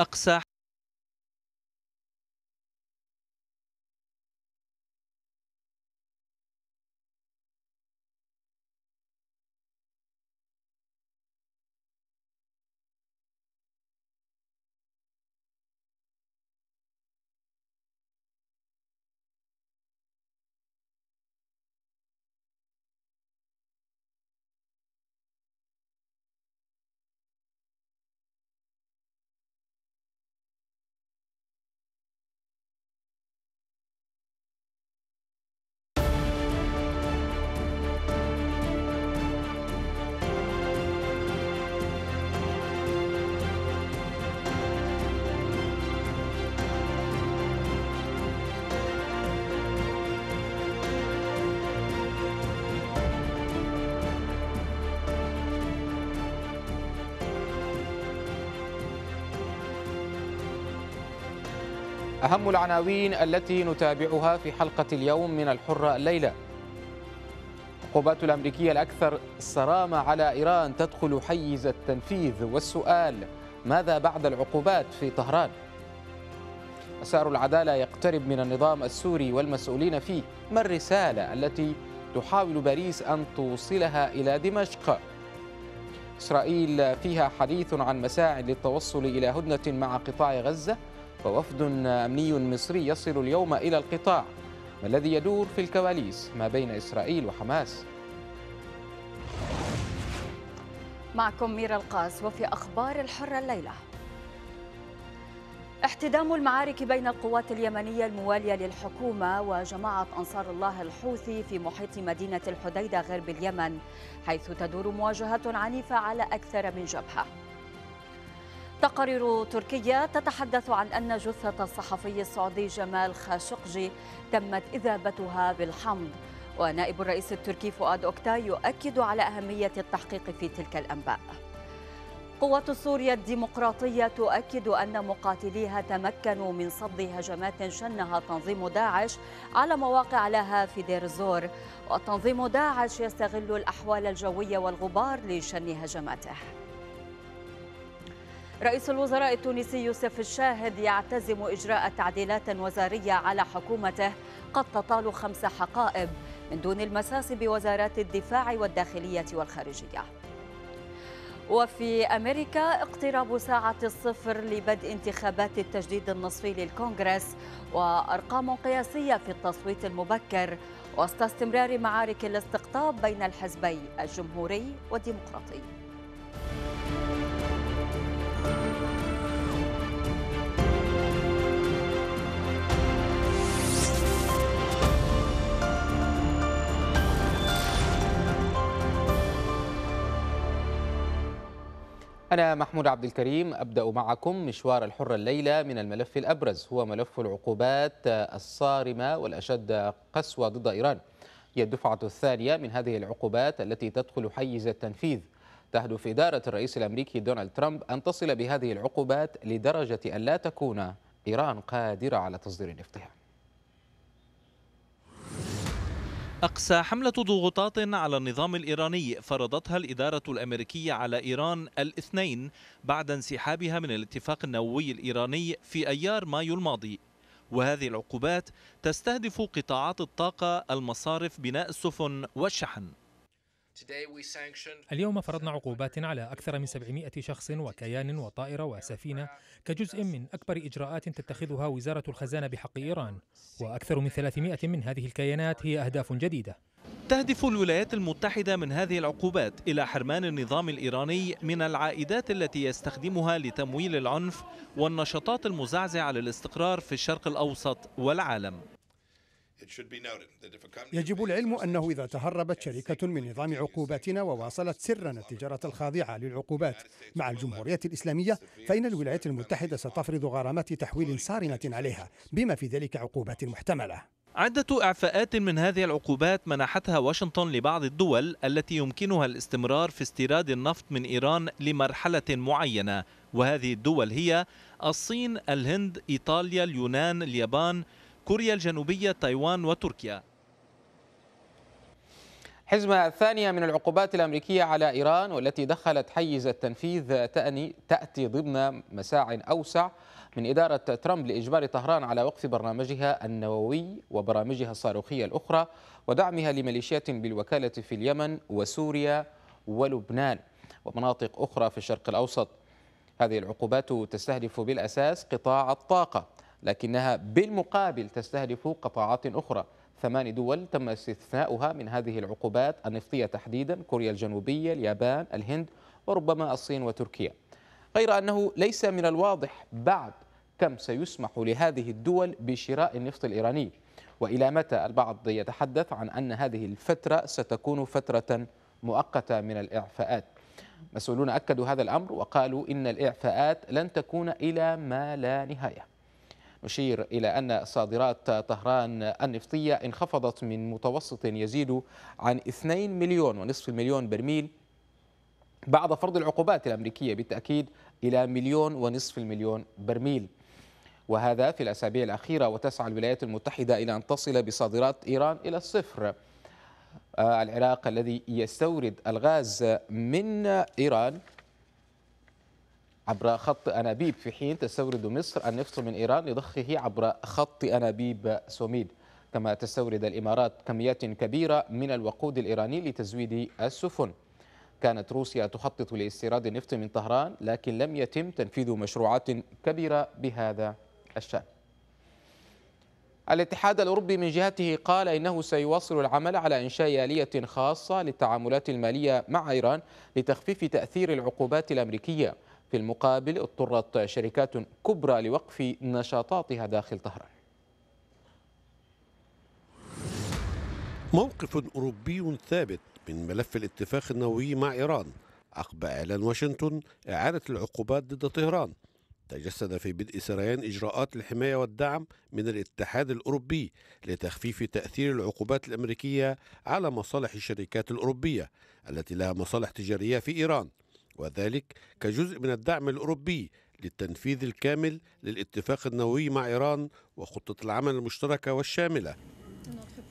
أقسى أهم العناوين التي نتابعها في حلقة اليوم من الحرة الليلة عقوبات الأمريكية الأكثر صرامة على إيران تدخل حيز التنفيذ والسؤال ماذا بعد العقوبات في طهران؟ مسار العدالة يقترب من النظام السوري والمسؤولين فيه ما الرسالة التي تحاول باريس أن توصلها إلى دمشق؟ إسرائيل فيها حديث عن مساعي للتوصل إلى هدنة مع قطاع غزة ووفد أمني مصري يصل اليوم إلى القطاع ما الذي يدور في الكواليس ما بين إسرائيل وحماس معكم ميرا القاس وفي أخبار الحرة الليلة احتدام المعارك بين القوات اليمنية الموالية للحكومة وجماعة أنصار الله الحوثي في محيط مدينة الحديدة غرب اليمن حيث تدور مواجهات عنيفة على أكثر من جبهة تقارير تركيا تتحدث عن أن جثة الصحفي السعودي جمال خاشقجي تمت إذابتها بالحمض ونائب الرئيس التركي فؤاد أوكتاي يؤكد على أهمية التحقيق في تلك الأنباء قوات سوريا الديمقراطية تؤكد أن مقاتليها تمكنوا من صد هجمات شنها تنظيم داعش على مواقع لها في دير الزور وتنظيم داعش يستغل الأحوال الجوية والغبار لشن هجماته رئيس الوزراء التونسي يوسف الشاهد يعتزم إجراء تعديلات وزارية على حكومته قد تطال خمس حقائب من دون المساس بوزارات الدفاع والداخلية والخارجية وفي أمريكا اقتراب ساعة الصفر لبدء انتخابات التجديد النصفي للكونغرس وأرقام قياسية في التصويت المبكر وسط استمرار معارك الاستقطاب بين الحزبي الجمهوري والديمقراطي أنا محمود عبد الكريم أبدأ معكم مشوار الحرة الليلة من الملف الأبرز هو ملف العقوبات الصارمة والأشد قسوة ضد إيران هي الدفعة الثانية من هذه العقوبات التي تدخل حيز التنفيذ تهدف إدارة الرئيس الأمريكي دونالد ترامب أن تصل بهذه العقوبات لدرجة أن لا تكون إيران قادرة على تصدير نفطها. أقسى حملة ضغوطات على النظام الإيراني فرضتها الإدارة الأمريكية على إيران الاثنين بعد انسحابها من الاتفاق النووي الإيراني في أيار مايو الماضي وهذه العقوبات تستهدف قطاعات الطاقة المصارف بناء السفن والشحن اليوم فرضنا عقوبات على أكثر من 700 شخص وكيان وطائرة وسفينة كجزء من أكبر إجراءات تتخذها وزارة الخزانة بحق إيران وأكثر من 300 من هذه الكيانات هي أهداف جديدة تهدف الولايات المتحدة من هذه العقوبات إلى حرمان النظام الإيراني من العائدات التي يستخدمها لتمويل العنف والنشاطات المزعزعة للاستقرار في الشرق الأوسط والعالم يجب العلم أنه إذا تهربت شركة من نظام عقوباتنا وواصلت سرا التجارة الخاضعة للعقوبات مع الجمهورية الإسلامية فإن الولايات المتحدة ستفرض غرامات تحويل صارمة عليها بما في ذلك عقوبات محتملة عدة إعفاءات من هذه العقوبات منحتها واشنطن لبعض الدول التي يمكنها الاستمرار في استيراد النفط من إيران لمرحلة معينة وهذه الدول هي الصين، الهند، إيطاليا، اليونان، اليابان، كوريا الجنوبية تايوان وتركيا حزمة الثانية من العقوبات الأمريكية على إيران والتي دخلت حيز التنفيذ تأني تأتي ضمن مساع أوسع من إدارة ترامب لإجبار طهران على وقف برنامجها النووي وبرامجها الصاروخية الأخرى ودعمها لميليشيات بالوكالة في اليمن وسوريا ولبنان ومناطق أخرى في الشرق الأوسط هذه العقوبات تستهدف بالأساس قطاع الطاقة لكنها بالمقابل تستهدف قطاعات أخرى ثمان دول تم استثناؤها من هذه العقوبات النفطية تحديدا كوريا الجنوبية اليابان الهند وربما الصين وتركيا غير أنه ليس من الواضح بعد كم سيسمح لهذه الدول بشراء النفط الإيراني وإلى متى البعض يتحدث عن أن هذه الفترة ستكون فترة مؤقتة من الإعفاءات مسؤولون أكدوا هذا الأمر وقالوا إن الإعفاءات لن تكون إلى ما لا نهاية نشير إلى أن صادرات طهران النفطية انخفضت من متوسط يزيد عن 2 مليون ونصف مليون برميل بعد فرض العقوبات الأمريكية بالتأكيد إلى مليون ونصف المليون برميل وهذا في الأسابيع الأخيرة وتسعى الولايات المتحدة إلى أن تصل بصادرات إيران إلى الصفر آه، العراق الذي يستورد الغاز من إيران عبر خط أنابيب في حين تستورد مصر النفط من إيران لضخه عبر خط أنابيب سوميد كما تستورد الإمارات كميات كبيرة من الوقود الإيراني لتزويد السفن كانت روسيا تخطط لاستيراد النفط من طهران لكن لم يتم تنفيذ مشروعات كبيرة بهذا الشأن الاتحاد الأوروبي من جهته قال إنه سيواصل العمل على إنشاء آلية خاصة للتعاملات المالية مع إيران لتخفيف تأثير العقوبات الأمريكية في المقابل اضطرت شركات كبرى لوقف نشاطاتها داخل طهران موقف أوروبي ثابت من ملف الاتفاق النووي مع إيران عقب إعلان واشنطن إعادة العقوبات ضد طهران تجسد في بدء سريان إجراءات الحماية والدعم من الاتحاد الأوروبي لتخفيف تأثير العقوبات الأمريكية على مصالح الشركات الأوروبية التي لها مصالح تجارية في إيران وذلك كجزء من الدعم الأوروبي للتنفيذ الكامل للاتفاق النووي مع إيران وخطة العمل المشتركة والشاملة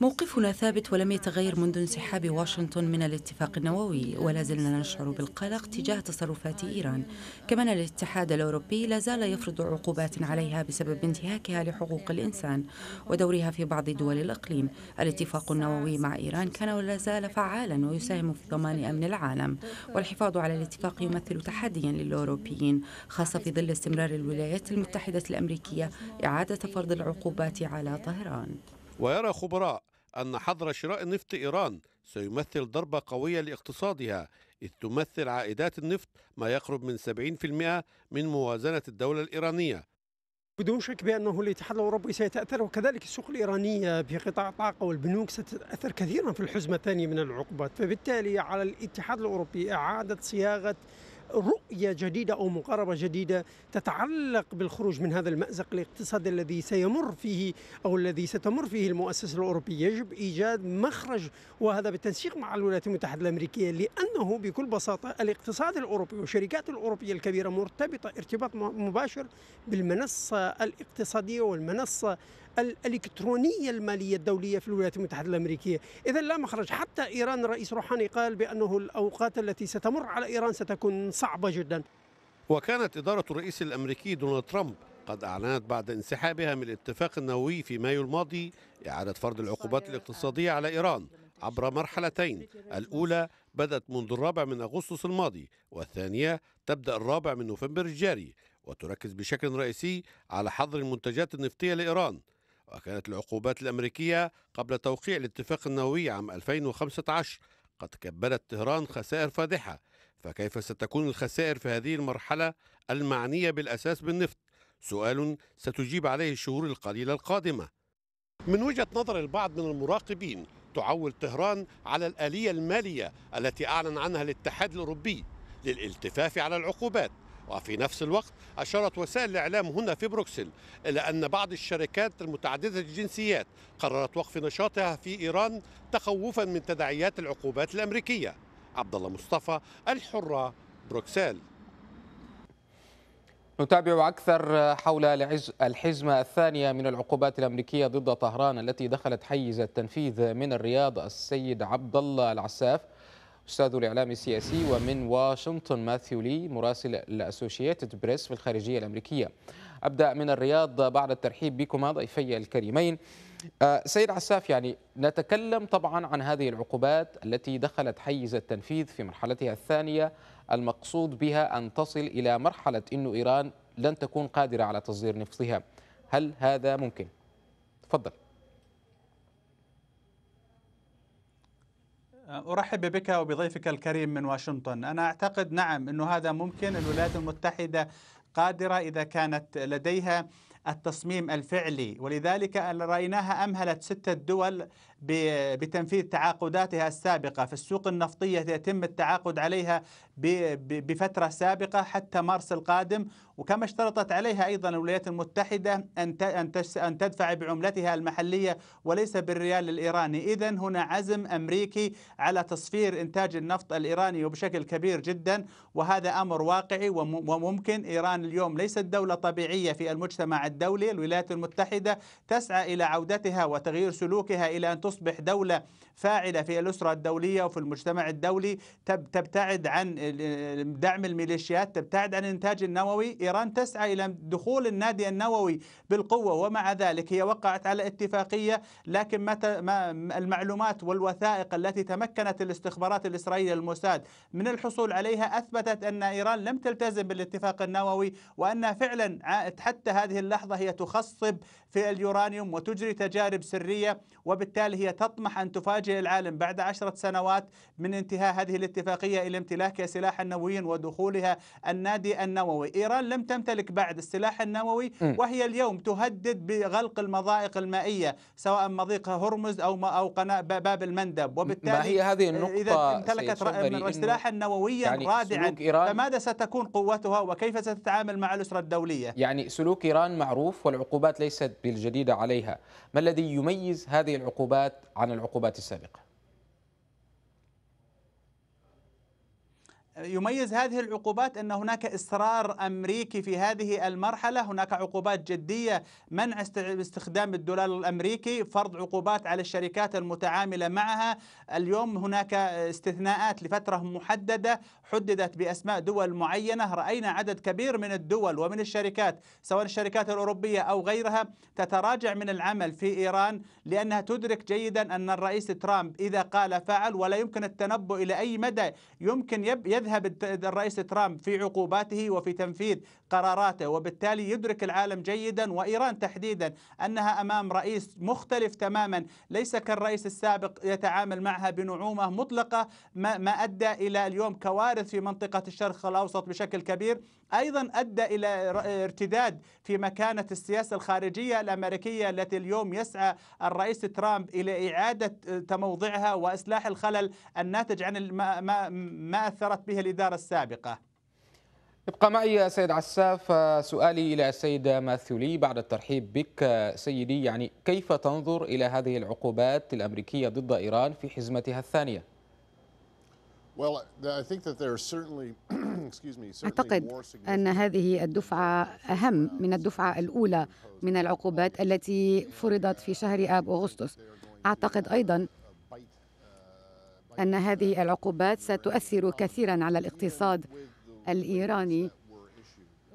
موقفنا ثابت ولم يتغير منذ انسحاب واشنطن من الاتفاق النووي ولا زلنا نشعر بالقلق تجاه تصرفات إيران كما أن الاتحاد الأوروبي لا زال يفرض عقوبات عليها بسبب انتهاكها لحقوق الإنسان ودورها في بعض دول الإقليم الاتفاق النووي مع إيران كان ولا زال فعالا ويساهم في ضمان أمن العالم والحفاظ على الاتفاق يمثل تحديا للأوروبيين خاصة في ظل استمرار الولايات المتحدة الأمريكية إعادة فرض العقوبات على طهران ويرى خبراء أن حظر شراء نفط إيران سيمثل ضربة قوية لاقتصادها إذ تمثل عائدات النفط ما يقرب من 70% من موازنة الدولة الإيرانية بدون شك بأنه الاتحاد الأوروبي سيتأثر وكذلك السوق الإيرانية في قطاع الطاقة والبنوك ستتأثر كثيرا في الحزمة الثانية من العقوبات فبالتالي على الاتحاد الأوروبي إعادة صياغة رؤية جديدة أو مقاربة جديدة تتعلق بالخروج من هذا المأزق الاقتصادي الذي سيمر فيه أو الذي ستمر فيه المؤسسة الأوروبية يجب إيجاد مخرج وهذا بالتنسيق مع الولايات المتحدة الأمريكية لأنه بكل بساطة الاقتصاد الأوروبي والشركات الأوروبية الكبيرة مرتبطة ارتباط مباشر بالمنصة الاقتصادية والمنصة الالكترونيه الماليه الدوليه في الولايات المتحده الامريكيه، اذا لا مخرج حتى ايران الرئيس روحاني قال بانه الاوقات التي ستمر على ايران ستكون صعبه جدا. وكانت اداره الرئيس الامريكي دونالد ترامب قد أعلنت بعد انسحابها من الاتفاق النووي في مايو الماضي إعادة فرض العقوبات الاقتصادية على إيران عبر مرحلتين الأولى بدأت منذ الرابع من أغسطس الماضي والثانية تبدأ الرابع من نوفمبر الجاري وتركز بشكل رئيسي على حظر المنتجات النفطية لإيران وكانت العقوبات الأمريكية قبل توقيع الاتفاق النووي عام 2015 قد كبلت طهران خسائر فادحة فكيف ستكون الخسائر في هذه المرحلة المعنية بالأساس بالنفط؟ سؤال ستجيب عليه الشهور القليلة القادمة من وجهة نظر البعض من المراقبين تعول طهران على الآلية المالية التي أعلن عنها الاتحاد الأوروبي للالتفاف على العقوبات وفي نفس الوقت أشارت وسائل الإعلام هنا في بروكسل إلى أن بعض الشركات المتعددة الجنسيات قررت وقف نشاطها في إيران تخوفا من تداعيات العقوبات الأمريكية عبد الله مصطفى الحرة بروكسل نتابع أكثر حول الحزمة الثانية من العقوبات الأمريكية ضد طهران التي دخلت حيز التنفيذ من الرياض السيد عبد الله العساف أستاذ الإعلام السياسي ومن واشنطن ماثيو لي مراسل الأسوشيتد بريس في الخارجية الأمريكية أبدأ من الرياض بعد الترحيب بكما ضيفي الكريمين آه، سيد عساف يعني نتكلم طبعا عن هذه العقوبات التي دخلت حيز التنفيذ في مرحلتها الثانية المقصود بها أن تصل إلى مرحلة أن إيران لن تكون قادرة على تصدير نفطها هل هذا ممكن؟ تفضل آه، ارحب بك وبضيفك الكريم من واشنطن، انا اعتقد نعم انه هذا ممكن الولايات المتحده قادره اذا كانت لديها التصميم الفعلي ولذلك رايناها امهلت سته دول بتنفيذ تعاقداتها السابقة في السوق النفطية يتم التعاقد عليها بفترة سابقة حتى مارس القادم وكما اشترطت عليها أيضا الولايات المتحدة أن تدفع بعملتها المحلية وليس بالريال الإيراني إذا هنا عزم أمريكي على تصفير إنتاج النفط الإيراني وبشكل كبير جدا وهذا أمر واقعي وممكن إيران اليوم ليست دولة طبيعية في المجتمع الدولي الولايات المتحدة تسعى إلى عودتها وتغيير سلوكها إلى أن تصبح دولة فاعلة في الأسرة الدولية وفي المجتمع الدولي تبتعد عن دعم الميليشيات تبتعد عن الإنتاج النووي إيران تسعى إلى دخول النادي النووي بالقوة ومع ذلك هي وقعت على اتفاقية لكن متى ما المعلومات والوثائق التي تمكنت الاستخبارات الإسرائيلية الموساد من الحصول عليها أثبتت أن إيران لم تلتزم بالاتفاق النووي وأنها فعلا حتى هذه اللحظة هي تخصب في اليورانيوم وتجري تجارب سرية وبالتالي هي تطمح أن تفاجئ العالم بعد عشرة سنوات من انتهاء هذه الاتفاقية إلى امتلاكها سلاحا نوويا ودخولها النادي النووي إيران لم تمتلك بعد السلاح النووي وهي اليوم تهدد بغلق المضائق المائية سواء مضيق هرمز أو أو قناة باب المندب وبالتالي ما هي هذه النقطة إذا امتلكت سلاحا نوويا يعني رادعا فماذا ستكون قوتها وكيف ستتعامل مع الأسرة الدولية يعني سلوك إيران معروف والعقوبات ليست بالجديدة عليها ما الذي يميز هذه العقوبات عن العقوبات السابقه يميز هذه العقوبات ان هناك اصرار امريكي في هذه المرحله، هناك عقوبات جديه، منع استخدام الدولار الامريكي، فرض عقوبات على الشركات المتعامله معها، اليوم هناك استثناءات لفتره محدده حددت باسماء دول معينه، راينا عدد كبير من الدول ومن الشركات سواء الشركات الاوروبيه او غيرها تتراجع من العمل في ايران لانها تدرك جيدا ان الرئيس ترامب اذا قال فعل ولا يمكن التنبؤ الى اي مدى يمكن يذهب يذهب الرئيس ترامب في عقوباته وفي تنفيذ قراراته وبالتالي يدرك العالم جيدا وإيران تحديدا أنها أمام رئيس مختلف تماما ليس كالرئيس السابق يتعامل معها بنعومة مطلقة ما أدى إلى اليوم كوارث في منطقة الشرق الأوسط بشكل كبير أيضا أدى إلى ارتداد في مكانة السياسة الخارجية الأمريكية التي اليوم يسعى الرئيس ترامب إلى إعادة آه، تموضعها وإصلاح الخلل الناتج عن ما, ما أثرت به الإدارة السابقة ابقى معي سيد عساف آه، سؤالي إلى السيد ماثولي بعد الترحيب بك آه، سيدي يعني كيف تنظر إلى هذه العقوبات الأمريكية ضد إيران في حزمتها الثانية؟ أعتقد أن هذه الدفعة أهم من الدفعة الأولى من العقوبات التي فرضت في شهر آب أغسطس أعتقد أيضا أن هذه العقوبات ستؤثر كثيرا على الاقتصاد الإيراني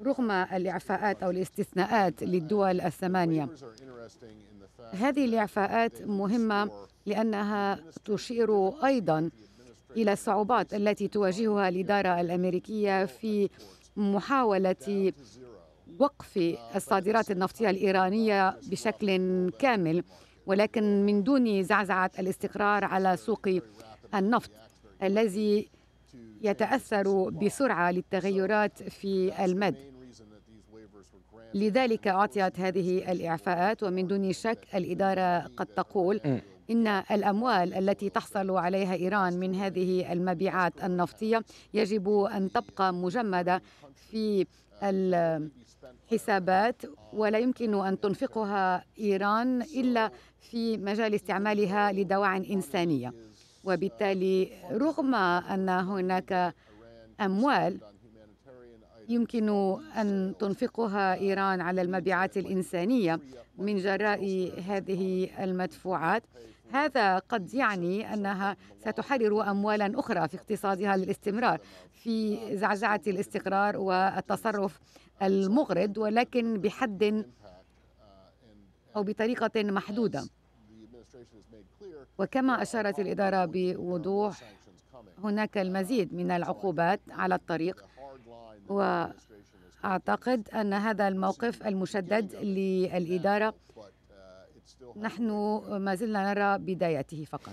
رغم الإعفاءات أو الاستثناءات للدول الثمانية هذه الإعفاءات مهمة لأنها تشير أيضا إلى الصعوبات التي تواجهها الإدارة الأمريكية في محاولة وقف الصادرات النفطية الإيرانية بشكل كامل ولكن من دون زعزعة الاستقرار على سوق النفط الذي يتأثر بسرعة للتغيرات في المد لذلك أعطيت هذه الإعفاءات ومن دون شك الإدارة قد تقول إن الأموال التي تحصل عليها إيران من هذه المبيعات النفطية يجب أن تبقى مجمدة في الحسابات ولا يمكن أن تنفقها إيران إلا في مجال استعمالها لدواع إنسانية وبالتالي رغم أن هناك أموال يمكن أن تنفقها إيران على المبيعات الإنسانية من جراء هذه المدفوعات هذا قد يعني أنها ستحرر أموالا أخرى في اقتصادها للاستمرار في زعزعة الاستقرار والتصرف المغرض ولكن بحد أو بطريقة محدودة وكما أشارت الإدارة بوضوح هناك المزيد من العقوبات على الطريق وأعتقد أن هذا الموقف المشدد للإدارة نحن ما زلنا نرى بدايته فقط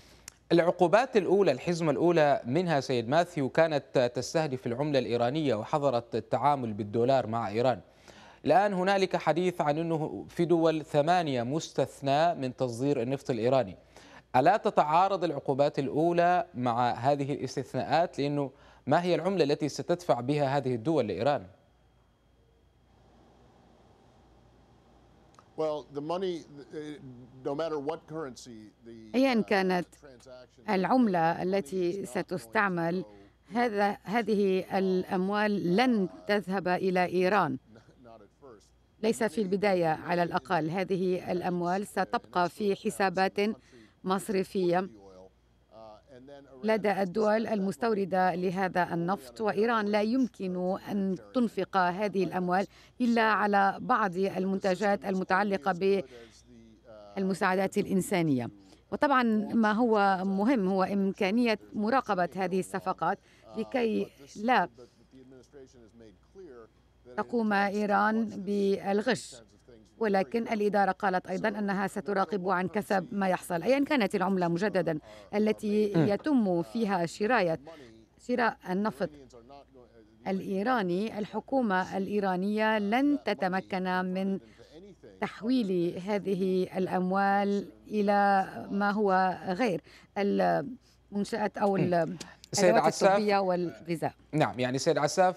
العقوبات الأولى الحزمة الأولى منها سيد ماثيو كانت تستهدف العملة الإيرانية وحظرت التعامل بالدولار مع إيران الآن هنالك حديث عن أنه في دول ثمانية مستثناة من تصدير النفط الإيراني ألا تتعارض العقوبات الأولى مع هذه الاستثناءات لأنه ما هي العملة التي ستدفع بها هذه الدول لإيران؟ Uh, أيا uh, كانت العملة التي ستستعمل هذا هذه الأموال لن تذهب إلى إيران ليس في البداية على الأقل هذه الأموال ستبقى في حسابات مصرفية لدى الدول المستورده لهذا النفط وايران لا يمكن ان تنفق هذه الاموال الا على بعض المنتجات المتعلقه بالمساعدات الانسانيه وطبعا ما هو مهم هو امكانيه مراقبه هذه الصفقات لكي لا تقوم ايران بالغش ولكن الإدارة قالت أيضا أنها ستراقب عن كسب ما يحصل أيا كانت العملة مجددا التي يتم فيها شراء النفط الإيراني الحكومة الإيرانية لن تتمكن من تحويل هذه الأموال إلى ما هو غير المنشآت أو الأدوات الطبية والغذاء نعم يعني سيد عساف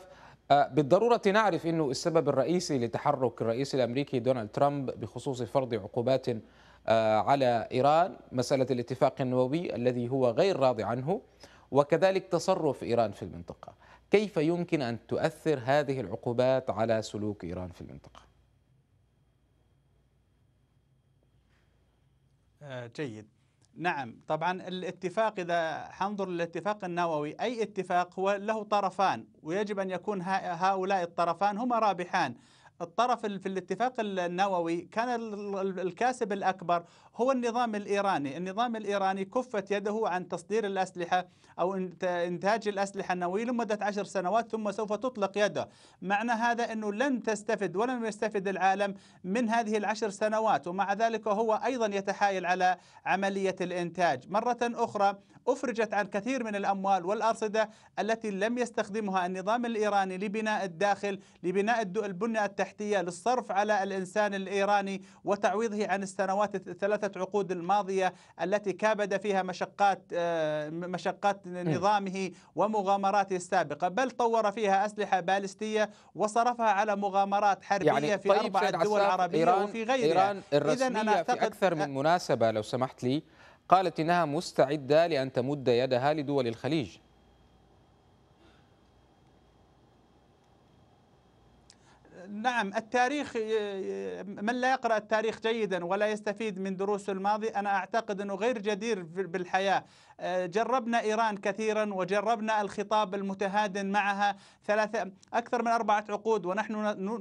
آه، بالضرورة نعرف أنه السبب الرئيسي لتحرك الرئيس الأمريكي دونالد ترامب بخصوص فرض عقوبات آه، على إيران مسألة الاتفاق النووي الذي هو غير راضي عنه وكذلك تصرف إيران في المنطقة كيف يمكن أن تؤثر هذه العقوبات على سلوك إيران في المنطقة؟ آه، جيد نعم طبعا الاتفاق إذا حنظر للاتفاق النووي أي اتفاق هو له طرفان ويجب أن يكون هؤلاء الطرفان هما رابحان الطرف في الاتفاق النووي كان الكاسب الأكبر هو النظام الإيراني النظام الإيراني كفت يده عن تصدير الأسلحة أو إنتاج الأسلحة النووية لمدة عشر سنوات ثم سوف تطلق يده معنى هذا أنه لن تستفد ولن يستفد العالم من هذه العشر سنوات ومع ذلك هو أيضا يتحايل على عملية الإنتاج مرة أخرى أفرجت عن كثير من الأموال والأرصدة التي لم يستخدمها النظام الإيراني لبناء الداخل لبناء البنية التحتية التحتية للصرف على الإنسان الإيراني وتعويضه عن السنوات الثلاثة عقود الماضية التي كابد فيها مشقات آه، مشقات إيه. نظامه ومغامراته السابقة بل طور فيها أسلحة بالستية وصرفها على مغامرات حربية يعني في طيب أربع دول عربية إيران وفي غيرها إيران الرسمية إذن أنا أعتقد في أكثر من مناسبة لو سمحت لي قالت إنها مستعدة لأن تمد يدها لدول الخليج نعم التاريخ من لا يقرأ التاريخ جيدا ولا يستفيد من دروس الماضي أنا أعتقد أنه غير جدير بالحياة آه، جربنا إيران كثيرا وجربنا الخطاب المتهادن معها ثلاثة أكثر من أربعة عقود ونحن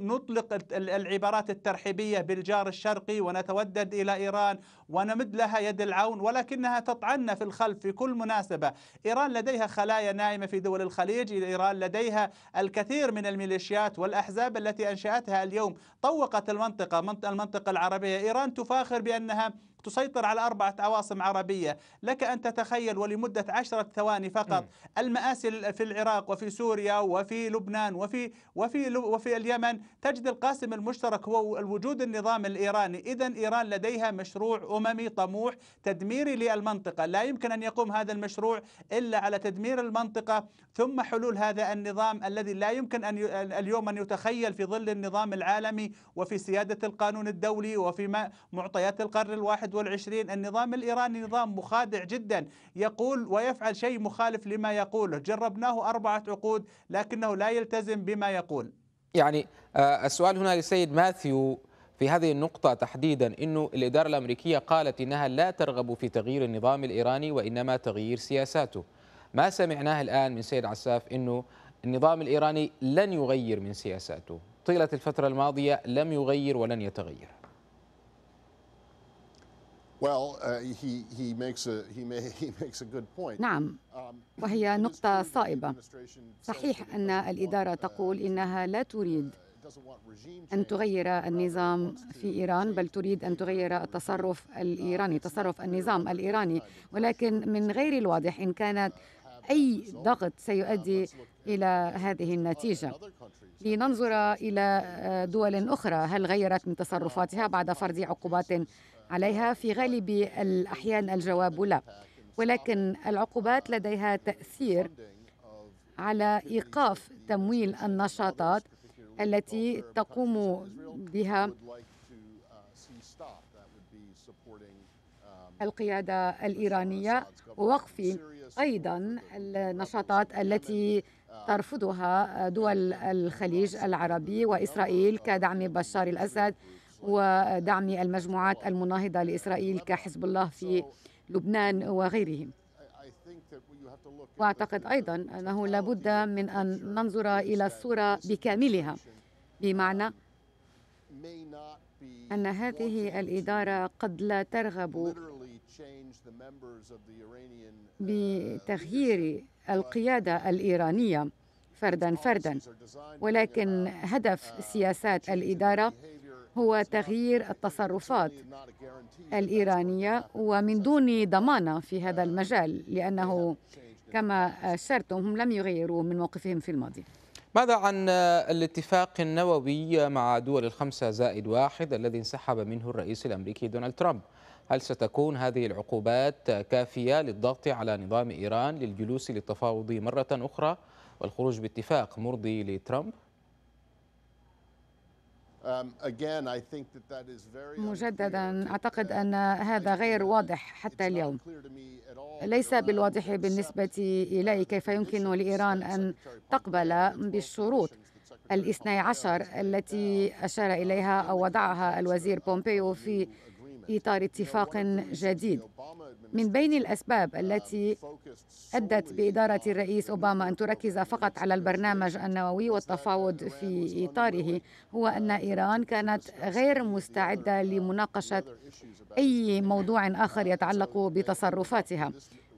نطلق العبارات الترحيبية بالجار الشرقي ونتودد إلى إيران ونمد لها يد العون ولكنها تطعن في الخلف في كل مناسبة إيران لديها خلايا نائمة في دول الخليج إيران لديها الكثير من الميليشيات والأحزاب التي التي أنشأتها اليوم طوقت المنطقة المنطقة العربية إيران تفاخر بأنها تسيطر على أربعة عواصم عربية لك أن تتخيل ولمدة عشرة ثواني فقط المآسي في العراق وفي سوريا وفي لبنان وفي وفي وفي اليمن تجد القاسم المشترك هو الوجود النظام الإيراني إذا إيران لديها مشروع أممي طموح تدميري للمنطقة لا يمكن أن يقوم هذا المشروع إلا على تدمير المنطقة ثم حلول هذا النظام الذي لا يمكن أن اليوم أن يتخيل في ظل النظام العالمي وفي سيادة القانون الدولي وفي معطيات القرن الواحد والعشرين النظام الإيراني نظام مخادع جدا يقول ويفعل شيء مخالف لما يقوله جربناه أربعة عقود لكنه لا يلتزم بما يقول يعني آه، السؤال هنا للسيد ماثيو في هذه النقطة تحديدا أنه الإدارة الأمريكية قالت أنها لا ترغب في تغيير النظام الإيراني وإنما تغيير سياساته ما سمعناه الآن من سيد عساف أنه النظام الإيراني لن يغير من سياساته طيلة الفترة الماضية لم يغير ولن يتغير نعم وهي نقطة صائبة صحيح أن الإدارة uh, تقول إنها لا تريد uh, أن تغير النظام في إيران بل تريد أن تغير التصرف uh, الإيراني تصرف النظام الإيراني ولكن من غير الواضح إن كانت أي ضغط سيؤدي إلى هذه النتيجة لننظر إلى دول أخرى هل غيرت من تصرفاتها بعد فرض عقوبات عليها في غالب الأحيان الجواب لا ولكن العقوبات لديها تأثير على إيقاف تمويل النشاطات التي تقوم بها القيادة الإيرانية ووقف أيضا النشاطات التي ترفضها دول الخليج العربي وإسرائيل كدعم بشار الأسد ودعم المجموعات المناهضة لإسرائيل كحزب الله في لبنان وغيرهم واعتقد ايضا انه لابد من ان ننظر الى الصوره بكاملها بمعنى ان هذه الاداره قد لا ترغب بتغيير القياده الايرانيه فردا فردا ولكن هدف سياسات الاداره هو تغيير التصرفات الإيرانية ومن دون ضمانة في هذا المجال لأنه كما أشرتم هم لم يغيروا من موقفهم في الماضي ماذا عن الاتفاق النووي مع دول الخمسة زائد واحد الذي انسحب منه الرئيس الأمريكي دونالد ترامب هل ستكون هذه العقوبات كافية للضغط على نظام إيران للجلوس للتفاوض مرة أخرى والخروج باتفاق مرضي لترامب؟ Um, مجددا اعتقد ان هذا غير واضح حتى اليوم ليس بالواضح بالنسبه الي um, كيف يمكن لايران ان تقبل بالشروط الاثني عشر التي اشار um, اليها او وضعها الوزير بومبيو في إطار اتفاق جديد من بين الأسباب التي أدت بإدارة الرئيس أوباما أن تركز فقط على البرنامج النووي والتفاوض في إطاره هو أن إيران كانت غير مستعدة لمناقشة أي موضوع آخر يتعلق بتصرفاتها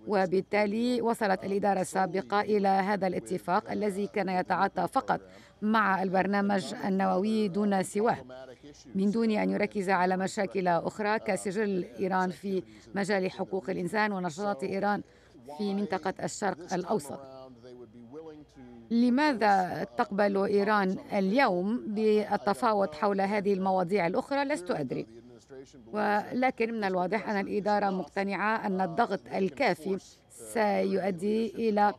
وبالتالي وصلت الإدارة السابقة إلى هذا الاتفاق الذي كان يتعاطى فقط مع البرنامج النووي دون سواه من دون أن يركز على مشاكل أخرى كسجل إيران في مجال حقوق الإنسان ونشاطات إيران في منطقة الشرق الأوسط لماذا تقبل إيران اليوم بالتفاوض حول هذه المواضيع الأخرى لست أدري ولكن من الواضح أن الإدارة مقتنعة أن uh, الضغط الكافي uh, سيؤدي إلى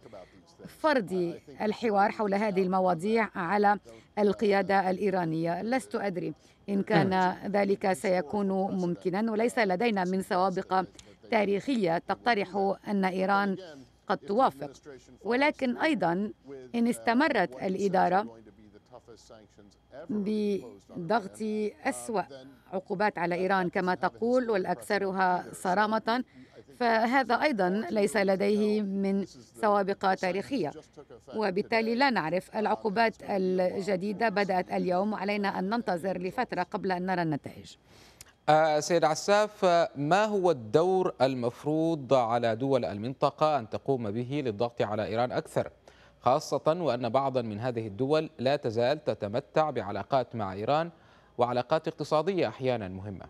فرض الحوار حول هذه المواضيع على القيادة الإيرانية لست أدري إن نعم. كان ذلك سيكون ممكنا وليس لدينا من سوابق تاريخية تقترح أن إيران قد توافق ولكن أيضا إن uh, استمرت الإدارة بضغط أسوأ عقوبات على إيران كما تقول والأكثرها صرامة فهذا أيضا ليس لديه من سوابق تاريخية وبالتالي لا نعرف العقوبات الجديدة بدأت اليوم علينا أن ننتظر لفترة قبل أن نرى النتائج آه، سيد عساف ما هو الدور المفروض على دول المنطقة أن تقوم به للضغط على إيران أكثر؟ خاصة وأن بعضا من هذه الدول لا تزال تتمتع بعلاقات مع إيران وعلاقات اقتصادية أحيانا مهمة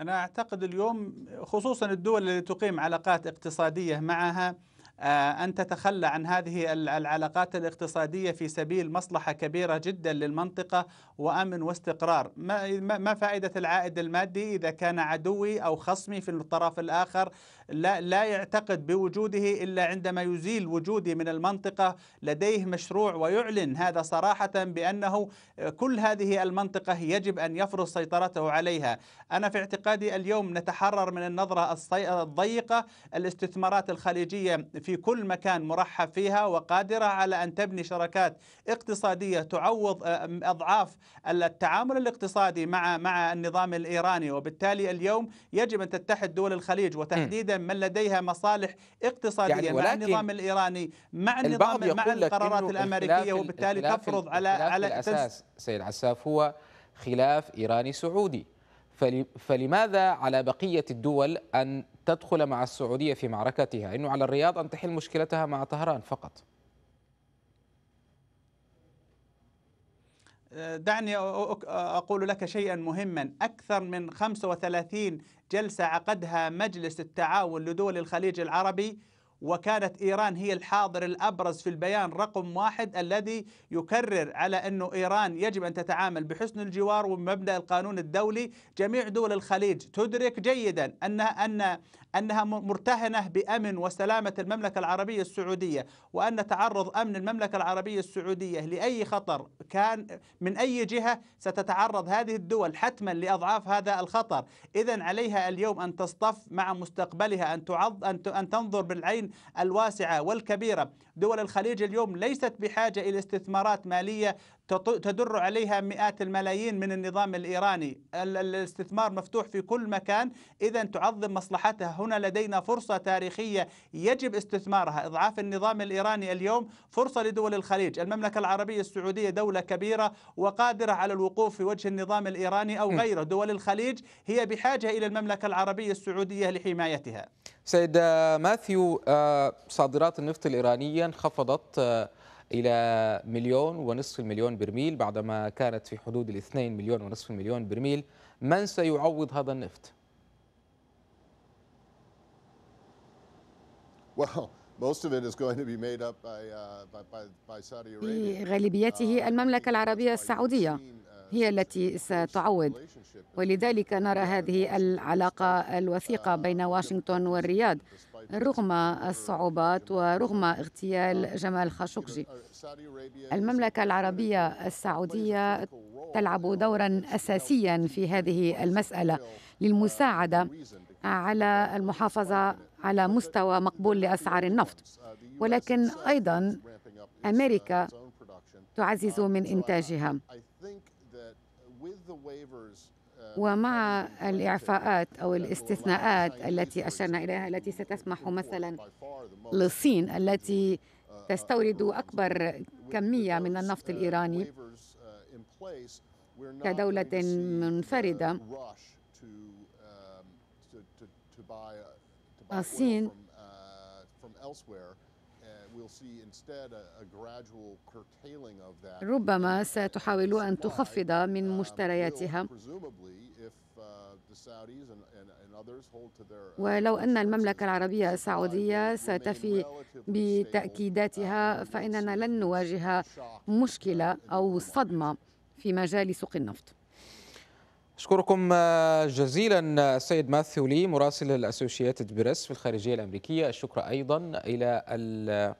أنا أعتقد اليوم خصوصا الدول التي تقيم علاقات اقتصادية معها آه، أن تتخلى عن هذه العلاقات الاقتصادية في سبيل مصلحة كبيرة جدا للمنطقة وأمن واستقرار ما, ما فائدة العائد المادي إذا كان عدوي أو خصمي في الطرف الآخر لا, لا يعتقد بوجوده إلا عندما يزيل وجودي من المنطقة لديه مشروع ويعلن هذا صراحة بأنه كل هذه المنطقة يجب أن يفرض سيطرته عليها أنا في اعتقادي اليوم نتحرر من النظرة الضيقة الاستثمارات الخليجية في كل مكان مرحب فيها وقادرة على أن تبني شراكات اقتصادية تعوض آه، أضعاف التعامل الاقتصادي مع مع النظام الايراني وبالتالي اليوم يجب ان تتحد دول الخليج وتحديدا من لديها مصالح اقتصاديه يعني مع النظام الايراني مع النظام مع القرارات الامريكيه وبالتالي تفرض على على الاساس سيد عساف هو خلاف ايراني سعودي فلماذا على بقية الدول أن تدخل مع السعودية في معركتها؟ إنه على الرياض أن تحل مشكلتها مع طهران فقط دعني أقول لك شيئا مهما أكثر من 35 جلسة عقدها مجلس التعاون لدول الخليج العربي وكانت إيران هي الحاضر الأبرز في البيان رقم واحد الذي يكرر على أنه إيران يجب أن تتعامل بحسن الجوار ومبدأ القانون الدولي جميع دول الخليج تدرك جيدا أنها, أن أنها مرتهنة بأمن وسلامة المملكة العربية السعودية وأن تعرض أمن المملكة العربية السعودية لأي خطر كان من أي جهة ستتعرض هذه الدول حتما لأضعاف هذا الخطر إذا عليها اليوم أن تصطف مع مستقبلها أن, تعض أن تنظر بالعين الصين الواسعة والكبيرة دول الخليج اليوم ليست بحاجة إلى استثمارات مالية تدر عليها مئات الملايين من النظام الإيراني الاستثمار مفتوح في كل مكان إذا تعظم مصلحتها هنا لدينا فرصة تاريخية يجب استثمارها إضعاف النظام الإيراني اليوم فرصة لدول الخليج المملكة العربية السعودية دولة كبيرة وقادرة على الوقوف في وجه النظام الإيراني أو غيره دول الخليج هي بحاجة إلى المملكة العربية السعودية لحمايتها سيد ماثيو آه، صادرات النفط الإيرانية انخفضت آه، إلى مليون ونصف المليون برميل بعدما كانت في حدود الاثنين مليون ونصف المليون برميل من سيعوض هذا النفط؟ uh, غالبيته uh, المملكة العربية السعودية هي التي ستعوض ولذلك نرى هذه العلاقة الوثيقة بين واشنطن والرياض رغم الصعوبات ورغم اغتيال جمال خاشقجي المملكة العربية السعودية تلعب دورا أساسيا في هذه المسألة للمساعدة على المحافظة على مستوى مقبول لأسعار النفط ولكن أيضا أمريكا تعزز من إنتاجها Uh, ومع الإعفاءات أو الاستثناءات التي أشرنا إليها التي ستسمح مثلا للصين التي uh, uh, تستورد أكبر كمية من النفط الإيراني كدولة منفردة um, الصين ربما ستحاول أن تخفض uh, من مشترياتها uh, uh, ولو أن المملكة العربية السعودية ستفي بتأكيداتها فإننا لن نواجه مشكلة أو صدمة في مجال سوق النفط أشكركم آه، جزيلا آه، السيد ماثيو لي مراسل الأسوشياتد بريس في الخارجية الأمريكية الشكر أيضا إلى آه،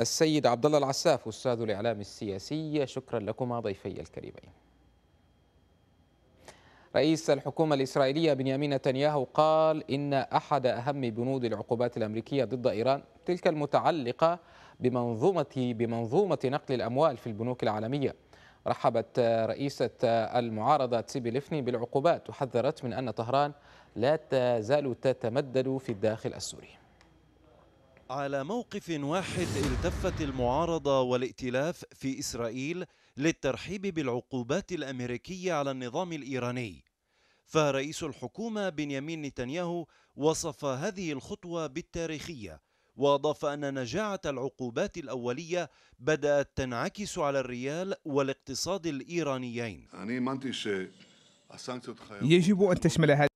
السيد عبد الله العساف أستاذ الإعلام السياسي شكرا لكما ضيفي الكريمين رئيس الحكومة الإسرائيلية بنيامين نتنياهو قال إن أحد أهم بنود العقوبات الأمريكية ضد إيران تلك المتعلقة بمنظومة بمنظومة نقل الأموال في البنوك العالمية رحبت رئيسة المعارضة تسيبي لفني بالعقوبات وحذرت من أن طهران لا تزال تتمدد في الداخل السوري على موقف واحد التفت المعارضة والائتلاف في إسرائيل للترحيب بالعقوبات الأمريكية على النظام الإيراني فرئيس الحكومة بنيامين نتنياهو وصف هذه الخطوة بالتاريخية واضاف ان نجاعه العقوبات الاوليه بدات تنعكس على الريال والاقتصاد الايرانيين يجب ان تشمل هذه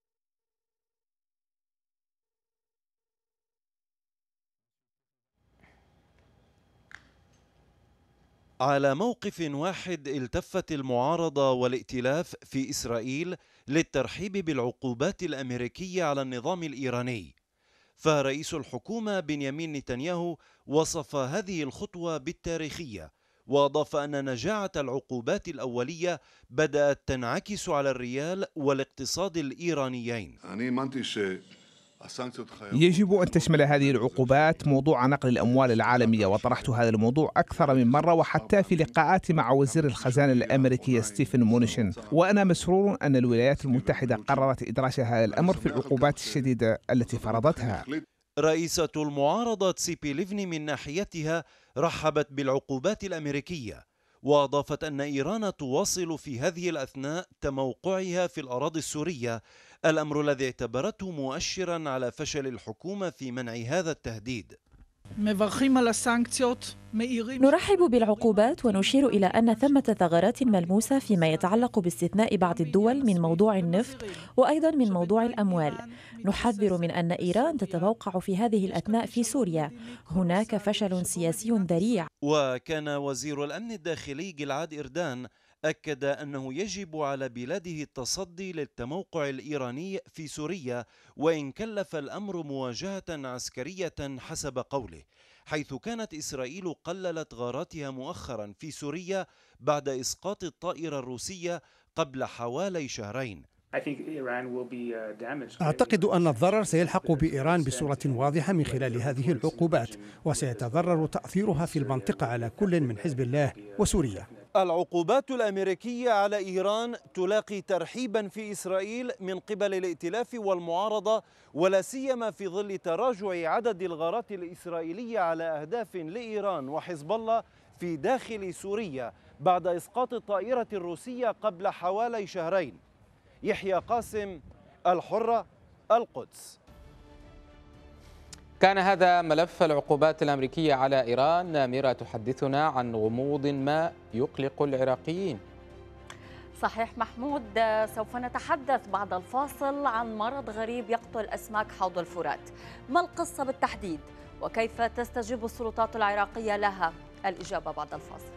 على موقف واحد التفت المعارضة والائتلاف في إسرائيل للترحيب بالعقوبات الأمريكية على النظام الإيراني فرئيس الحكومة بنيامين نتنياهو وصف هذه الخطوة بالتاريخية وأضاف أن نجاعة العقوبات الأولية بدأت تنعكس على الريال والاقتصاد الإيرانيين يجب أن تشمل هذه العقوبات موضوع نقل الأموال العالمية وطرحت هذا الموضوع أكثر من مرة وحتى في لقاءاتي مع وزير الخزانة الأمريكي ستيفن مونشن وأنا مسرور أن الولايات المتحدة قررت إدراج هذا الأمر في العقوبات الشديدة التي فرضتها رئيسة المعارضة سيبي ليفني من ناحيتها رحبت بالعقوبات الأمريكية وأضافت أن إيران تواصل في هذه الأثناء تموقعها في الأراضي السورية الأمر الذي اعتبرته مؤشرا على فشل الحكومة في منع هذا التهديد نرحب بالعقوبات ونشير إلى أن ثمة ثغرات ملموسة فيما يتعلق باستثناء بعض الدول من موضوع النفط وأيضا من موضوع الأموال نحذر من أن إيران تتوقع في هذه الأثناء في سوريا هناك فشل سياسي ذريع وكان وزير الأمن الداخلي جلعاد إردان أكد أنه يجب على بلاده التصدي للتموقع الإيراني في سوريا وإن كلف الأمر مواجهة عسكرية حسب قوله حيث كانت إسرائيل قللت غاراتها مؤخرا في سوريا بعد إسقاط الطائرة الروسية قبل حوالي شهرين uh, أعتقد أن الضرر سيلحق بإيران بصورة واضحة من خلال هذه العقوبات وسيتضرر تأثيرها في المنطقة على كل من حزب الله وسوريا العقوبات الأمريكية على إيران تلاقي ترحيبا في إسرائيل من قبل الائتلاف والمعارضة ولا سيما في ظل تراجع عدد الغارات الإسرائيلية على أهداف لإيران وحزب الله في داخل سوريا بعد إسقاط الطائرة الروسية قبل حوالي شهرين يحيى قاسم الحرة القدس كان هذا ملف العقوبات الأمريكية على إيران نامرة تحدثنا عن غموض ما يقلق العراقيين صحيح محمود سوف نتحدث بعد الفاصل عن مرض غريب يقتل أسماك حوض الفرات ما القصة بالتحديد وكيف تستجيب السلطات العراقية لها الإجابة بعد الفاصل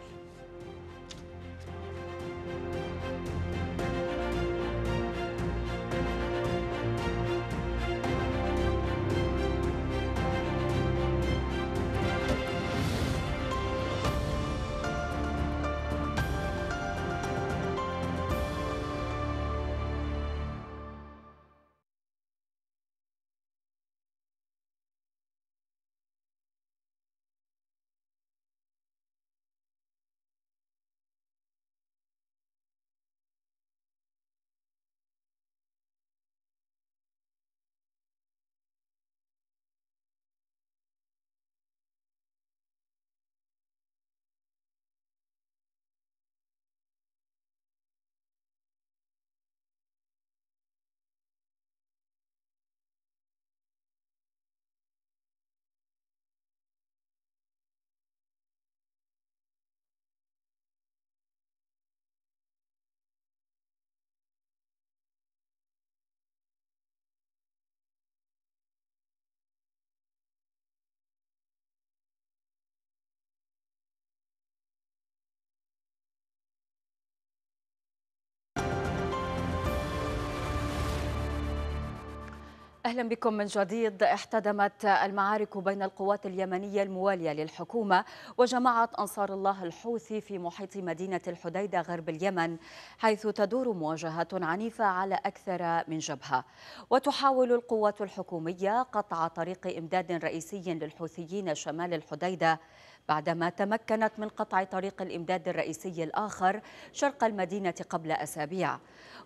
أهلا بكم من جديد احتدمت المعارك بين القوات اليمنية الموالية للحكومة وجماعة أنصار الله الحوثي في محيط مدينة الحديدة غرب اليمن حيث تدور مواجهات عنيفة على أكثر من جبهة وتحاول القوات الحكومية قطع طريق إمداد رئيسي للحوثيين شمال الحديدة بعدما تمكنت من قطع طريق الإمداد الرئيسي الآخر شرق المدينة قبل أسابيع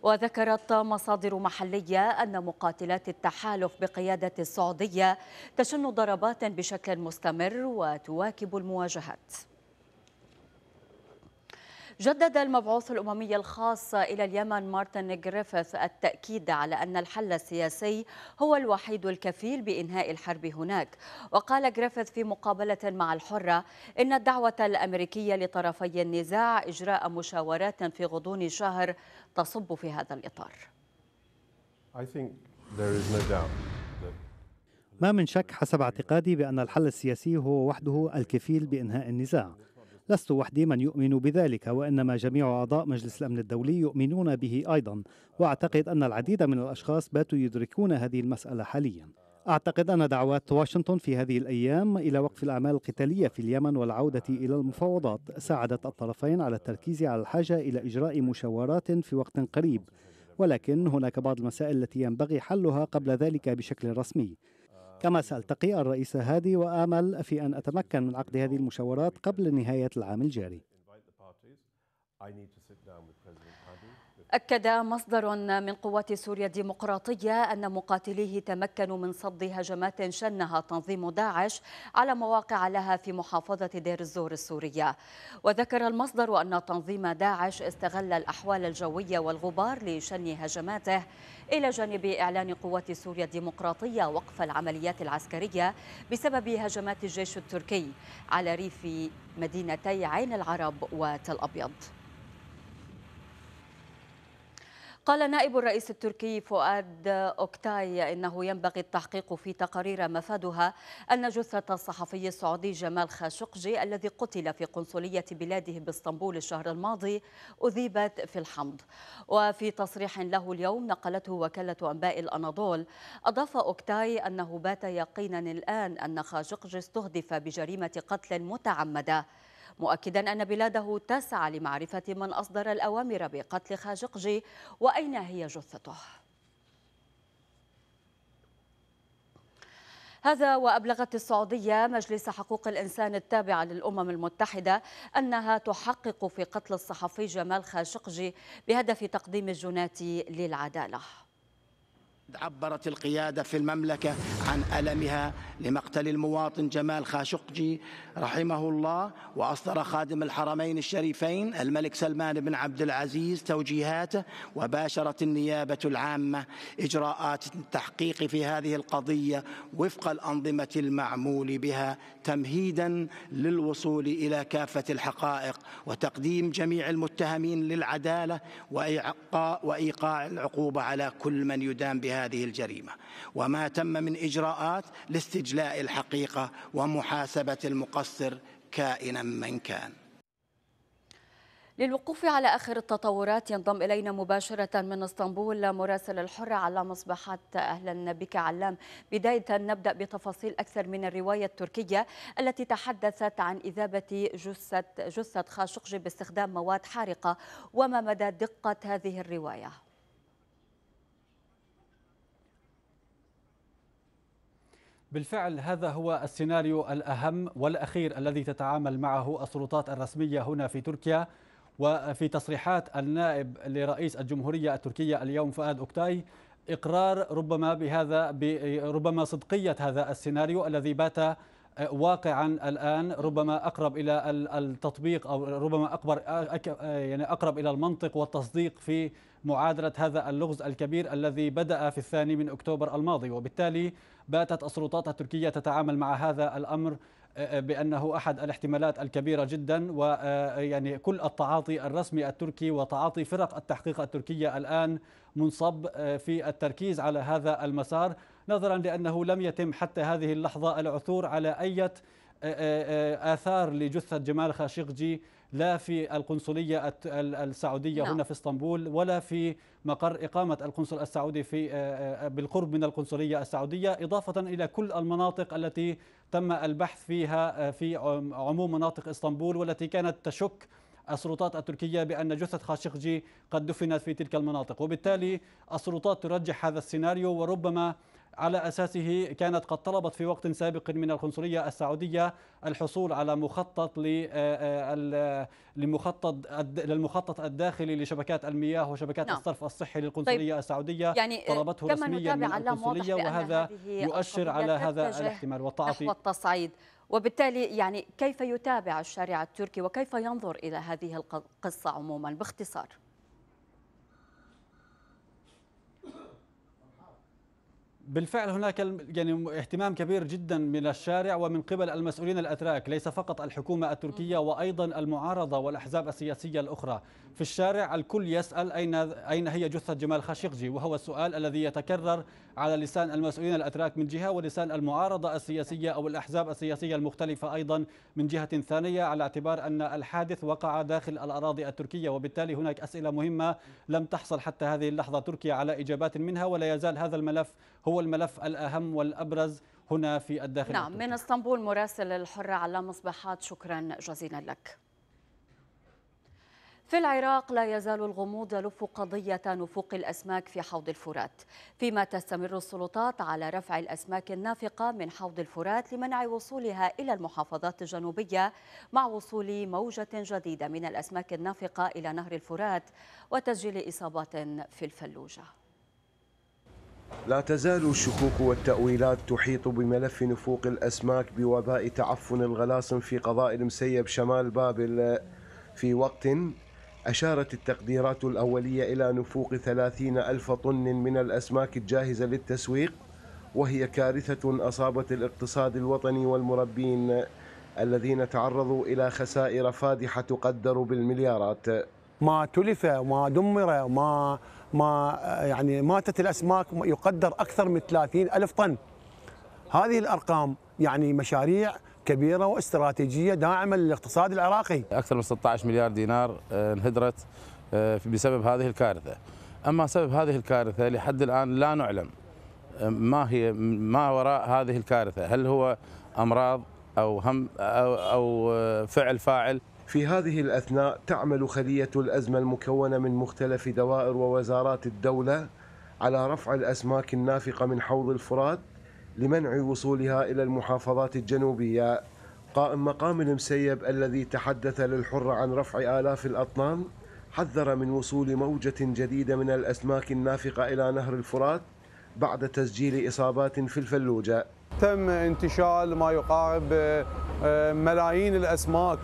وذكرت مصادر محلية أن مقاتلات التحالف بقيادة السعودية تشن ضربات بشكل مستمر وتواكب المواجهات جدد المبعوث الأممي الخاص إلى اليمن مارتن جريفيث التأكيد على أن الحل السياسي هو الوحيد الكفيل بإنهاء الحرب هناك وقال جريفيث في مقابلة مع الحرة إن الدعوة الأمريكية لطرفي النزاع إجراء مشاورات في غضون شهر تصب في هذا الإطار ما من شك حسب اعتقادي بأن الحل السياسي هو وحده الكفيل بإنهاء النزاع لست وحدي من يؤمن بذلك وإنما جميع أعضاء مجلس الأمن الدولي يؤمنون به أيضا وأعتقد أن العديد من الأشخاص باتوا يدركون هذه المسألة حاليا أعتقد أن دعوات واشنطن في هذه الأيام إلى وقف الأعمال القتالية في اليمن والعودة إلى المفاوضات ساعدت الطرفين على التركيز على الحاجة إلى إجراء مشاورات في وقت قريب ولكن هناك بعض المسائل التي ينبغي حلها قبل ذلك بشكل رسمي كما سألتقي الرئيس هادي وآمل في أن أتمكن من عقد هذه المشاورات قبل نهاية العام الجاري أكد مصدر من قوات سوريا الديمقراطية أن مقاتليه تمكنوا من صد هجمات شنها تنظيم داعش على مواقع لها في محافظة دير الزور السورية وذكر المصدر أن تنظيم داعش استغل الأحوال الجوية والغبار لشن هجماته إلى جانب إعلان قوات سوريا الديمقراطية وقف العمليات العسكرية بسبب هجمات الجيش التركي على ريف مدينتي عين العرب وتل أبيض قال نائب الرئيس التركي فؤاد أوكتاي إنه ينبغي التحقيق في تقارير مفادها أن جثة الصحفي السعودي جمال خاشقجي الذي قتل في قنصلية بلاده باسطنبول الشهر الماضي أذيبت في الحمض وفي تصريح له اليوم نقلته وكالة أنباء الأناضول أضاف أوكتاي أنه بات يقينا الآن أن خاشقجي استهدف بجريمة قتل متعمدة مؤكدا أن بلاده تسعى لمعرفة من أصدر الأوامر بقتل خاشقجي وأين هي جثته هذا وأبلغت السعودية مجلس حقوق الإنسان التابع للأمم المتحدة أنها تحقق في قتل الصحفي جمال خاشقجي بهدف تقديم الجنات للعدالة عبرت القيادة في المملكة عن ألمها لمقتل المواطن جمال خاشقجي رحمه الله وأصدر خادم الحرمين الشريفين الملك سلمان بن عبد العزيز توجيهاته وباشرت النيابة العامة إجراءات التحقيق في هذه القضية وفق الأنظمة المعمول بها تمهيدا للوصول إلى كافة الحقائق وتقديم جميع المتهمين للعدالة وإيقاع العقوبة على كل من يدان بها هذه الجريمة وما تم من إجراءات لاستجلاء الحقيقة ومحاسبة المقصر كائنا من كان للوقوف على آخر التطورات ينضم إلينا مباشرة من اسطنبول مراسل الحرة علام مصباحات أهلا بك علام بداية نبدأ بتفاصيل أكثر من الرواية التركية التي تحدثت عن إذابة جثة جثة خاشقجي باستخدام مواد حارقة وما مدى دقة هذه الرواية بالفعل هذا هو السيناريو الأهم والأخير الذي تتعامل معه السلطات الرسمية هنا في تركيا وفي تصريحات النائب لرئيس الجمهورية التركية اليوم فؤاد أكتاي إقرار ربما بهذا ربما صدقية هذا السيناريو الذي بات واقعا الآن ربما أقرب إلى التطبيق أو ربما اكبر يعني أقرب إلى المنطق والتصديق في معادلة هذا اللغز الكبير الذي بدأ في الثاني من أكتوبر الماضي وبالتالي باتت السلطات التركية تتعامل مع هذا الأمر بأنه أحد الاحتمالات الكبيرة جدا ويعني كل التعاطي الرسمي التركي وتعاطي فرق التحقيق التركية الآن منصب في التركيز على هذا المسار نظرا لأنه لم يتم حتى هذه اللحظة العثور على أي آثار لجثة جمال خاشقجي لا في القنصلية السعودية هنا نعم. في اسطنبول ولا في مقر إقامة القنصل السعودي في بالقرب من القنصلية السعودية إضافة إلى كل المناطق التي تم البحث فيها في عموم مناطق اسطنبول والتي كانت تشك السلطات التركية بأن جثة خاشقجي قد دفنت في تلك المناطق وبالتالي السلطات ترجح هذا السيناريو وربما على أساسه كانت قد طلبت في وقت سابق من القنصلية السعودية الحصول على مخطط للمخطط آه، آه، للمخطط الداخلي لشبكات المياه وشبكات نعم. الصرف الصحي للقنصلية طيب السعودية يعني آه، طلبته رسميا من القنصلية وهذا يؤشر على هذا الاحتمال والتعاطي نحو التصعيد وبالتالي يعني كيف يتابع الشارع التركي وكيف ينظر إلى هذه القصة عموما باختصار بالفعل هناك يعني اهتمام كبير جدا من الشارع ومن قبل المسؤولين الاتراك ليس فقط الحكومه التركيه وايضا المعارضه والاحزاب السياسيه الاخرى في الشارع الكل يسأل أين أين هي جثة جمال خاشقجي وهو السؤال الذي يتكرر على لسان المسؤولين الأتراك من جهة ولسان المعارضة السياسية أو الأحزاب السياسية المختلفة أيضا من جهة ثانية على اعتبار أن الحادث وقع داخل الأراضي التركية وبالتالي هناك أسئلة مهمة لم تحصل حتى هذه اللحظة تركيا على إجابات منها ولا يزال هذا الملف هو الملف الأهم والأبرز هنا في الداخل نعم التركي. من اسطنبول مراسل الحرة على مصباحات شكرا جزيلا لك في العراق لا يزال الغموض يلف قضية نفوق الأسماك في حوض الفرات فيما تستمر السلطات على رفع الأسماك النافقة من حوض الفرات لمنع وصولها إلى المحافظات الجنوبية مع وصول موجة جديدة من الأسماك النافقة إلى نهر الفرات وتسجيل إصابات في الفلوجة لا تزال الشكوك والتأويلات تحيط بملف نفوق الأسماك بوباء تعفن الغلاصن في قضاء المسيب شمال بابل في وقت أشارت التقديرات الأولية إلى نفوق 30 ألف طن من الأسماك الجاهزة للتسويق وهي كارثة أصابت الاقتصاد الوطني والمربين الذين تعرضوا إلى خسائر فادحة تقدر بالمليارات ما تلف وما دمر وما ما يعني ماتت الأسماك يقدر أكثر من 30 ألف طن هذه الأرقام يعني مشاريع كبيره واستراتيجيه داعمه للاقتصاد العراقي. اكثر من 16 مليار دينار آه، انهدرت آه، بسبب هذه الكارثه. اما سبب هذه الكارثه لحد الان لا نعلم آه، ما هي ما وراء هذه الكارثه، هل هو امراض او هم او, أو فعل فاعل؟ في هذه الاثناء تعمل خليه الازمه المكونه من مختلف دوائر ووزارات الدوله على رفع الاسماك النافقه من حوض الفرات لمنع وصولها إلى المحافظات الجنوبية قائم مقام المسيب الذي تحدث للحرة عن رفع آلاف الأطنان حذر من وصول موجة جديدة من الأسماك النافقة إلى نهر الفرات بعد تسجيل إصابات في الفلوجة تم انتشال ما يقارب آه، ملايين الأسماك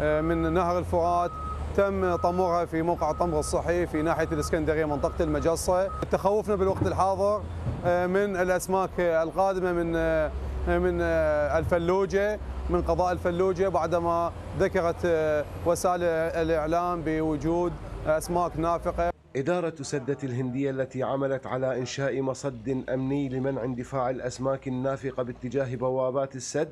آه، من نهر الفرات تم طموها في موقع طمغ الصحي في ناحية الإسكندرية منطقة المجصة تخوفنا بالوقت الحاضر آه، من الأسماك القادمة من آه، من آه، الفلوجة من قضاء الفلوجة بعدما ذكرت وسائل الإعلام بوجود أسماك نافقة إدارة سدة الهندية التي عملت على إنشاء مصد أمني لمنع اندفاع الأسماك النافقة باتجاه بوابات السد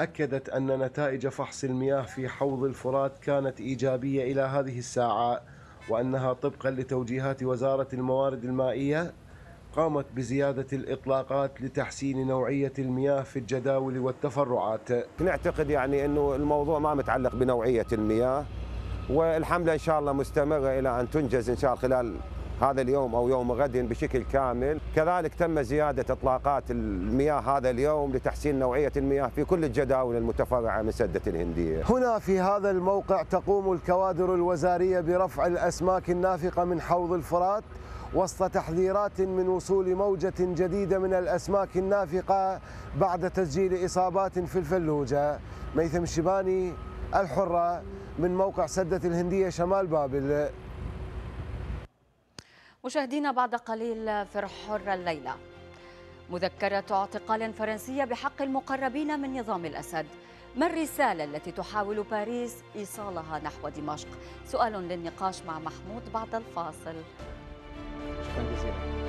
أكدت أن نتائج فحص المياه في حوض الفرات كانت إيجابية إلى هذه الساعة وأنها طبقا لتوجيهات وزارة الموارد المائية قامت بزيادة الإطلاقات لتحسين نوعية المياه في الجداول والتفرعات نعتقد يعني أنه الموضوع ما متعلق بنوعية المياه والحملة إن شاء الله مستمرة إلى أن تنجز إن شاء الله خلال هذا اليوم أو يوم غد بشكل كامل كذلك تم زيادة إطلاقات المياه هذا اليوم لتحسين نوعية المياه في كل الجداول المتفرعة من سدة الهندية هنا في هذا الموقع تقوم الكوادر الوزارية برفع الأسماك النافقة من حوض الفرات وسط تحذيرات من وصول موجة جديدة من الأسماك النافقة بعد تسجيل إصابات في الفلوجة ميثم الشباني الحرة من موقع سدة الهندية شمال بابل مشاهدينا بعد قليل في حر الليلة مذكرة اعتقال فرنسية بحق المقربين من نظام الأسد ما الرسالة التي تحاول باريس إيصالها نحو دمشق؟ سؤال للنقاش مع محمود بعد الفاصل شكرا جزيلا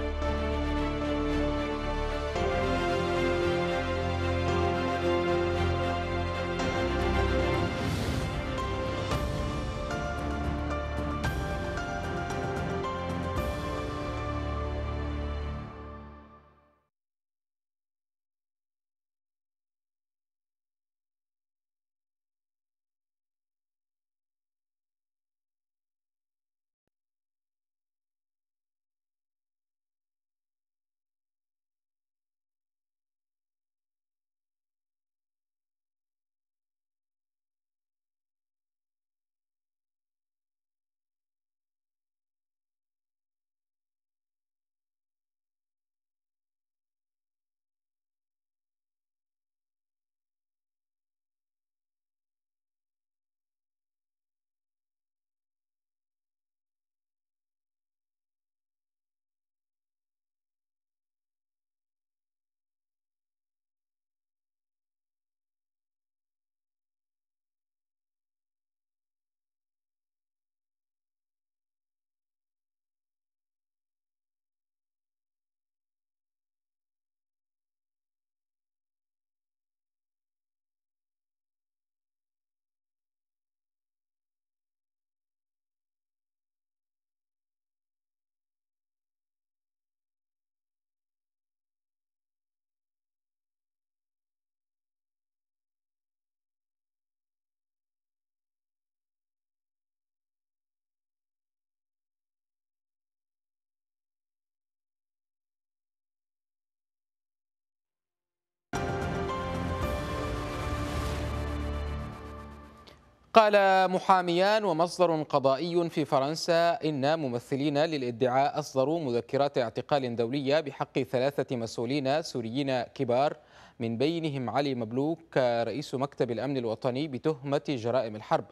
قال محاميان ومصدر قضائي في فرنسا إن ممثلين للادعاء أصدروا مذكرات اعتقال دولية بحق ثلاثة مسؤولين سوريين كبار من بينهم علي مبلوك رئيس مكتب الأمن الوطني بتهمة جرائم الحرب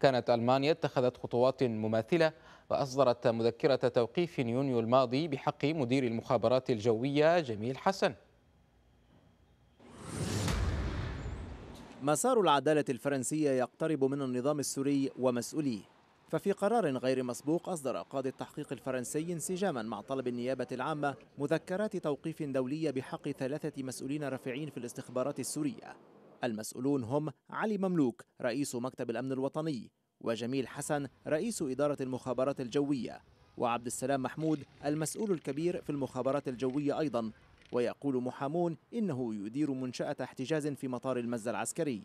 كانت ألمانيا اتخذت خطوات مماثلة وأصدرت مذكرة توقيف يونيو الماضي بحق مدير المخابرات الجوية جميل حسن مسار العدالة الفرنسية يقترب من النظام السوري ومسؤوليه ففي قرار غير مسبوق أصدر قاضي التحقيق الفرنسي انسجاما مع طلب النيابة العامة مذكرات توقيف دولية بحق ثلاثة مسؤولين رافعين في الاستخبارات السورية المسؤولون هم علي مملوك رئيس مكتب الأمن الوطني وجميل حسن رئيس إدارة المخابرات الجوية وعبد السلام محمود المسؤول الكبير في المخابرات الجوية أيضا ويقول محامون إنه يدير منشأة احتجاز في مطار المزة العسكري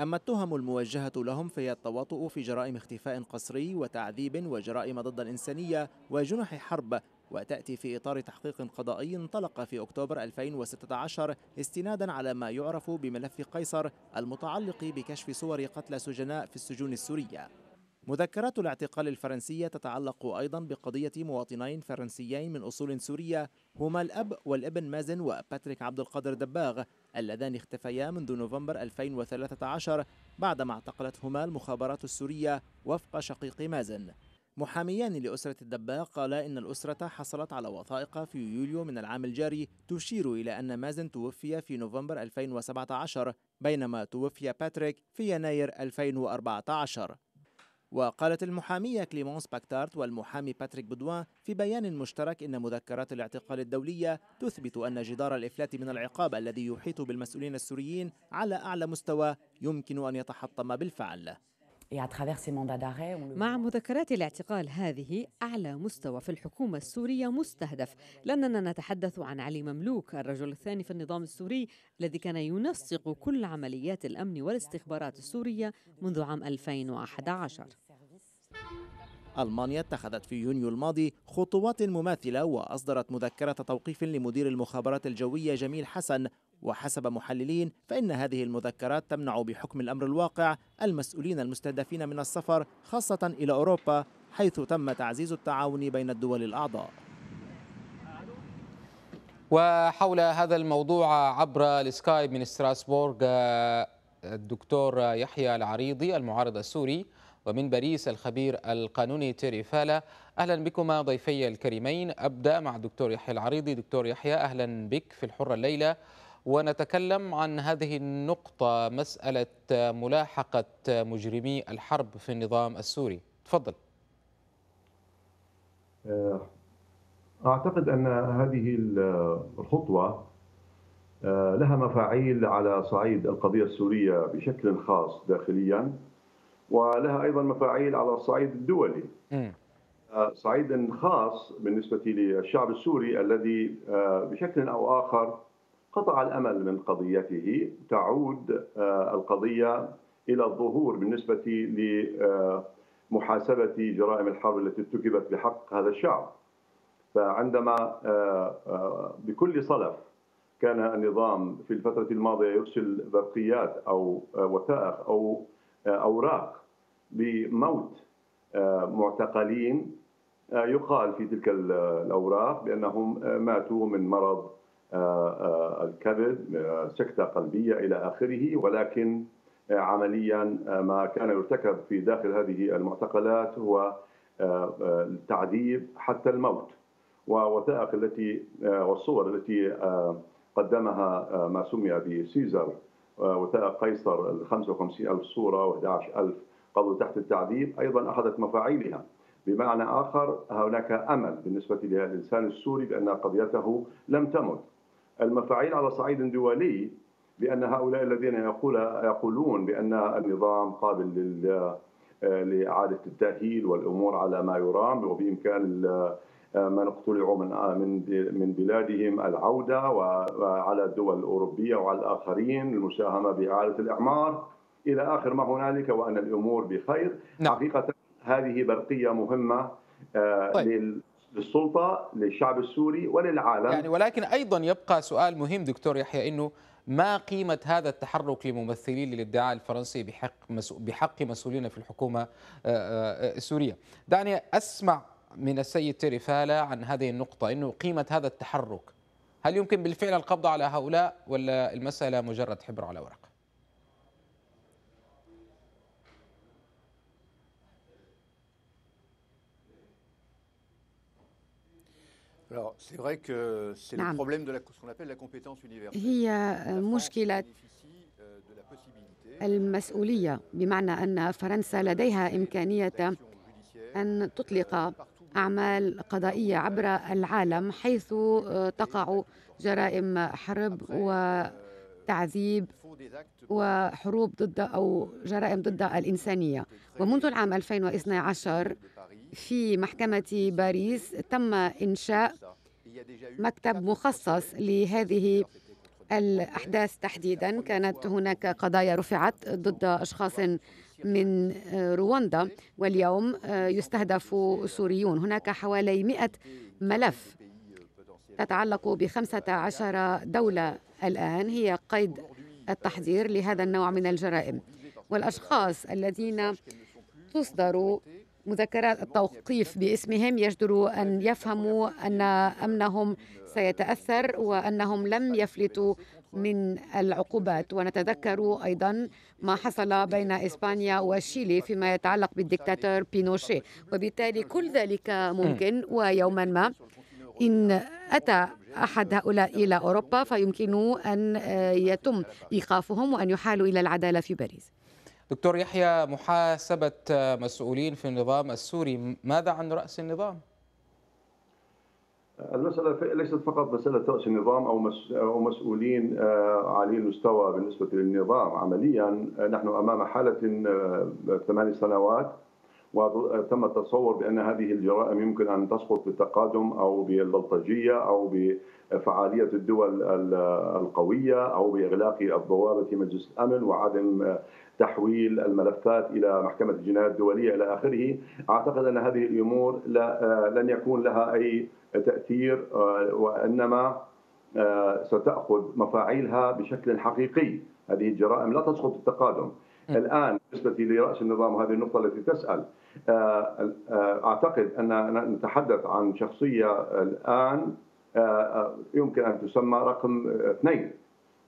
أما التهم الموجهة لهم فهي التواطؤ في جرائم اختفاء قسري وتعذيب وجرائم ضد الإنسانية وجنح حرب وتأتي في إطار تحقيق قضائي انطلق في أكتوبر 2016 استنادا على ما يعرف بملف قيصر المتعلق بكشف صور قتلى سجناء في السجون السورية مذكرات الاعتقال الفرنسية تتعلق أيضا بقضية مواطنين فرنسيين من أصول سورية هما الأب والابن مازن وباتريك عبد القادر دباغ اللذان اختفيا منذ نوفمبر 2013 بعدما اعتقلتهما المخابرات السورية وفق شقيق مازن محاميان لأسرة الدباغ قالا إن الأسرة حصلت على وثائق في يوليو من العام الجاري تشير إلى أن مازن توفي في نوفمبر 2017 بينما توفي باتريك في يناير 2014 وقالت المحامية كليمونس باكتارت والمحامي باتريك بودوان في بيان مشترك إن مذكرات الاعتقال الدولية تثبت أن جدار الإفلات من العقاب الذي يحيط بالمسؤولين السوريين على أعلى مستوى يمكن أن يتحطم بالفعل مع مذكرات الاعتقال هذه أعلى مستوى في الحكومة السورية مستهدف لأننا نتحدث عن علي مملوك الرجل الثاني في النظام السوري الذي كان ينسق كل عمليات الأمن والاستخبارات السورية منذ عام 2011 ألمانيا اتخذت في يونيو الماضي خطوات مماثلة وأصدرت مذكرة توقيف لمدير المخابرات الجوية جميل حسن وحسب محللين فإن هذه المذكرات تمنع بحكم الأمر الواقع المسؤولين المستهدفين من السفر خاصة إلى أوروبا حيث تم تعزيز التعاون بين الدول الأعضاء وحول هذا الموضوع عبر السكايب من ستراسبورغ الدكتور يحيى العريضي المعارض السوري ومن باريس الخبير القانوني تيري فالا أهلا بكما ضيفي الكريمين أبدأ مع الدكتور يحيى العريضي دكتور يحيى أهلا بك في الحرة الليلة ونتكلم عن هذه النقطة مسألة ملاحقة مجرمي الحرب في النظام السوري تفضل آه، أعتقد أن هذه الخطوة آه، لها مفاعيل على صعيد القضية السورية بشكل خاص داخليا ولها ايضا مفاعيل على الصعيد الدولي آه، صعيد خاص بالنسبه للشعب السوري الذي آه، بشكل او اخر قطع الامل من قضيته تعود آه، القضيه الى الظهور بالنسبه لمحاسبه جرائم الحرب التي ارتكبت بحق هذا الشعب فعندما بكل صلف كان النظام في الفتره الماضيه يرسل برقيات او وثائق او آه، اوراق بموت آه، معتقلين آه، يقال في تلك الاوراق بانهم ماتوا من مرض الكبد سكته قلبيه الى اخره ولكن عمليا ما كان يرتكب في داخل هذه المعتقلات هو التعذيب حتى الموت ووثائق التي والصور التي قدمها ما سمي بسيزر آه، وثائق قيصر ال 55000 صورة و11000 قضوا تحت التعذيب أيضا أخذت مفاعيلها بمعنى آخر هناك أمل بالنسبة للإنسان السوري بأن قضيته لم تمت المفاعيل على صعيد دولي بأن هؤلاء الذين يقول يقولون بأن النظام قابل آه، لإعادة التأهيل والأمور على ما يرام وبإمكان من اقتلعوا من من بلادهم العوده وعلى الدول الاوروبيه وعلى الاخرين المساهمه باعاده الاعمار الى اخر ما هنالك وان الامور بخير نعم. حقيقه هذه برقيه مهمه آه، طيب. للسلطه للشعب السوري وللعالم يعني ولكن ايضا يبقى سؤال مهم دكتور يحيى انه ما قيمة هذا التحرك لممثلي للادعاء الفرنسي بحق بحق مسؤولين في الحكومة آه، آه، السورية؟ دعني أسمع من السيد تريفالا عن هذه النقطة أنه قيمة هذا التحرك هل يمكن بالفعل القبض على هؤلاء ولا المسألة مجرد حبر على ورق نعم. هي مشكلة euh, المسؤولية بمعنى أن فرنسا لديها إمكانية أن تطلق أعمال قضائية عبر العالم حيث آه، تقع جرائم حرب وتعذيب وحروب ضد أو جرائم ضد الإنسانية ومنذ العام 2012 في محكمة باريس تم إنشاء مكتب مخصص لهذه الأحداث تحديدا كانت هناك قضايا رفعت ضد أشخاص من آه، رواندا واليوم آه، يستهدف سوريون هناك حوالي 100 ملف تتعلق ب 15 دولة الآن هي قيد التحذير لهذا النوع من الجرائم والأشخاص الذين تصدر مذكرات التوقيف باسمهم يجدر أن يفهموا أن أمنهم سيتأثر وأنهم لم يفلتوا من العقوبات ونتذكر أيضا ما حصل بين إسبانيا وشيلي فيما يتعلق بالدكتاتور بينوشي وبالتالي كل ذلك ممكن ويوما ما إن أتى أحد هؤلاء إلى أوروبا فيمكن أن يتم إيقافهم وأن يحالوا إلى العدالة في باريس دكتور يحيى محاسبة مسؤولين في النظام السوري ماذا عن رأس النظام؟ المسألة ليست فقط مسألة رأس النظام أو مسؤولين آه، علي المستوى بالنسبة للنظام عمليا آه، نحن أمام حالة آه، ثمان سنوات وتم التصور بأن هذه الجرائم يمكن أن تسقط بالتقادم أو بالبلطجية أو فعالية الدول القوية أو بإغلاق البوابة في مجلس الأمن وعدم تحويل الملفات الى محكمه الجنايات الدوليه الى اخره، اعتقد ان هذه الامور لن يكون لها اي تاثير آه، وانما آه، ستاخذ مفاعيلها بشكل حقيقي، هذه الجرائم لا تسقط التقادم. الان بالنسبه لراس النظام وهذه النقطه التي تسال آه، اعتقد ان نتحدث عن شخصيه الان آه، آه، يمكن ان تسمى رقم اثنين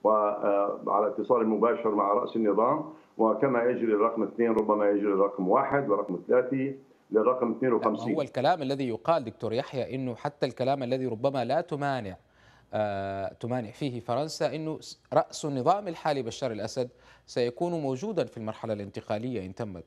وعلى آه، اتصال مباشر مع راس النظام وكما يجري الرقم اثنين ربما يجري الرقم واحد ورقم ثلاثه للرقم 52 هو الكلام الذي يقال دكتور يحيى انه حتى الكلام الذي ربما لا تمانع تمانع فيه فرنسا انه راس النظام الحالي بشار الاسد سيكون موجودا في المرحله الانتقاليه ان تمت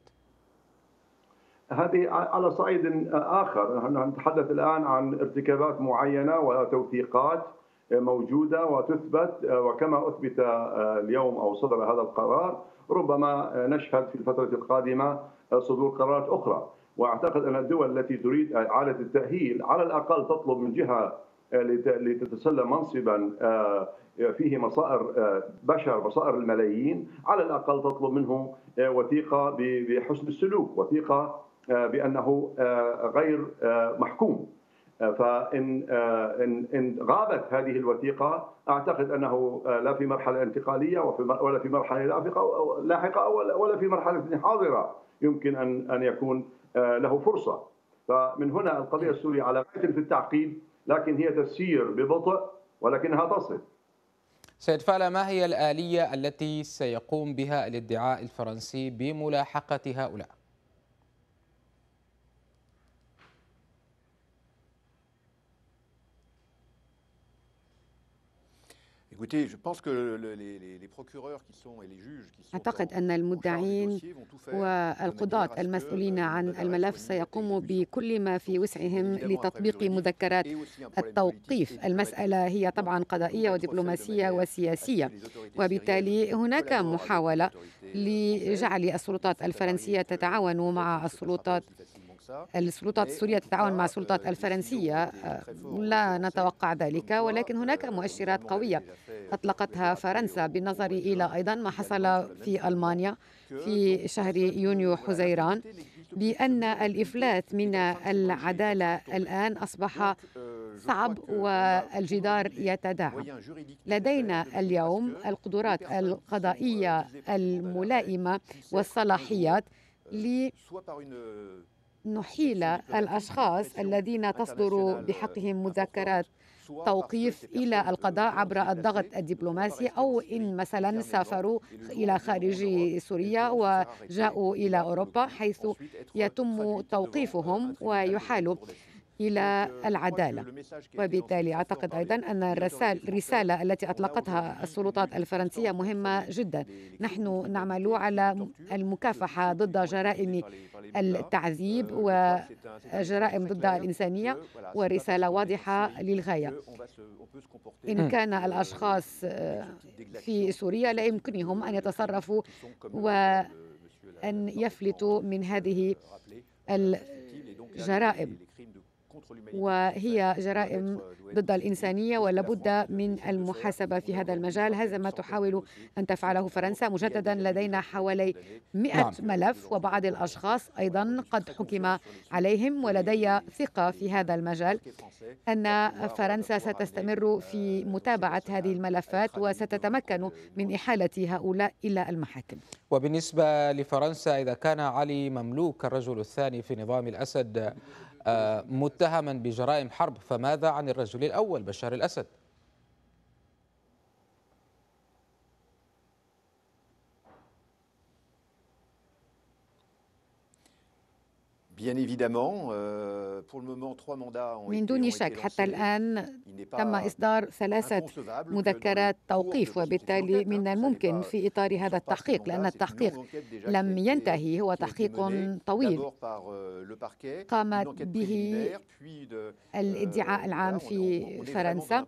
هذه على صعيد اخر نحن نتحدث الان عن ارتكابات معينه وتوثيقات موجوده وتثبت وكما اثبت آه، اليوم او صدر هذا القرار ربما نشهد في الفتره القادمه آه، صدور قرارات اخرى واعتقد ان الدول التي تريد اعاده التاهيل على الاقل تطلب من جهه آه، لتتسلم منصبا فيه مصائر بشر مصائر الملايين على الاقل تطلب منه وثيقه بحسن السلوك وثيقه آه، بانه آه، غير آه، محكوم فان ان ان غابت هذه الوثيقه اعتقد انه لا في مرحله انتقاليه ولا في مرحله لاحقه ولا في مرحله حاضره يمكن ان ان يكون له فرصه فمن هنا القضيه السوريه على غايه في التعقيد لكن هي تسير ببطء ولكنها تصل سيد فالا ما هي الآلية التي سيقوم بها الادعاء الفرنسي بملاحقة هؤلاء؟ أعتقد أن المدعين والقضاة المسؤولين euh, عن الملف سيقوموا بكل ما في وسعهم لتطبيق مذكرات التوقيف المسألة هي طبعا قضائية ودبلوماسية وسياسية وبالتالي هناك محاولة لجعل السلطات الفرنسية تتعاون مع السلطات السلطات السورية تتعاون مع السلطات الفرنسية لا نتوقع ذلك ولكن هناك مؤشرات قوية أطلقتها فرنسا بالنظر إلى أيضا ما حصل في ألمانيا في شهر يونيو حزيران بأن الإفلات من العدالة الآن أصبح صعب والجدار يتداعى لدينا اليوم القدرات القضائية الملائمة والصلاحيات ل نحيل الأشخاص الذين تصدر بحقهم مذكرات توقيف إلى القضاء عبر الضغط الدبلوماسي أو إن مثلا سافروا إلى خارج سوريا وجاءوا إلى أوروبا حيث يتم توقيفهم ويحالوا إلى العدالة وبالتالي أعتقد أيضا أن الرسالة التي أطلقتها السلطات الفرنسية مهمة جدا نحن نعمل على المكافحة ضد جرائم التعذيب وجرائم ضد الإنسانية ورسالة واضحة للغاية إن كان الأشخاص آه، في سوريا لا يمكنهم أن يتصرفوا وأن يفلتوا من هذه الجرائم وهي جرائم euh, ضد الإنسانية ولابد من euh, المحاسبة في هذا المجال هذا ما تحاول أن تفعله فرنسا مجددا لدينا حوالي 100 ملف وبعض الأشخاص أيضا قد حكم عليهم ولدي ثقة في هذا المجال أن فرنسا ستستمر في euh, متابعة هذه الملفات وستتمكن من إحالة هؤلاء إلى المحاكم وبالنسبة لفرنسا إذا كان علي مملوك الرجل الثاني في نظام الأسد آه، متهما بجرائم حرب فماذا عن الرجل الأول بشار الأسد؟ من دون شك حتى الآن تم إصدار ثلاثة مذكرات توقيف وبالتالي من الممكن في إطار هذا التحقيق لأن التحقيق لم ينتهي هو تحقيق طويل قامت به الادعاء العام في فرنسا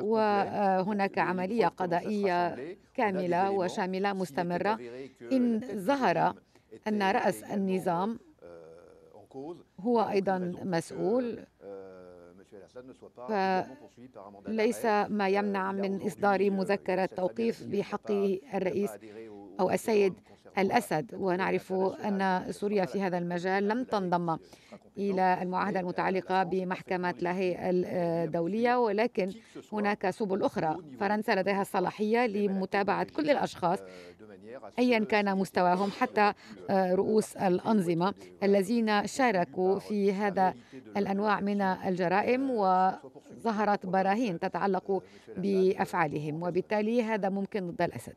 وهناك عملية قضائية كاملة وشاملة مستمرة إن ظهر أن رأس النظام هو أيضا مسؤول euh, euh, فليس ما euh, يمنع من إصدار مذكرة توقيف بحق الرئيس أو السيد الأسد ونعرف أن سوريا في هذا المجال لم تنضم إلى المعاهدة المتعلقة بمحكمة لاهي الدولية ولكن هناك سبل أخرى فرنسا لديها الصلاحية لمتابعة كل الأشخاص أيا كان مستواهم حتى آه، رؤوس الأنظمة الذين شاركوا في هذا الأنواع من الجرائم وظهرت براهين تتعلق بأفعالهم وبالتالي هذا ممكن ضد الأسد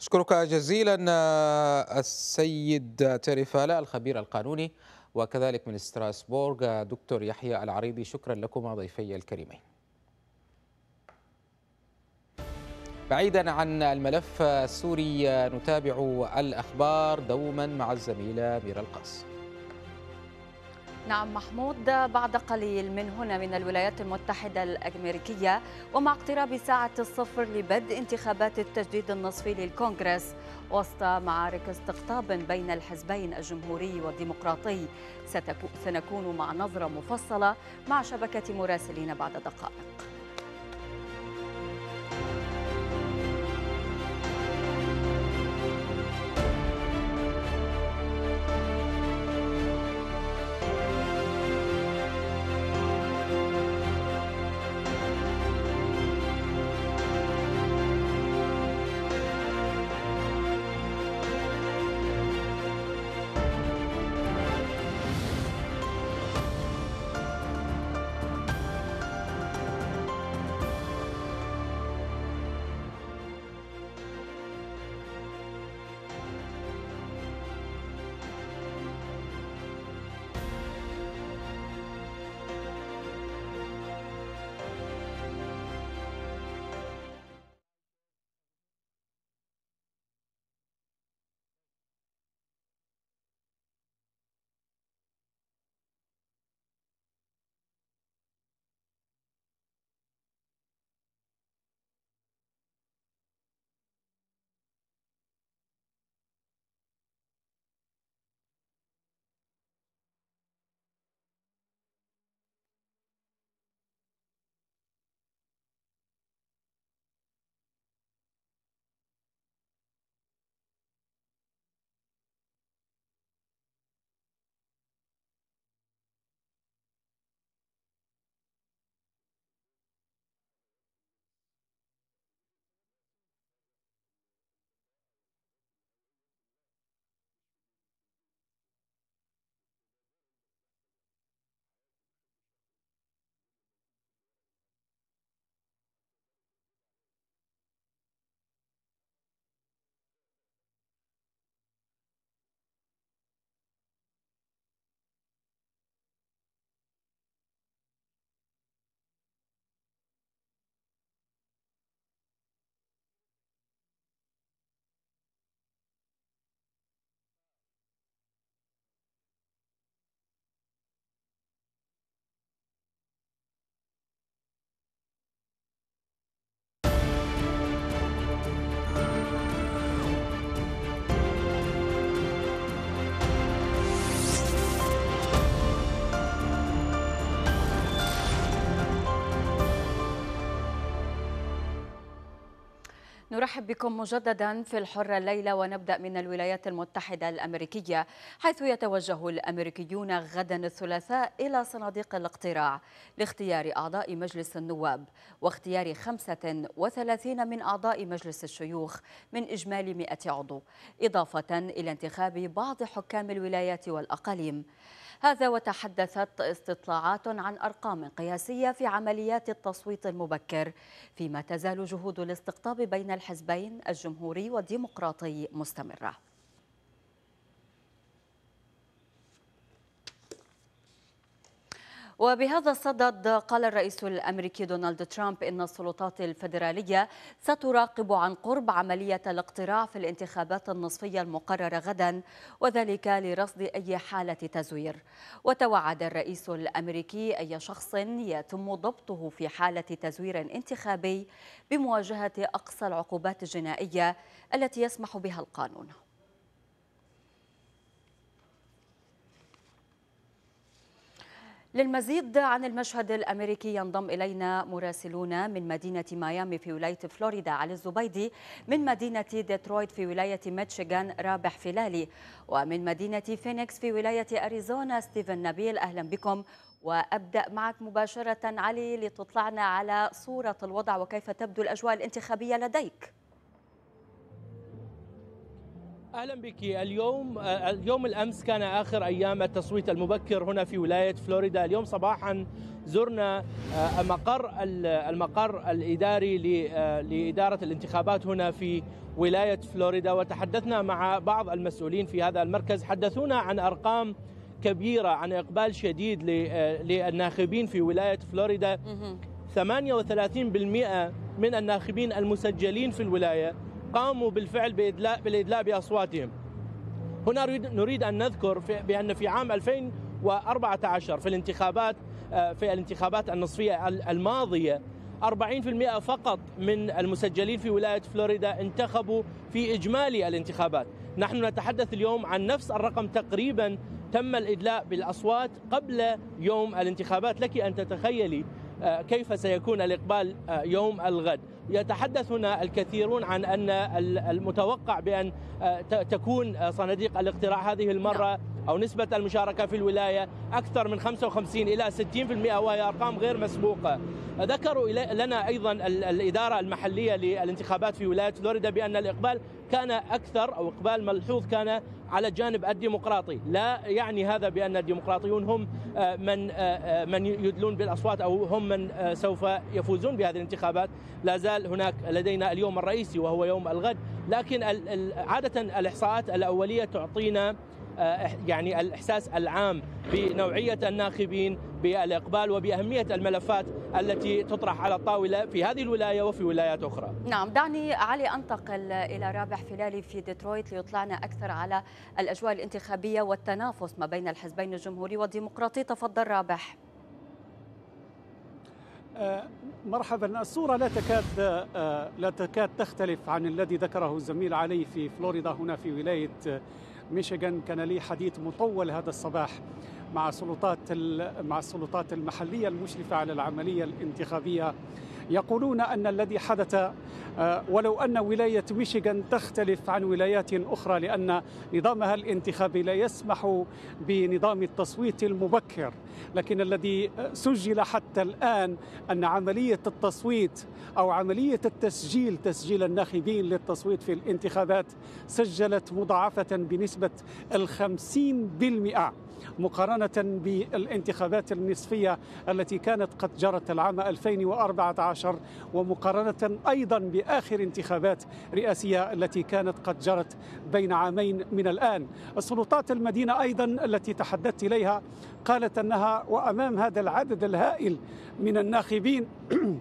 أشكرك جزيلا آه، السيد تريفالا الخبير القانوني وكذلك من ستراسبورغ آه، دكتور يحيى العريبي شكرا لكما ضيفي الكريمين بعيدا عن الملف السوري نتابع الأخبار دوما مع الزميلة ميرا القاسم نعم محمود بعد قليل من هنا من الولايات المتحدة الأمريكية ومع اقتراب ساعة الصفر لبدء انتخابات التجديد النصفي للكونغرس وسط معارك استقطاب بين الحزبين الجمهوري والديمقراطي سنكون مع نظرة مفصلة مع شبكة مراسلين بعد دقائق نرحب بكم مجددا في الحرة الليلة ونبدأ من الولايات المتحدة الأمريكية حيث يتوجه الأمريكيون غدا الثلاثاء إلى صناديق الاقتراع لاختيار أعضاء مجلس النواب واختيار 35 من أعضاء مجلس الشيوخ من إجمالي 100 عضو إضافة إلى انتخاب بعض حكام الولايات والأقاليم هذا وتحدثت استطلاعات عن أرقام قياسية في عمليات التصويت المبكر فيما تزال جهود الاستقطاب بين الحزبين الجمهوري والديمقراطي مستمرة وبهذا الصدد قال الرئيس الامريكي دونالد ترامب ان السلطات الفدرالية ستراقب عن قرب عمليه الاقتراع في الانتخابات النصفيه المقرره غدا وذلك لرصد اي حاله تزوير. وتوعد الرئيس الامريكي اي شخص يتم ضبطه في حاله تزوير انتخابي بمواجهه اقصى العقوبات الجنائيه التي يسمح بها القانون. للمزيد عن المشهد الأمريكي ينضم إلينا مراسلون من مدينة ميامي في ولاية فلوريدا علي الزبيدي من مدينة ديترويت في ولاية ميتشيغان رابح فلالي ومن مدينة فينيكس في ولاية أريزونا ستيفن نبيل أهلا بكم وأبدأ معك مباشرة علي لتطلعنا على صورة الوضع وكيف تبدو الأجواء الانتخابية لديك اهلا بك اليوم اليوم الامس كان اخر ايام التصويت المبكر هنا في ولايه فلوريدا اليوم صباحا زرنا آه، مقر المقر الاداري آه، لاداره الانتخابات هنا في ولايه فلوريدا وتحدثنا مع بعض المسؤولين في هذا المركز حدثونا عن ارقام كبيره عن اقبال شديد آه، للناخبين في ولايه فلوريدا 38% من الناخبين المسجلين في الولايه قاموا بالفعل بإدلاء بالإدلاء بأصواتهم هنا نريد أن نذكر بأن في عام 2014 في الانتخابات آه، في الانتخابات النصفية الماضية 40% فقط من المسجلين في ولاية فلوريدا انتخبوا في إجمالي الانتخابات نحن نتحدث اليوم عن نفس الرقم تقريبا تم الإدلاء بالأصوات قبل يوم الانتخابات لك أن تتخيلي آه، كيف سيكون الإقبال آه، يوم الغد يتحدث هنا الكثيرون عن أن المتوقع بأن آه، تكون صناديق الاقتراع هذه المرة نعم. أو نسبة المشاركة في الولاية أكثر من 55 إلى 60% وهي أرقام غير مسبوقة ذكروا لنا أيضا الإدارة المحلية للانتخابات في ولاية فلوريدا بأن الإقبال كان أكثر أو إقبال ملحوظ كان على جانب الديمقراطي لا يعني هذا بأن الديمقراطيون هم آه، من آه، آه، من يدلون بالأصوات أو هم من سوف يفوزون بهذه الانتخابات لا زال هناك لدينا اليوم الرئيسي وهو يوم الغد لكن عادة الإحصاءات الأولية تعطينا آه، يعني الإحساس العام بنوعية الناخبين بالإقبال وبأهمية الملفات التي تطرح على الطاولة في هذه الولاية وفي ولايات أخرى نعم دعني علي أنتقل إلى رابح فلالي في ديترويت ليطلعنا أكثر على الأجواء الانتخابية والتنافس ما بين الحزبين الجمهوري والديمقراطي تفضل رابح آه، مرحبا الصورة لا تكاد آه، لا تكاد تختلف عن الذي ذكره الزميل علي في فلوريدا هنا في ولاية ميشيغان كان لي حديث مطول هذا الصباح مع السلطات مع السلطات المحليه المشرفه على العمليه الانتخابيه يقولون أن الذي حدث آه، ولو أن ولاية ميشيغان تختلف عن ولايات أخرى لأن نظامها الانتخابي لا يسمح بنظام التصويت المبكر لكن الذي آه، سجل حتى الآن أن عملية التصويت أو عملية التسجيل تسجيل الناخبين للتصويت في الانتخابات سجلت مضاعفة بنسبة الخمسين بالمئة مقارنة بالانتخابات النصفية التي كانت قد جرت العام 2014 ومقارنة أيضا بآخر انتخابات رئاسية التي كانت قد جرت بين عامين من الآن السلطات المدينة أيضا التي تحدثت إليها قالت أنها وأمام هذا العدد الهائل من الناخبين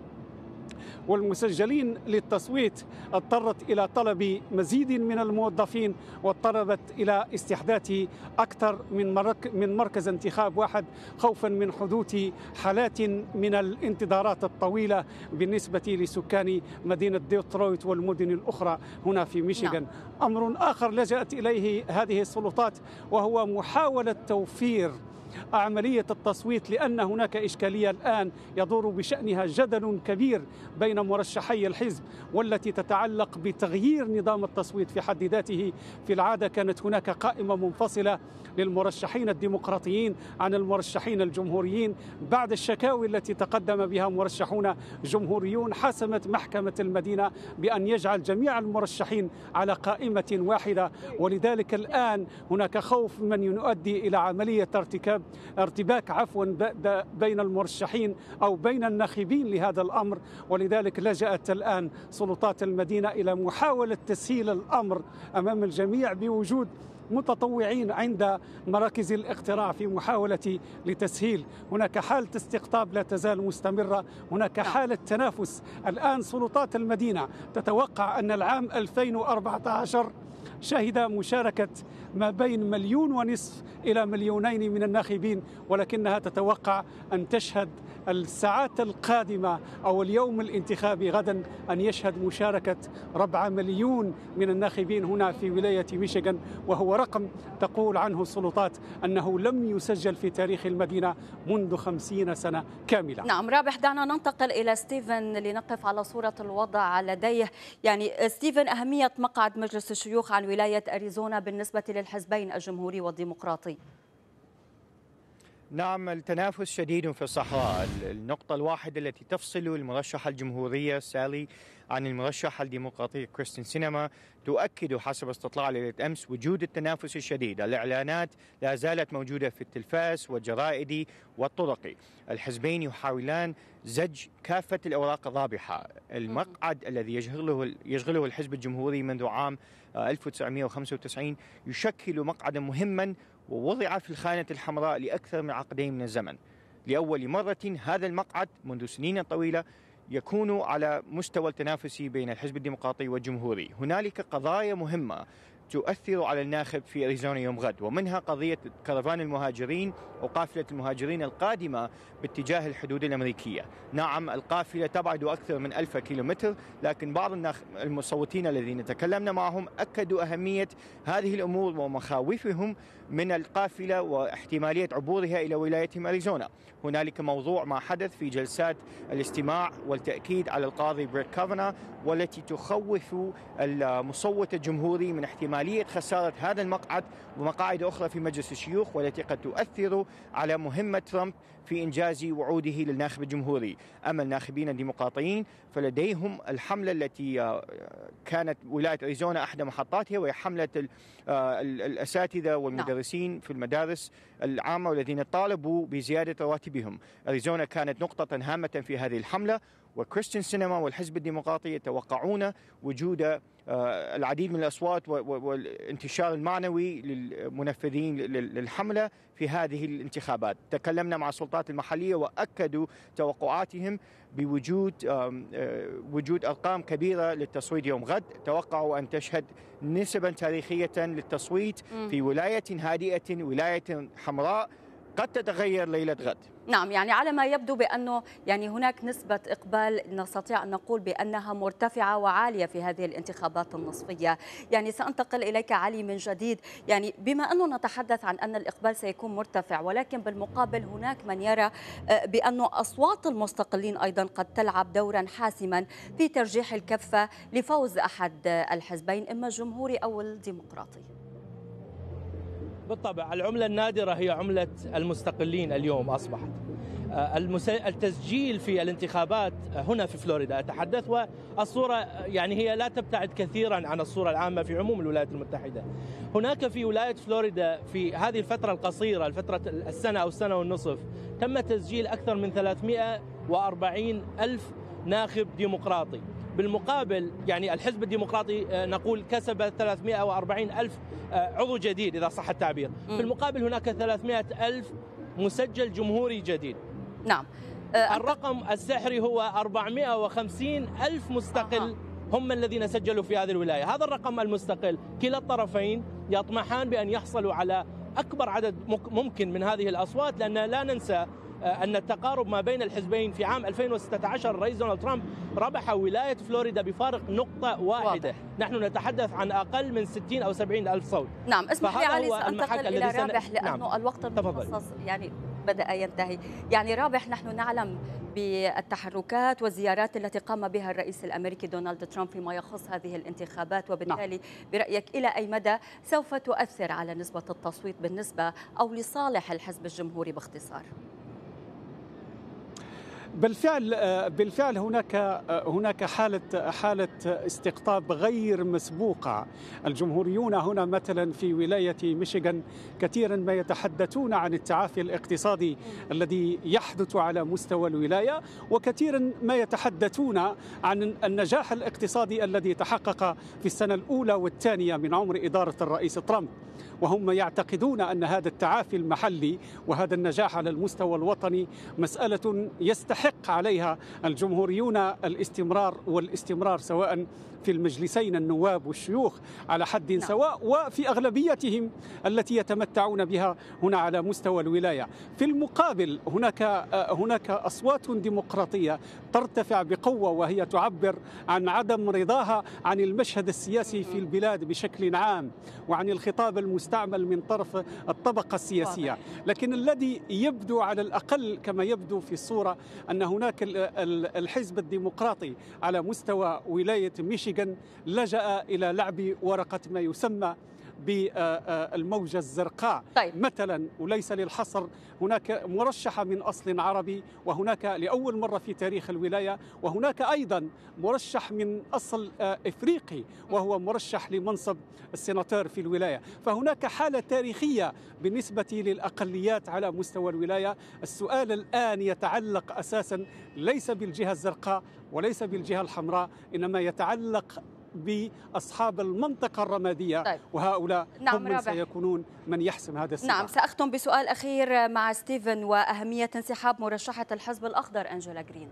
والمسجلين للتصويت اضطرت إلى طلب مزيد من الموظفين واضطربت إلى استحداث أكثر من, من مركز انتخاب واحد خوفا من حدوث حالات من الانتظارات الطويلة بالنسبة لسكان مدينة ديترويت والمدن الأخرى هنا في ميشيغان نعم. أمر آخر لجأت إليه هذه السلطات وهو محاولة توفير عملية التصويت لأن هناك إشكالية الآن يدور بشأنها جدل كبير بين مرشحي الحزب والتي تتعلق بتغيير نظام التصويت في حد ذاته في العادة كانت هناك قائمة منفصلة للمرشحين الديمقراطيين عن المرشحين الجمهوريين بعد الشكاوي التي تقدم بها مرشحون جمهوريون حسمت محكمة المدينة بأن يجعل جميع المرشحين على قائمة واحدة ولذلك الآن هناك خوف من يؤدي إلى عملية ارتكاب ارتباك عفوا بين المرشحين أو بين الناخبين لهذا الأمر ولذلك لجأت الآن سلطات المدينة إلى محاولة تسهيل الأمر أمام الجميع بوجود متطوعين عند مراكز الاقتراع في محاولة لتسهيل هناك حالة استقطاب لا تزال مستمرة هناك نعم. حالة تنافس الآن سلطات المدينة تتوقع أن العام 2014 شهد مشاركة ما بين مليون ونصف إلى مليونين من الناخبين ولكنها تتوقع أن تشهد الساعات القادمة أو اليوم الانتخابي غدا أن يشهد مشاركة ربع مليون من الناخبين هنا في ولاية ميشيغان وهو رقم تقول عنه السلطات أنه لم يسجل في تاريخ المدينة منذ خمسين سنة كاملة نعم رابح دعنا ننتقل إلى ستيفن لنقف على صورة الوضع لديه يعني ستيفن أهمية مقعد مجلس الشيوخ عن ولاية أريزونا بالنسبة للحزبين الجمهوري والديمقراطي نعم التنافس شديد في الصحراء النقطة الواحدة التي تفصل المرشحة الجمهورية سالي عن المرشح الديمقراطي كريستين سينما تؤكد حسب استطلاع ليلة أمس وجود التنافس الشديد الإعلانات لا زالت موجودة في التلفاز والجرائد والطرق الحزبين يحاولان زج كافة الأوراق الرابحة المقعد الذي يشغله, يشغله الحزب الجمهوري منذ عام 1995 آه، يشكل مقعدا مهما ووضع في الخانة الحمراء لأكثر من عقدين من الزمن لأول مرة هذا المقعد منذ سنين طويلة يكون على مستوى التنافسي بين الحزب الديمقراطي والجمهوري هنالك قضايا مهمة تؤثر على الناخب في أريزونا يوم غد ومنها قضية كرفان المهاجرين وقافلة المهاجرين القادمة باتجاه الحدود الأمريكية نعم القافلة تبعد أكثر من ألف كيلومتر لكن بعض المصوتين الذين تكلمنا معهم أكدوا أهمية هذه الأمور ومخاوفهم من القافلة واحتمالية عبورها إلى ولاية أريزونا هنالك موضوع ما حدث في جلسات الاستماع والتأكيد على القاضي بريت كافانا والتي تخوف المصوت الجمهوري من احتمالية خسارة هذا المقعد ومقاعد أخرى في مجلس الشيوخ والتي قد تؤثر على مهمة ترامب في إنجاز وعوده للناخب الجمهوري أما الناخبين الديمقراطيين فلديهم الحملة التي آه، كانت ولاية أريزونا أحد محطاتها وهي حملة آه، الأساتذة والمدرسين نعم. في المدارس العامة والذين طالبوا بزيادة رواتبهم أريزونا كانت نقطة هامة في هذه الحملة وكريستيان سينما والحزب الديمقراطي يتوقعون وجود آه، العديد من الاصوات والانتشار المعنوي للمنفذين للحمله في هذه الانتخابات، تكلمنا مع السلطات المحليه واكدوا توقعاتهم بوجود آه، وجود ارقام كبيره للتصويت يوم غد، توقعوا ان تشهد نسبا تاريخيه للتصويت في ولايه هادئه، ولايه حمراء قد تتغير ليله غد. نعم يعني على ما يبدو بأنه يعني هناك نسبة إقبال نستطيع أن نقول بأنها مرتفعة وعالية في هذه الانتخابات النصفية يعني سأنتقل إليك علي من جديد يعني بما أنه نتحدث عن أن الإقبال سيكون مرتفع ولكن بالمقابل هناك من يرى آه، بانه أصوات المستقلين أيضا قد تلعب دورا حاسما في ترجيح الكفة لفوز أحد الحزبين إما الجمهوري أو الديمقراطي بالطبع العملة النادرة هي عملة المستقلين اليوم أصبحت آه، التسجيل في الانتخابات هنا في فلوريدا أتحدث والصورة يعني هي لا تبتعد كثيرا عن الصورة العامة في عموم الولايات المتحدة هناك في ولاية فلوريدا في هذه الفترة القصيرة الفترة السنة أو السنة والنصف تم تسجيل أكثر من 340 ألف ناخب ديمقراطي بالمقابل يعني الحزب الديمقراطي آه، نقول كسب 340 ألف آه، عضو جديد إذا صح التعبير بالمقابل هناك 300 ألف مسجل جمهوري جديد نعم آه، الرقم السحري هو 450 ألف مستقل آه. هم الذين سجلوا في هذه الولايه، هذا الرقم المستقل كلا الطرفين يطمحان بان يحصلوا على اكبر عدد ممكن من هذه الاصوات لان لا ننسى آه، أن التقارب ما بين الحزبين في عام 2016 الرئيس دونالد ترامب ربح ولاية فلوريدا بفارق نقطة واحدة واضح. نحن نتحدث عن أقل من 60 أو 70 ألف صوت نعم اسمح لي علي سأنتقل إلى رابح سن... لأنه نعم. الوقت المخصص يعني بدأ ينتهي يعني رابح نحن نعلم بالتحركات والزيارات التي قام بها الرئيس الامريكي دونالد ترامب فيما يخص هذه الانتخابات وبالتالي نعم. برايك الى اي مدى سوف تؤثر على نسبه التصويت بالنسبه او لصالح الحزب الجمهوري باختصار؟ بالفعل آه، بالفعل هناك آه، هناك حاله حاله استقطاب غير مسبوقه الجمهوريون هنا مثلا في ولايه ميشيغان كثيرا ما يتحدثون عن التعافي الاقتصادي الذي يحدث على مستوى الولايه وكثيرا ما يتحدثون عن النجاح الاقتصادي الذي تحقق في السنه الاولى والثانيه من عمر اداره الرئيس ترامب وهم يعتقدون أن هذا التعافي المحلي وهذا النجاح على المستوى الوطني مسألة يستحق عليها الجمهوريون الاستمرار والاستمرار سواء في المجلسين النواب والشيوخ على حد نعم. سواء وفي أغلبيتهم التي يتمتعون بها هنا على مستوى الولاية في المقابل هناك هناك أصوات ديمقراطية ترتفع بقوة وهي تعبر عن عدم رضاها عن المشهد السياسي في البلاد بشكل عام وعن الخطاب المستعمل من طرف الطبقة السياسية لكن الذي يبدو على الأقل كما يبدو في الصورة أن هناك الحزب الديمقراطي على مستوى ولاية ميشيغان ميشيغان لجأ إلى لعب ورقة ما يسمى بالموجة الزرقاء طيب. مثلا وليس للحصر هناك مرشحة من أصل عربي وهناك لأول مرة في تاريخ الولاية وهناك أيضا مرشح من أصل آه، إفريقي وهو مرشح لمنصب السيناتور في الولاية فهناك حالة تاريخية بالنسبة للأقليات على مستوى الولاية السؤال الآن يتعلق أساسا ليس بالجهة الزرقاء وليس بالجهة الحمراء إنما يتعلق باصحاب المنطقه الرماديه طيب. وهؤلاء نعم هم رابح. سيكونون من يحسم هذا الصراع نعم ساختم بسؤال اخير مع ستيفن واهميه انسحاب مرشحه الحزب الاخضر انجولا جرين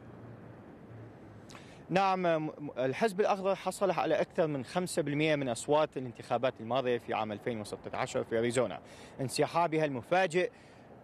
نعم الحزب الأخضر حصل على أكثر من 5% من أصوات الانتخابات الماضية في عام 2016 في أريزونا انسحابها المفاجئ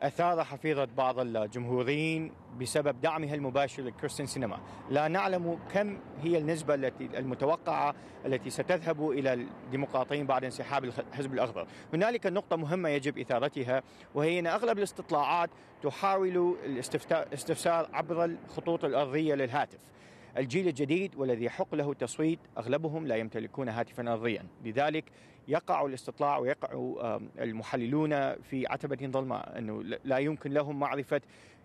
أثار حفيظة بعض الجمهوريين بسبب دعمها المباشر لكريستين سينما لا نعلم كم هي النسبة التي المتوقعة التي ستذهب إلى الديمقراطيين بعد انسحاب الحزب الأخضر هنالك نقطة مهمة يجب إثارتها وهي أن أغلب الاستطلاعات تحاول الاستفسار عبر الخطوط الأرضية للهاتف الجيل الجديد والذي يحق له التصويت اغلبهم لا يمتلكون هاتفا ارضيا، لذلك يقع الاستطلاع ويقع المحللون في عتبه ظلماء انه لا يمكن لهم معرفه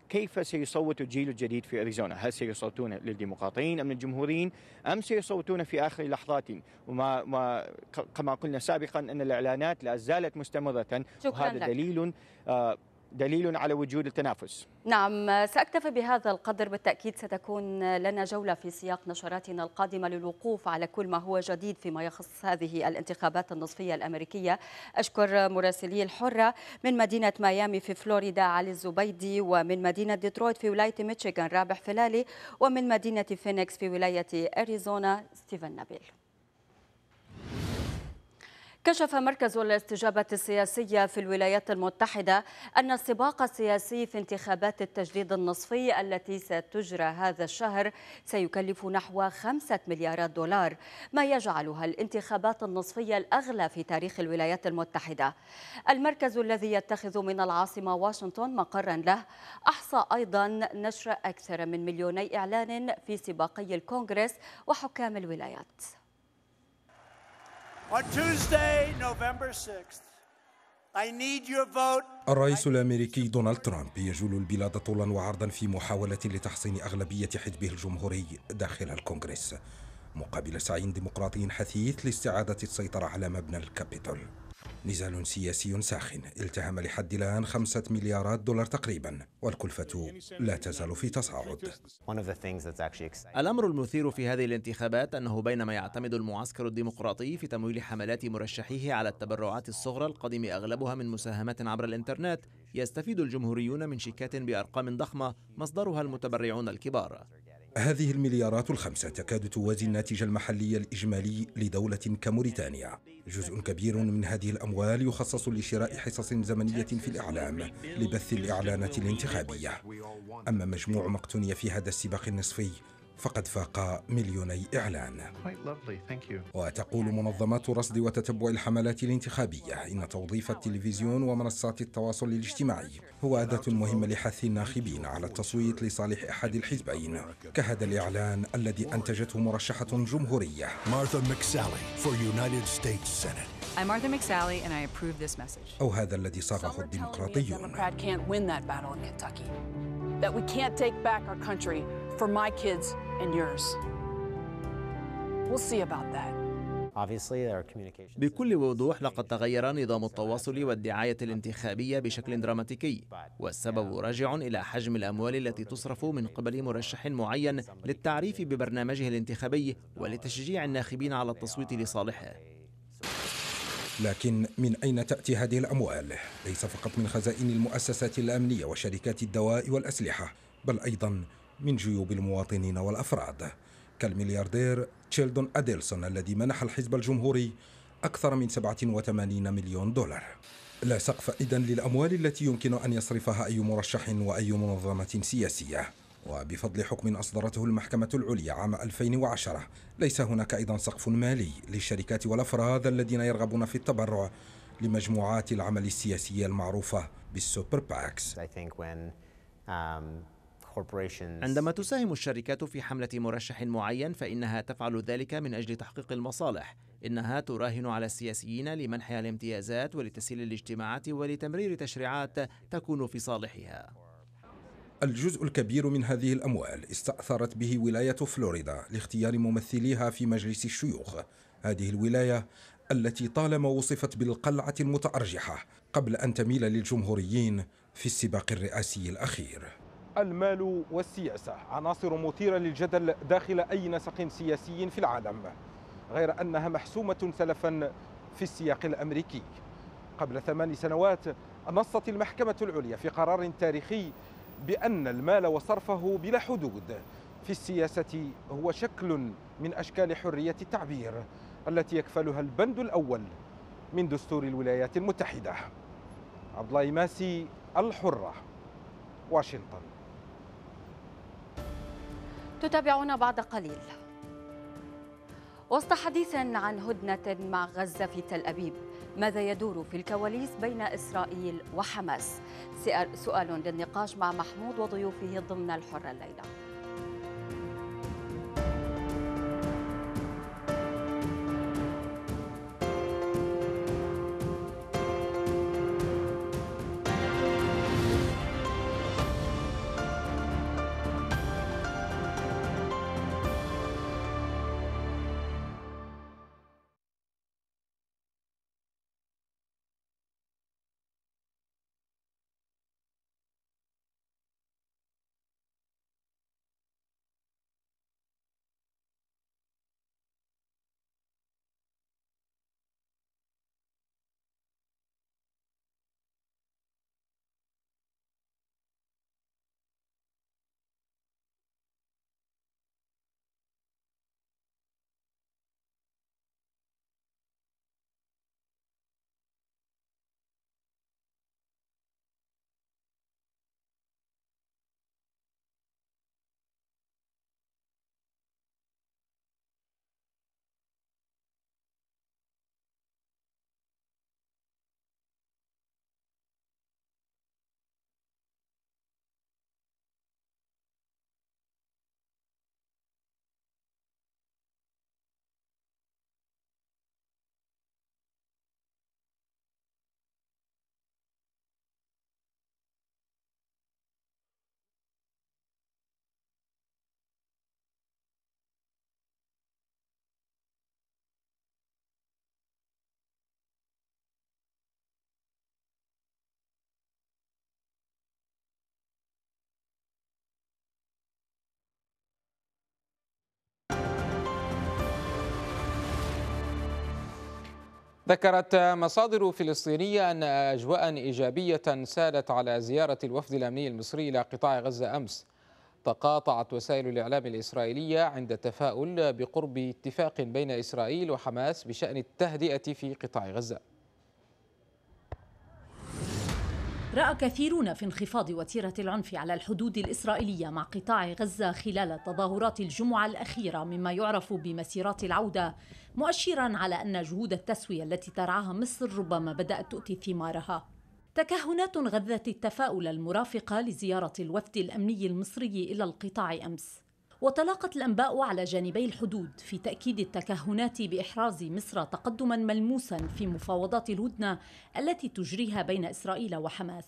كيف سيصوت الجيل الجديد في اريزونا؟ هل سيصوتون للديمقراطيين ام للجمهوريين ام سيصوتون في اخر لحظات؟ وما ما كما قلنا سابقا ان الاعلانات لا زالت مستمره وهذا لك. دليل آه دليل على وجود التنافس نعم سأكتفي بهذا القدر بالتأكيد ستكون لنا جولة في سياق نشراتنا القادمة للوقوف على كل ما هو جديد فيما يخص هذه الانتخابات النصفية الأمريكية أشكر مراسلي الحرة من مدينة ميامي في فلوريدا علي الزبيدي ومن مدينة ديترويت في ولاية ميشيغان رابح فلالي ومن مدينة فينيكس في ولاية أريزونا ستيفن نبيل كشف مركز الاستجابة السياسية في الولايات المتحدة أن السباق السياسي في انتخابات التجديد النصفي التي ستجرى هذا الشهر سيكلف نحو خمسة مليارات دولار ما يجعلها الانتخابات النصفية الأغلى في تاريخ الولايات المتحدة المركز الذي يتخذ من العاصمة واشنطن مقرا له أحصى أيضا نشر أكثر من مليوني إعلان في سباقي الكونغرس وحكام الولايات الرئيس الامريكي دونالد ترامب يجول البلاد طولا وعرضا في محاوله لتحصين اغلبيه حزبه الجمهوري داخل الكونغرس مقابل سعي ديمقراطي حثيث لاستعاده السيطره على مبنى الكابيتول نزال سياسي ساخن التهم لحد الآن خمسة مليارات دولار تقريبا والكلفة لا تزال في تصاعد الأمر المثير في هذه الانتخابات أنه بينما يعتمد المعسكر الديمقراطي في تمويل حملات مرشحيه على التبرعات الصغرى القديم أغلبها من مساهمات عبر الإنترنت يستفيد الجمهوريون من شيكات بأرقام ضخمة مصدرها المتبرعون الكبار هذه المليارات الخمسة تكاد توازي الناتج المحلي الإجمالي لدولة كموريتانيا جزء كبير من هذه الأموال يخصص لشراء حصص زمنية في الإعلام لبث الإعلانات الانتخابية أما مجموع ما اقتني في هذا السباق النصفي فقد فاق مليوني إعلان وتقول منظمات رصد وتتبع الحملات الانتخابية إن توظيف التلفزيون ومنصات التواصل الاجتماعي هو أداة مهمة لحث الناخبين على التصويت لصالح أحد الحزبين كهذا الإعلان الذي أنتجته مرشحة جمهورية مارثا مكسالي for United States Senate. I'm Martha McSally and I approve this message. أو هذا الذي صاغه الديمقراطيون. Democrat can't win that battle in Kentucky. That we can't take back our country for my kids and yours. We'll see about that. بكل وضوح لقد تغير نظام التواصل والدعاية الانتخابية بشكل دراماتيكي والسبب راجع إلى حجم الأموال التي تصرف من قبل مرشح معين للتعريف ببرنامجه الانتخابي ولتشجيع الناخبين على التصويت لصالحه لكن من أين تأتي هذه الأموال؟ ليس فقط من خزائن المؤسسات الأمنية وشركات الدواء والأسلحة بل أيضا من جيوب المواطنين والأفراد كالملياردير تشيلدون أديلسون الذي منح الحزب الجمهوري أكثر من 87 مليون دولار لا سقف إذن للأموال التي يمكن أن يصرفها أي مرشح وأي منظمة سياسية وبفضل حكم أصدرته المحكمة العليا عام 2010 ليس هناك أيضا سقف مالي للشركات والأفراد الذين يرغبون في التبرع لمجموعات العمل السياسية المعروفة بالسوبر باكس عندما تساهم الشركات في حملة مرشح معين فإنها تفعل ذلك من أجل تحقيق المصالح إنها تراهن على السياسيين لمنحها الامتيازات ولتسهيل الاجتماعات ولتمرير تشريعات تكون في صالحها الجزء الكبير من هذه الأموال استأثرت به ولاية فلوريدا لاختيار ممثليها في مجلس الشيوخ هذه الولاية التي طالما وصفت بالقلعة المتأرجحة قبل أن تميل للجمهوريين في السباق الرئاسي الأخير المال والسياسة عناصر مثيرة للجدل داخل أي نسق سياسي في العالم غير أنها محسومة سلفا في السياق الأمريكي قبل ثمان سنوات نصت المحكمة العليا في قرار تاريخي بأن المال وصرفه بلا حدود في السياسة هو شكل من أشكال حرية التعبير التي يكفلها البند الأول من دستور الولايات المتحدة عبد الله ماسي الحرة واشنطن تتابعونا بعد قليل وسط حديث عن هدنة مع غزة في تل أبيب ماذا يدور في الكواليس بين إسرائيل وحماس؟ سؤال للنقاش مع محمود وضيوفه ضمن الحرة الليلة ذكرت مصادر فلسطينية أن أجواء إيجابية سادت على زيارة الوفد الأمني المصري إلى قطاع غزة أمس تقاطعت وسائل الإعلام الإسرائيلية عند التفاؤل بقرب اتفاق بين إسرائيل وحماس بشأن التهدئة في قطاع غزة رأى كثيرون في انخفاض وتيرة العنف على الحدود الإسرائيلية مع قطاع غزة خلال تظاهرات الجمعة الأخيرة مما يعرف بمسيرات العودة مؤشرا على أن جهود التسوية التي ترعاها مصر ربما بدأت تؤتي ثمارها تكهنات غذت التفاؤل المرافقة لزيارة الوفد الأمني المصري إلى القطاع أمس وتلاقت الأنباء على جانبي الحدود في تأكيد التكهنات بإحراز مصر تقدما ملموسا في مفاوضات الهدنة التي تجريها بين إسرائيل وحماس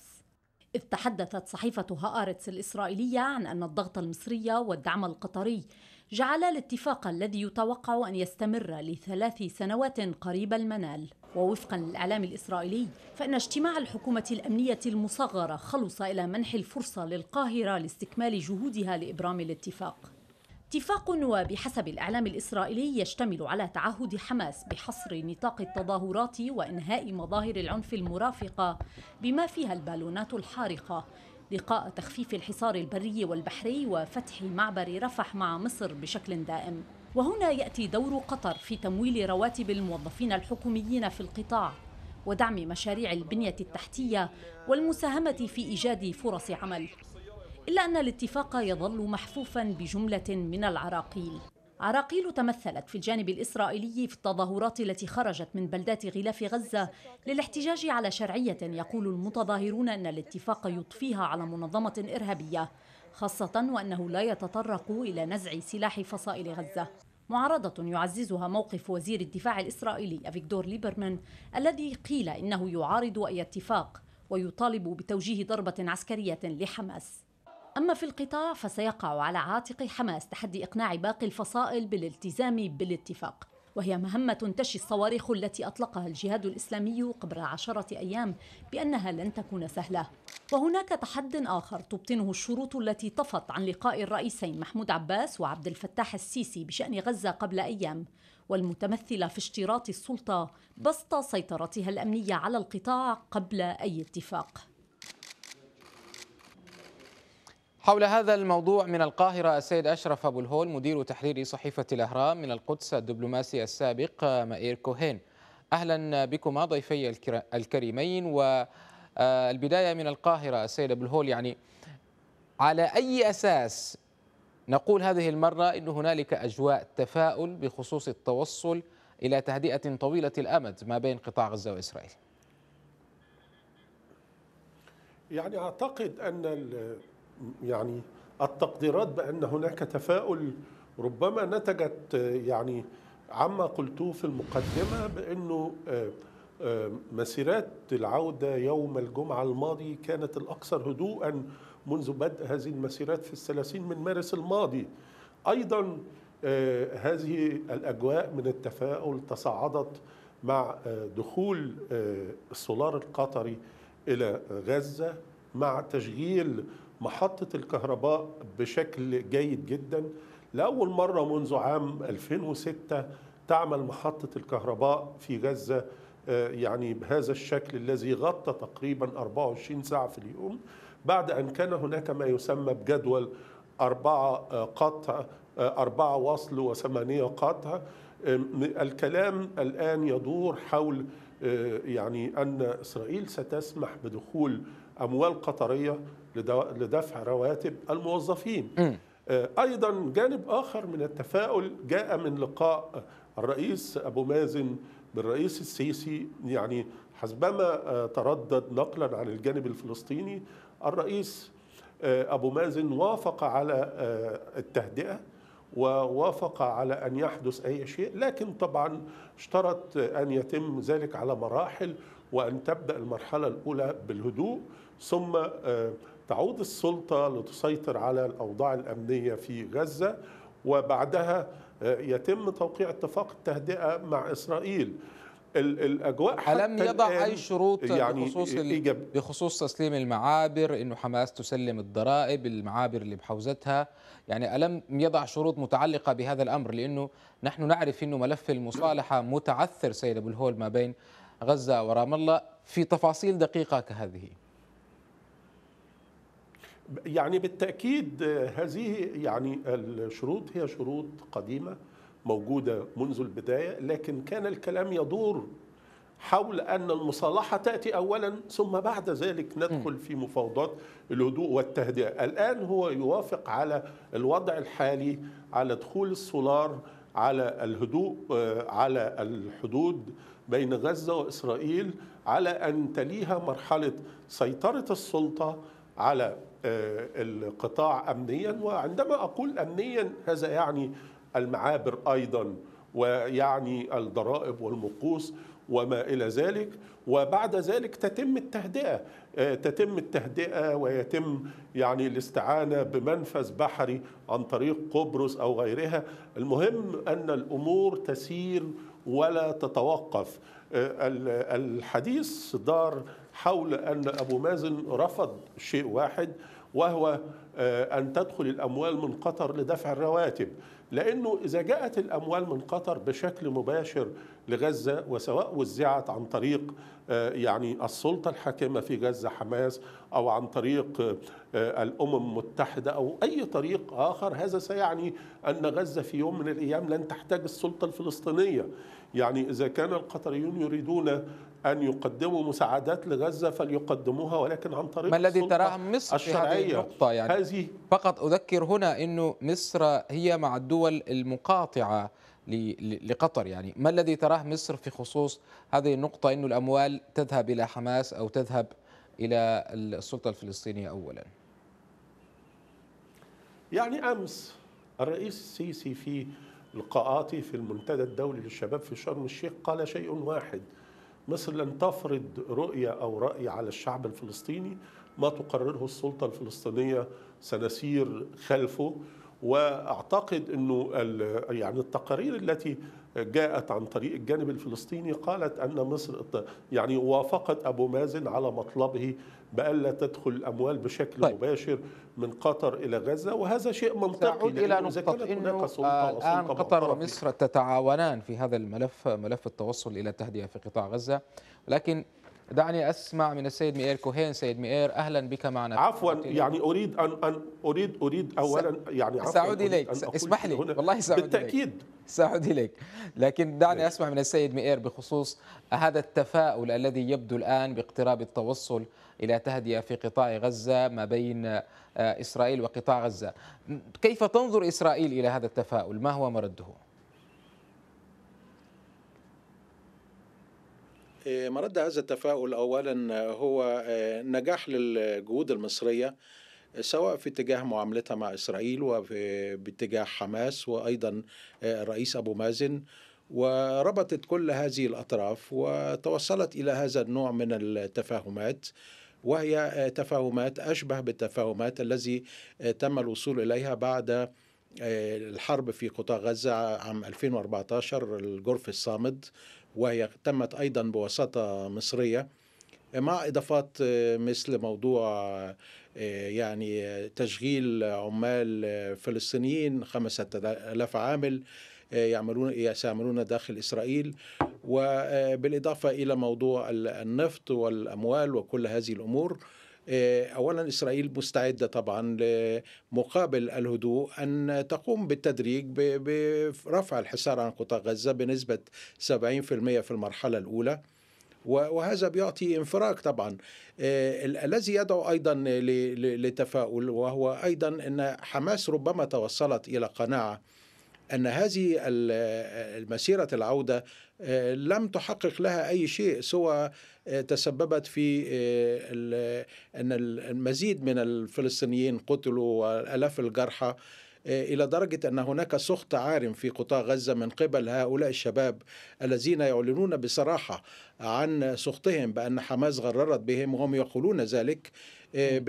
إذ تحدثت صحيفة هآرتس الإسرائيلية عن أن الضغط المصري والدعم القطري جعل الاتفاق الذي يتوقع أن يستمر لثلاث سنوات قريب المنال ووفقا للإعلام الإسرائيلي فإن اجتماع الحكومة الأمنية المصغرة خلص إلى منح الفرصة للقاهرة لاستكمال جهودها لإبرام الاتفاق اتفاق وبحسب الإعلام الإسرائيلي يشتمل على تعهد حماس بحصر نطاق التظاهرات وإنهاء مظاهر العنف المرافقة بما فيها البالونات الحارقة لقاء تخفيف الحصار البري والبحري وفتح معبر رفح مع مصر بشكل دائم وهنا يأتي دور قطر في تمويل رواتب الموظفين الحكوميين في القطاع ودعم مشاريع البنية التحتية والمساهمة في إيجاد فرص عمل إلا أن الاتفاق يظل محفوفا بجملة من العراقيل عراقيل تمثلت في الجانب الإسرائيلي في التظاهرات التي خرجت من بلدات غلاف غزة للاحتجاج على شرعية يقول المتظاهرون أن الاتفاق يضفيها على منظمة إرهابية خاصة وأنه لا يتطرق إلى نزع سلاح فصائل غزة معارضة يعززها موقف وزير الدفاع الإسرائيلي أفيكدور ليبرمان الذي قيل إنه يعارض أي اتفاق ويطالب بتوجيه ضربة عسكرية لحماس أما في القطاع فسيقع على عاتق حماس تحدي إقناع باقي الفصائل بالالتزام بالاتفاق وهي مهمة تشي الصواريخ التي أطلقها الجهاد الإسلامي قبل عشرة أيام بأنها لن تكون سهلة وهناك تحد آخر تبطنه الشروط التي طفت عن لقاء الرئيسين محمود عباس وعبد الفتاح السيسي بشأن غزة قبل أيام والمتمثلة في اشتراط السلطة بسط سيطرتها الأمنية على القطاع قبل أي اتفاق حول هذا الموضوع من القاهرة السيد أشرف أبو الهول مدير تحرير صحيفة الأهرام من القدس الدبلوماسي السابق مائير كوهين أهلا بكما ضيفي الكريمين والبداية من القاهرة السيد أبو الهول يعني على أي أساس نقول هذه المرة أن هنالك أجواء تفاؤل بخصوص التوصل إلى تهدئة طويلة الأمد ما بين قطاع غزة وإسرائيل يعني أعتقد أن يعني التقديرات بأن هناك تفاؤل ربما نتجت يعني عما قلته في المقدمة بأنه آه، آه، مسيرات العودة يوم الجمعة الماضي كانت الأكثر هدوءا منذ بدء هذه المسيرات في الثلاثين من مارس الماضي أيضا آه، هذه الأجواء من التفاؤل تصاعدت مع دخول السولار القطري إلى غزة مع تشغيل محطة الكهرباء بشكل جيد جدا لأول مرة منذ عام 2006 تعمل محطة الكهرباء في غزة آه، يعني بهذا الشكل الذي غطى تقريبا 24 ساعة في اليوم بعد أن كان هناك ما يسمى بجدول أربعة آه، قطع آه، أربعة وصل وثمانية قطع الكلام الآن يدور حول يعني أن إسرائيل ستسمح بدخول أموال قطرية لدفع رواتب الموظفين آه، ايضا جانب اخر من التفاؤل جاء من لقاء الرئيس ابو مازن بالرئيس السيسي يعني حسبما آه، تردد نقلا عن الجانب الفلسطيني الرئيس آه، ابو مازن وافق على التهدئه ووافق على ان يحدث اي شيء لكن طبعا اشترط ان يتم ذلك على مراحل وان تبدا المرحله الاولى بالهدوء ثم تعود السلطه لتسيطر على الاوضاع الامنيه في غزه وبعدها آه، يتم توقيع اتفاق التهدئه مع اسرائيل الاجواء الم يضع اي شروط يعني بخصوص بخصوص تسليم المعابر انه حماس تسلم الضرائب المعابر اللي بحوزتها يعني الم يضع شروط متعلقه بهذا الامر لانه نحن نعرف انه ملف المصالحه متعثر سيد ابو الهول ما بين غزه ورام الله في تفاصيل دقيقه كهذه يعني بالتأكيد هذه يعني الشروط هي شروط قديمة موجودة منذ البداية لكن كان الكلام يدور حول أن المصالحة تأتي أولا ثم بعد ذلك ندخل في مفاوضات الهدوء والتهدئة الآن هو يوافق على الوضع الحالي على دخول السولار على الهدوء آه، على الحدود بين غزة وإسرائيل على أن تليها مرحلة سيطرة السلطة على آه، القطاع امنيا وعندما اقول امنيا هذا يعني المعابر ايضا ويعني الضرائب والمقوس وما الى ذلك وبعد ذلك تتم التهدئه آه، تتم التهدئه ويتم يعني الاستعانه بمنفذ بحري عن طريق قبرص او غيرها المهم ان الامور تسير ولا تتوقف آه، الحديث دار حول أن أبو مازن رفض شيء واحد وهو آه، أن تدخل الأموال من قطر لدفع الرواتب لأنه إذا جاءت الأموال من قطر بشكل مباشر لغزة وسواء وزعت عن طريق آه، يعني السلطة الحاكمة في غزة حماس أو عن طريق آه، الأمم المتحدة أو أي طريق آخر هذا سيعني أن غزة في يوم من الأيام لن تحتاج السلطة الفلسطينية يعني إذا كان القطريون يريدون أن يقدموا مساعدات لغزة فليقدموها ولكن عن طريق ما الذي تراه مصر الشرعية في هذه النقطة يعني هذه فقط أذكر هنا أنه مصر هي مع الدول المقاطعة لقطر يعني ما الذي تراه مصر في خصوص هذه النقطة أن الأموال تذهب إلى حماس أو تذهب إلى السلطة الفلسطينية أولا يعني أمس الرئيس السيسي في لقاءاته في المنتدى الدولي للشباب في شرم الشيخ قال شيء واحد مصر لن تفرض رؤية أو رأي على الشعب الفلسطيني ما تقرره السلطة الفلسطينية سنسير خلفه واعتقد انه يعني التقارير التي جاءت عن طريق الجانب الفلسطيني قالت أن مصر يعني وافقت أبو مازن على مطلبه بألا تدخل الأموال بشكل طيب. مباشر من قطر إلى غزة وهذا شيء منطقي إلى نقطة إنه آه، الآن قطر ومصر تتعاونان في هذا الملف ملف التوصل إلى تهدئة في قطاع غزة لكن دعني اسمع من السيد مئير كوهين سيد مئير اهلا بك معنا عفوا يعني اريد ان ان اريد اريد اولا يعني عفوا ساعود اليك اسمح لي والله ساعود بالتاكيد ساعود اليك لكن دعني اسمع من السيد مئير بخصوص هذا التفاؤل الذي يبدو الان باقتراب التوصل الى تهدئه في قطاع غزه ما بين آه، اسرائيل وقطاع غزه كيف تنظر اسرائيل الى هذا التفاؤل ما هو مرده آه، مرد هذا التفاؤل اولا آه، هو آه، نجاح للجهود المصريه سواء في اتجاه معاملتها مع اسرائيل وفي باتجاه حماس وايضا الرئيس ابو مازن وربطت كل هذه الاطراف وتوصلت الى هذا النوع من التفاهمات وهي تفاهمات اشبه بالتفاهمات الذي تم الوصول اليها بعد الحرب في قطاع غزة عام 2014 الجرف الصامد وهي تمت أيضا بواسطه مصرية مع إضافات آه، مثل موضوع آه، يعني آه، تشغيل عمال فلسطينيين خمسة آلاف عامل يعملون يعملون داخل إسرائيل وبالإضافة إلى موضوع النفط والأموال وكل هذه الأمور آه، اولا اسرائيل مستعده طبعا مقابل الهدوء ان تقوم بالتدريج برفع الحصار عن قطاع غزه بنسبه 70% في المرحله الاولى وهذا بيعطي انفراج طبعا آه، الذي يدعو ايضا للتفاؤل وهو ايضا ان حماس ربما توصلت الى قناعه أن هذه المسيره العودة آه، لم تحقق لها أي شيء سوى آه، تسببت في آه، أن المزيد من الفلسطينيين قتلوا وألاف الجرحى الى درجه ان هناك سخط عارم في قطاع غزه من قبل هؤلاء الشباب الذين يعلنون بصراحه عن سخطهم بان حماس غررت بهم وهم يقولون ذلك آه،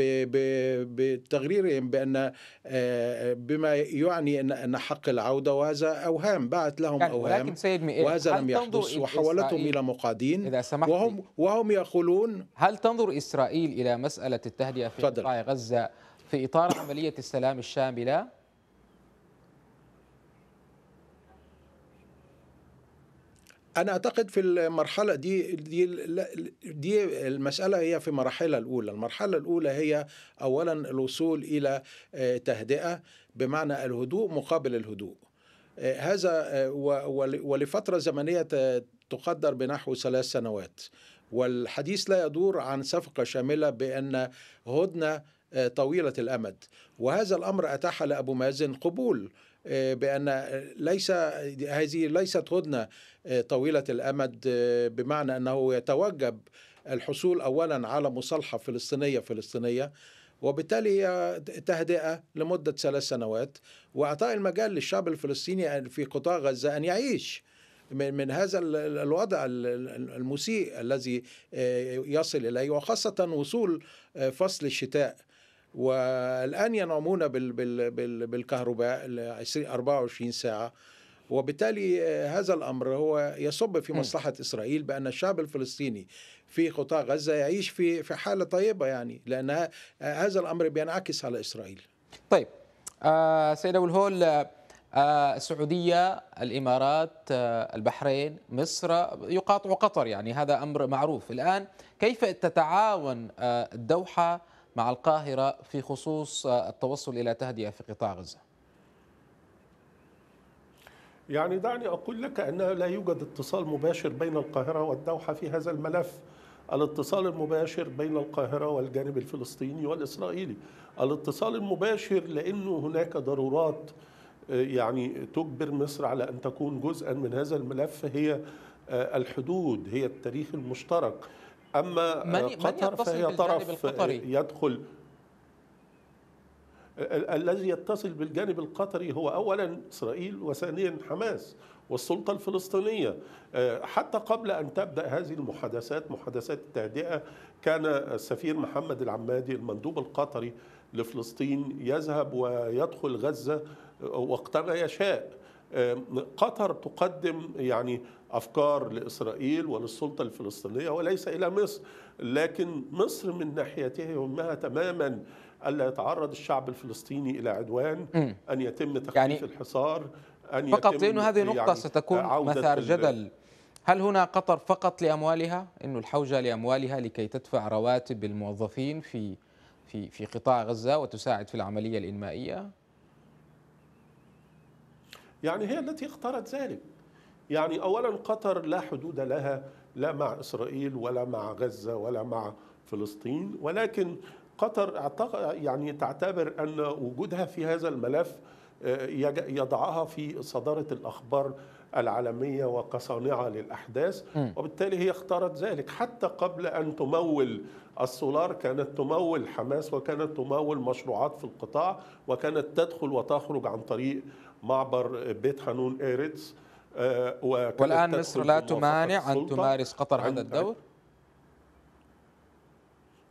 بتغريرهم بأن آه، بما يعني أن حق العودة وهذا أوهام بعت لهم يعني أوهام وهذا لم يحدث وحولتهم إلى مقادين إذا سمحت وهم, وهم يقولون هل تنظر إسرائيل إلى مسألة التهدئة في قطاع غزة في إطار عملية السلام الشاملة انا اعتقد في المرحله دي دي دي المساله هي في مراحلها الاولى المرحله الاولى هي اولا الوصول الى آه، تهدئه بمعنى الهدوء مقابل الهدوء آه، هذا آه، ولفتره زمنيه تقدر بنحو ثلاث سنوات والحديث لا يدور عن صفقه شامله بان هدنه طويله الامد وهذا الامر اتاح لابو مازن قبول آه، بأن ليس هذه ليست هدنة آه، طويلة الأمد آه، بمعنى أنه يتوجب الحصول أولا على مصالحة فلسطينية فلسطينية وبالتالي هي تهدئة لمدة ثلاث سنوات وإعطاء المجال للشعب الفلسطيني في قطاع غزة أن يعيش من هذا الوضع المسيء الذي يصل اليه وخاصه وصول فصل الشتاء والآن ينعمون بال بال بال بالكهرباء 24 ساعة وبالتالي آه، هذا الامر هو يصب في مصلحه اسرائيل بان الشعب الفلسطيني في قطاع غزه يعيش في في حاله طيبه يعني لان آه، هذا الامر بينعكس على اسرائيل. طيب آه سيد ابو الهول آه السعوديه، الامارات، آه البحرين، مصر يقاطع قطر يعني هذا امر معروف، الان كيف تتعاون آه الدوحه مع القاهرة في خصوص التوصل إلى تهدئة في قطاع غزة يعني دعني أقول لك أنه لا يوجد اتصال مباشر بين القاهرة والدوحة في هذا الملف الاتصال المباشر بين القاهرة والجانب الفلسطيني والإسرائيلي الاتصال المباشر لأنه هناك ضرورات يعني تجبر مصر على أن تكون جزءا من هذا الملف هي الحدود هي التاريخ المشترك أما من قطر من فهي طرف يدخل الذي يتصل بالجانب القطري هو اولا اسرائيل وثانيا حماس والسلطه الفلسطينيه آه، حتى قبل ان تبدا هذه المحادثات محادثات التهدئه كان السفير محمد العمادي المندوب القطري لفلسطين يذهب ويدخل غزه آه، وقتما يشاء آه، قطر تقدم يعني أفكار لإسرائيل وللسلطة الفلسطينية وليس إلى مصر لكن مصر من ناحيتها يهمها تماما ألا يتعرض الشعب الفلسطيني إلى عدوان أن يتم تخفيف يعني الحصار أن يتم فقط لانه هذه نقطة يعني ستكون مثار جدل هل هنا قطر فقط لأموالها أنه الحوجة لأموالها لكي تدفع رواتب الموظفين في في في قطاع غزة وتساعد في العملية الإنمائية يعني هي التي اختارت ذلك يعني اولا قطر لا حدود لها لا مع اسرائيل ولا مع غزه ولا مع فلسطين ولكن قطر يعني تعتبر ان وجودها في هذا الملف آه، يضعها في صداره الاخبار العالميه وكصانعه للاحداث وبالتالي هي اختارت ذلك حتى قبل ان تمول السولار كانت تمول حماس وكانت تمول مشروعات في القطاع وكانت تدخل وتخرج عن طريق معبر بيت حنون ايرتس آه، والآن مصر لا تمانع أن تمارس قطر هذا الدور؟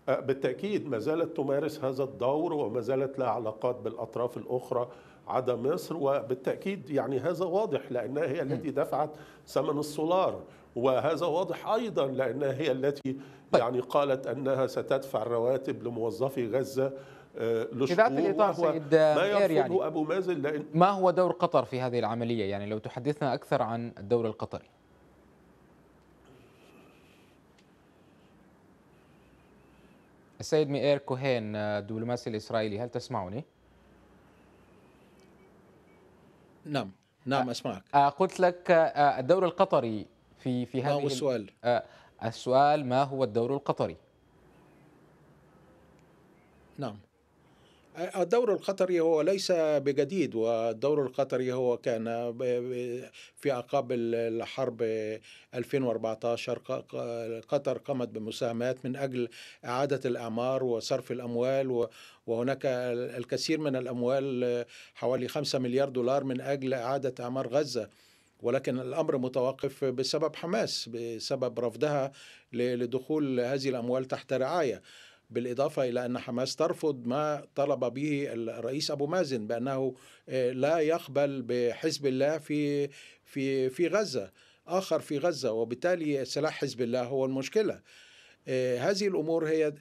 آه، بالتأكيد ما زالت تمارس هذا الدور وما زالت لها علاقات بالأطراف الأخرى عدا مصر وبالتأكيد يعني هذا واضح لأنها هي التي دفعت ثمن السولار وهذا واضح أيضا لأنها هي التي طيب. يعني قالت أنها ستدفع الرواتب لموظفي غزة آه، لشؤون في الإطار سيد ما آه، يعني أبو مازن لأن ما هو دور قطر في هذه العملية يعني لو تحدثنا أكثر عن الدور القطري السيد مئير كوهين الدبلوماسي آه، الإسرائيلي هل تسمعني؟ نعم نعم أسمعك قلت لك الدور القطري في في هذه ما هو السؤال؟ السؤال ما هو الدور القطري؟ نعم الدور القطري هو ليس بجديد والدور القطري هو كان في أعقاب الحرب 2014 قطر قامت بمساهمات من أجل إعادة الأعمار وصرف الأموال وهناك الكثير من الأموال حوالي 5 مليار دولار من أجل إعادة أعمار غزة ولكن الامر متوقف بسبب حماس بسبب رفضها لدخول هذه الاموال تحت رعايه بالإضافة إلى أن حماس ترفض ما طلب به الرئيس أبو مازن بأنه آه، لا يقبل بحزب الله في في في غزة آخر في غزة وبالتالي سلاح حزب الله هو المشكلة آه، هذه الأمور هي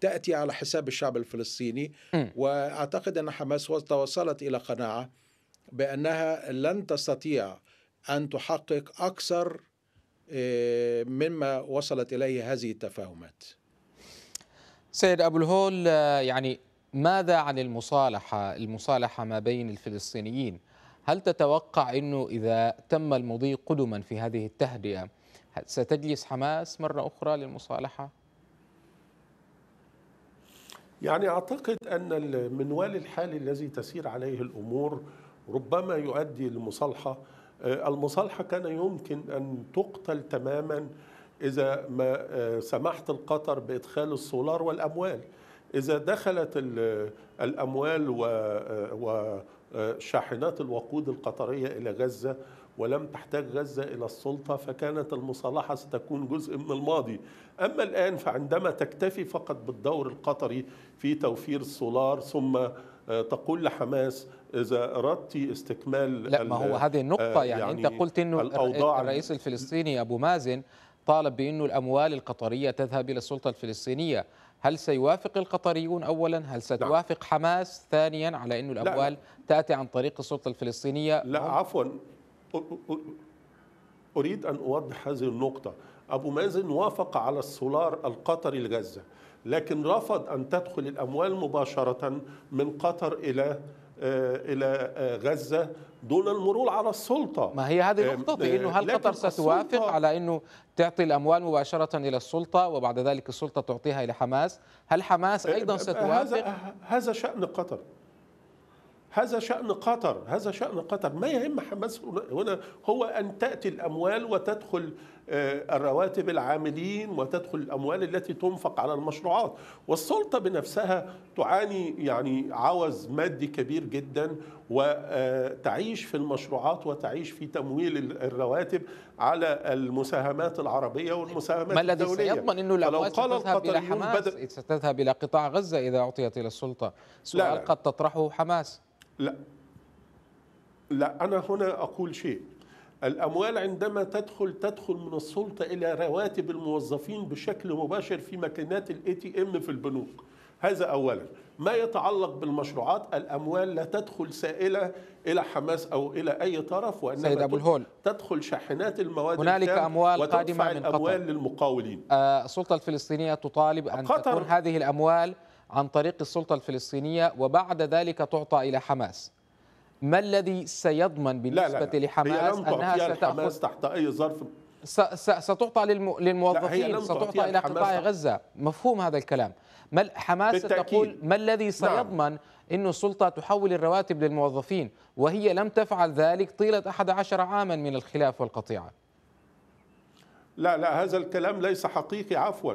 تأتي على حساب الشعب الفلسطيني وأعتقد أن حماس توصلت إلى قناعة بأنها لن تستطيع أن تحقق أكثر آه، مما وصلت إليه هذه التفاهمات سيد أبو الهول يعني ماذا عن المصالحة المصالحة ما بين الفلسطينيين هل تتوقع أنه إذا تم المضي قدما في هذه التهدئة ستجلس حماس مرة أخرى للمصالحة؟ يعني أعتقد أن المنوال الحالي الذي تسير عليه الأمور ربما يؤدي لمصالحة آه، المصالحة كان يمكن أن تقتل تماما إذا ما آه، سمحت القطر بإدخال السولار والأموال إذا دخلت الأموال وشاحنات آه، آه، الوقود القطرية إلى غزة ولم تحتاج غزة إلى السلطة فكانت المصالحة ستكون جزء من الماضي أما الآن فعندما تكتفي فقط بالدور القطري في توفير السولار ثم تقول لحماس إذا أردت استكمال لا ما هو هذه النقطة يعني, يعني أنت يعني قلت أنه الأوضاع الرئيس الفلسطيني أبو مازن طالب بأنه الأموال القطرية تذهب إلى السلطة الفلسطينية هل سيوافق القطريون أولا؟ هل ستوافق لا. حماس ثانيا على أن الأموال لا. تأتي عن طريق السلطة الفلسطينية؟ لا عفوا أريد أن أوضح هذه النقطة أبو مازن وافق على السولار القطري لغزة لكن رفض أن تدخل الأموال مباشرة من قطر إلى آه، الى آه، غزه دون المرور على السلطه ما هي هذه آه، نقطتي انه هل قطر ستوافق على انه تعطي الاموال مباشره الى السلطه وبعد ذلك السلطه تعطيها الى حماس هل حماس ايضا ستوافق هذا هذا شان قطر هذا شأن قطر هذا شأن قطر ما يهم حماس هنا هو أن تأتي الأموال وتدخل آه، الرواتب العاملين وتدخل الأموال التي تنفق على المشروعات والسلطة بنفسها تعاني يعني عوز مادي كبير جدا وتعيش آه، في المشروعات وتعيش في تمويل الرواتب على المساهمات العربية والمساهمات ما الذي سيضمن أنه الأموال ستذهب إلى حماس ستذهب إلى قطاع غزة إذا أعطيت إلى السلطة سؤال لا. قد تطرحه حماس لا لا أنا هنا أقول شيء الأموال عندما تدخل تدخل من السلطة إلى رواتب الموظفين بشكل مباشر في ماكينات الاي تي ام في البنوك هذا أولا ما يتعلق بالمشروعات الأموال لا تدخل سائلة إلى حماس أو إلى أي طرف وإنما سيد أبو الهول تدخل شاحنات المواد هنالك أموال قادمة من قطر الأموال للمقاولين آه، السلطة الفلسطينية تطالب أن قطر تكون هذه الأموال عن طريق السلطة الفلسطينية وبعد ذلك تعطى إلى حماس ما الذي سيضمن بالنسبة لا لا لا. لحماس أنها ستأخذ تحت أي ظرف ستعطى للموظفين ستعطى الى قطاع غزه مفهوم هذا الكلام ما حماس تقول ما الذي نعم. سيضمن نعم. انه السلطه تحول الرواتب للموظفين وهي لم تفعل ذلك طيله 11 عاما من الخلاف والقطيعه لا لا هذا الكلام ليس حقيقي عفوا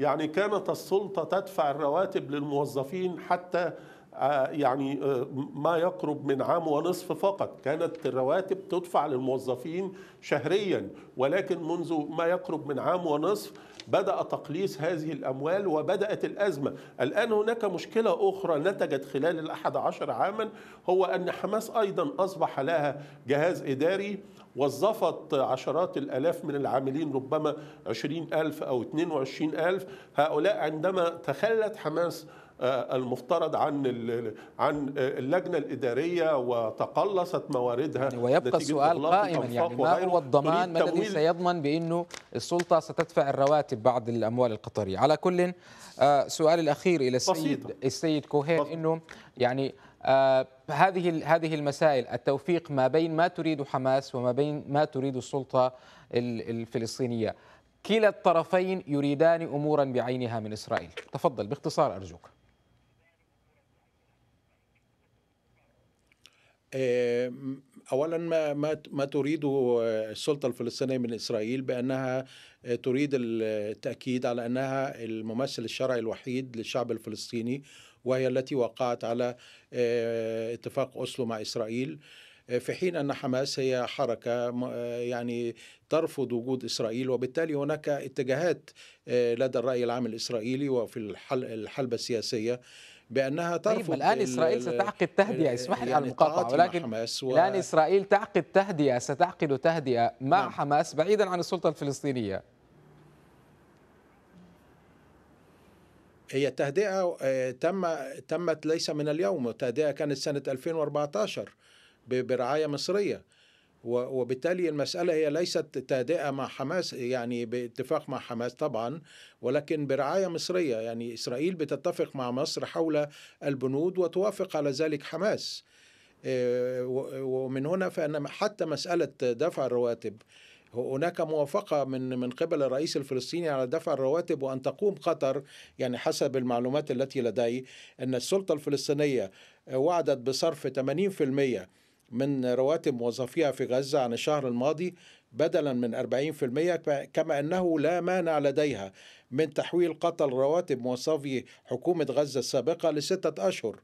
يعني كانت السلطة تدفع الرواتب للموظفين حتى آه، يعني آه، ما يقرب من عام ونصف فقط كانت الرواتب تدفع للموظفين شهريا ولكن منذ ما يقرب من عام ونصف بدأ تقليص هذه الأموال وبدأت الأزمة الآن هناك مشكلة أخرى نتجت خلال الأحد عشر عاما هو أن حماس أيضا أصبح لها جهاز إداري وظفت عشرات الألاف من العاملين ربما 20000 أو 22000 هؤلاء عندما تخلت حماس آه، المفترض عن عن اللجنه الاداريه وتقلصت مواردها يعني ويبقى السؤال قائما يعني ما هو الضمان ما الذي سيضمن بانه السلطه ستدفع الرواتب بعد الاموال القطريه على كل آه، سؤال الاخير الى السيد بسيطة. السيد كوهين انه يعني آه، هذه هذه المسائل التوفيق ما بين ما تريد حماس وما بين ما تريد السلطه الفلسطينيه كلا الطرفين يريدان امورا بعينها من اسرائيل تفضل باختصار ارجوك آه، اولا ما ما ما تريده السلطه الفلسطينيه من اسرائيل بانها آه، تريد التاكيد على انها الممثل الشرعي الوحيد للشعب الفلسطيني وهي التي وقعت على آه، اتفاق أوسلو مع إسرائيل آه، في حين أن حماس هي حركة آه، يعني ترفض وجود إسرائيل وبالتالي هناك اتجاهات لدى الرأي العام الإسرائيلي وفي الحلبة السياسية بانها طيب، ترفض طيب الان اسرائيل ستعقد تهدئه اسمح لي على المقاطعه ولكن حماس و... الان اسرائيل تعقد تهدئه ستعقد تهدئه مع نعم. حماس بعيدا عن السلطه الفلسطينيه هي التهدئة آه، تم تمت ليس من اليوم التهدئة كانت سنة 2014 برعاية مصرية وبالتالي المسألة هي ليست تهدئة مع حماس يعني باتفاق مع حماس طبعا ولكن برعاية مصرية يعني إسرائيل بتتفق مع مصر حول البنود وتوافق على ذلك حماس آه، ومن هنا فأن حتى مسألة دفع الرواتب هناك موافقه من من قبل الرئيس الفلسطيني على دفع الرواتب وان تقوم قطر يعني حسب المعلومات التي لدي ان السلطه الفلسطينيه وعدت بصرف 80% من رواتب موظفيها في غزة عن الشهر الماضي بدلا من 40% كما أنه لا مانع لديها من تحويل قطر رواتب موظفي حكومة غزة السابقة لستة أشهر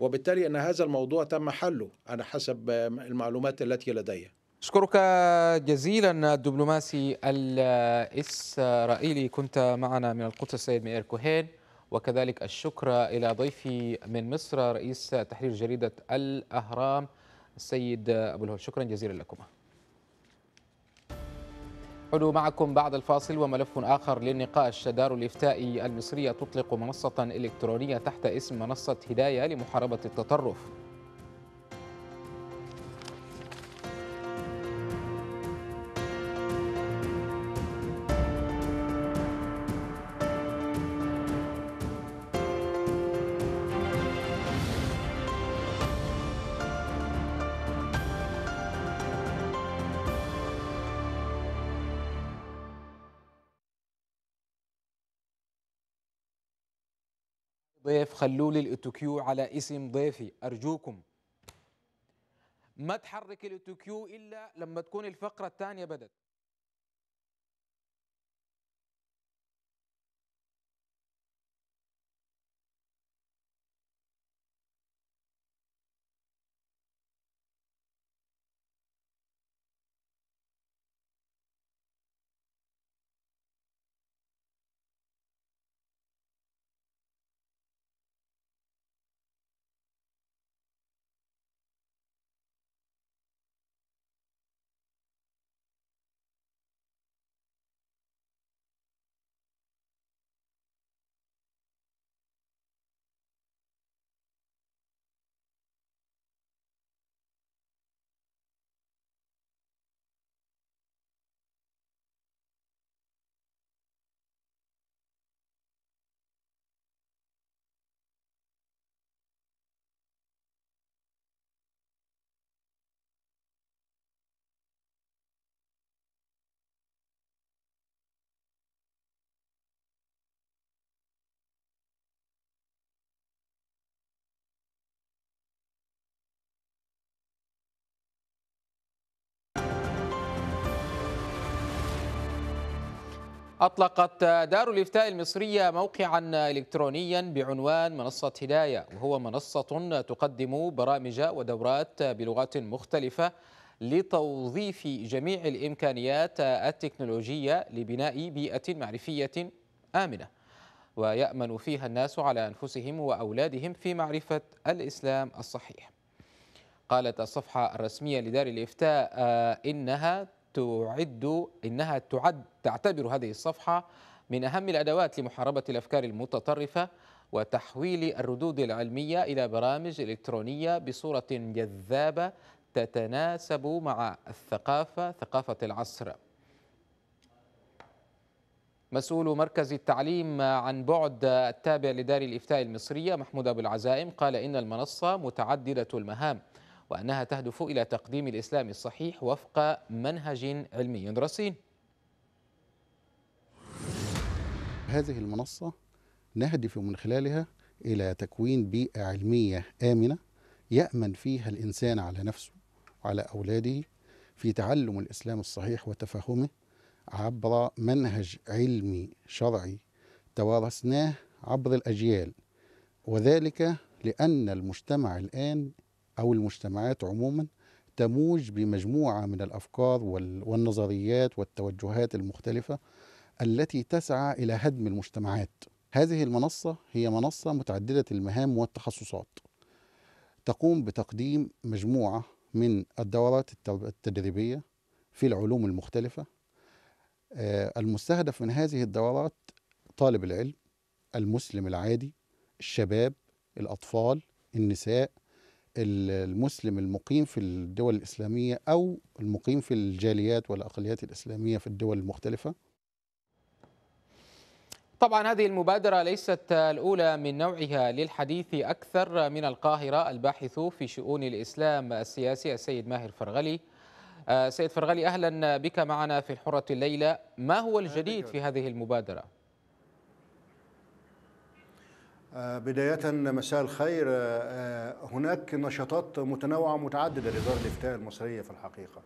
وبالتالي أن هذا الموضوع تم حله على حسب المعلومات التي لدي أشكرك جزيلا الدبلوماسي الإسرائيلي كنت معنا من القدس السيد مئير كوهين وكذلك الشكر إلى ضيفي من مصر رئيس تحرير جريدة الأهرام السيد أبو الهول شكرا جزيلا لكم عدوا معكم بعد الفاصل وملف آخر للنقاش دار الإفتاء المصرية تطلق منصة إلكترونية تحت اسم منصة هداية لمحاربة التطرف خلوا لي الاتوكيو على اسم ضيفي ارجوكم ما تحرك الاتوكيو الا لما تكون الفقره الثانيه بدت أطلقت دار الإفتاء المصرية موقعا إلكترونيا بعنوان منصة هداية وهو منصة تقدم برامج ودورات بلغات مختلفة لتوظيف جميع الإمكانيات التكنولوجية لبناء بيئة معرفية آمنة ويأمن فيها الناس على أنفسهم وأولادهم في معرفة الإسلام الصحيح قالت الصفحة الرسمية لدار الإفتاء إنها تعد إنها تعد تعتبر هذه الصفحة من أهم الأدوات لمحاربة الأفكار المتطرفة وتحويل الردود العلمية إلى برامج إلكترونية بصورة جذابة تتناسب مع الثقافة ثقافة العصر مسؤول مركز التعليم عن بعد التابع لدار الإفتاء المصرية محمود أبو العزائم قال إن المنصة متعددة المهام وأنها تهدف إلى تقديم الإسلام الصحيح وفق منهج علمي رصين هذه المنصة نهدف من خلالها إلى تكوين بيئة علمية آمنة يأمن فيها الإنسان على نفسه وعلى أولاده في تعلم الإسلام الصحيح وتفهمه عبر منهج علمي شرعي توارثناه عبر الأجيال وذلك لأن المجتمع الآن أو المجتمعات عموما تموج بمجموعة من الأفكار والنظريات والتوجهات المختلفة التي تسعى إلى هدم المجتمعات هذه المنصة هي منصة متعددة المهام والتخصصات تقوم بتقديم مجموعة من الدورات التدريبية في العلوم المختلفة آه، المستهدف من هذه الدورات طالب العلم المسلم العادي الشباب الأطفال النساء المسلم المقيم في الدول الإسلامية أو المقيم في الجاليات والأقليات الإسلامية في الدول المختلفة؟ طبعا هذه المبادرة ليست الأولى من نوعها للحديث أكثر من القاهرة الباحث في شؤون الإسلام السياسي السيد ماهر فرغلي آه، سيد فرغلي أهلا بك معنا في الحرة الليلة ما هو الجديد في هذه المبادرة؟ آه، بداية مساء الخير آه، آه، هناك نشاطات متنوعة متعددة لدار الإفتاء المصرية في الحقيقة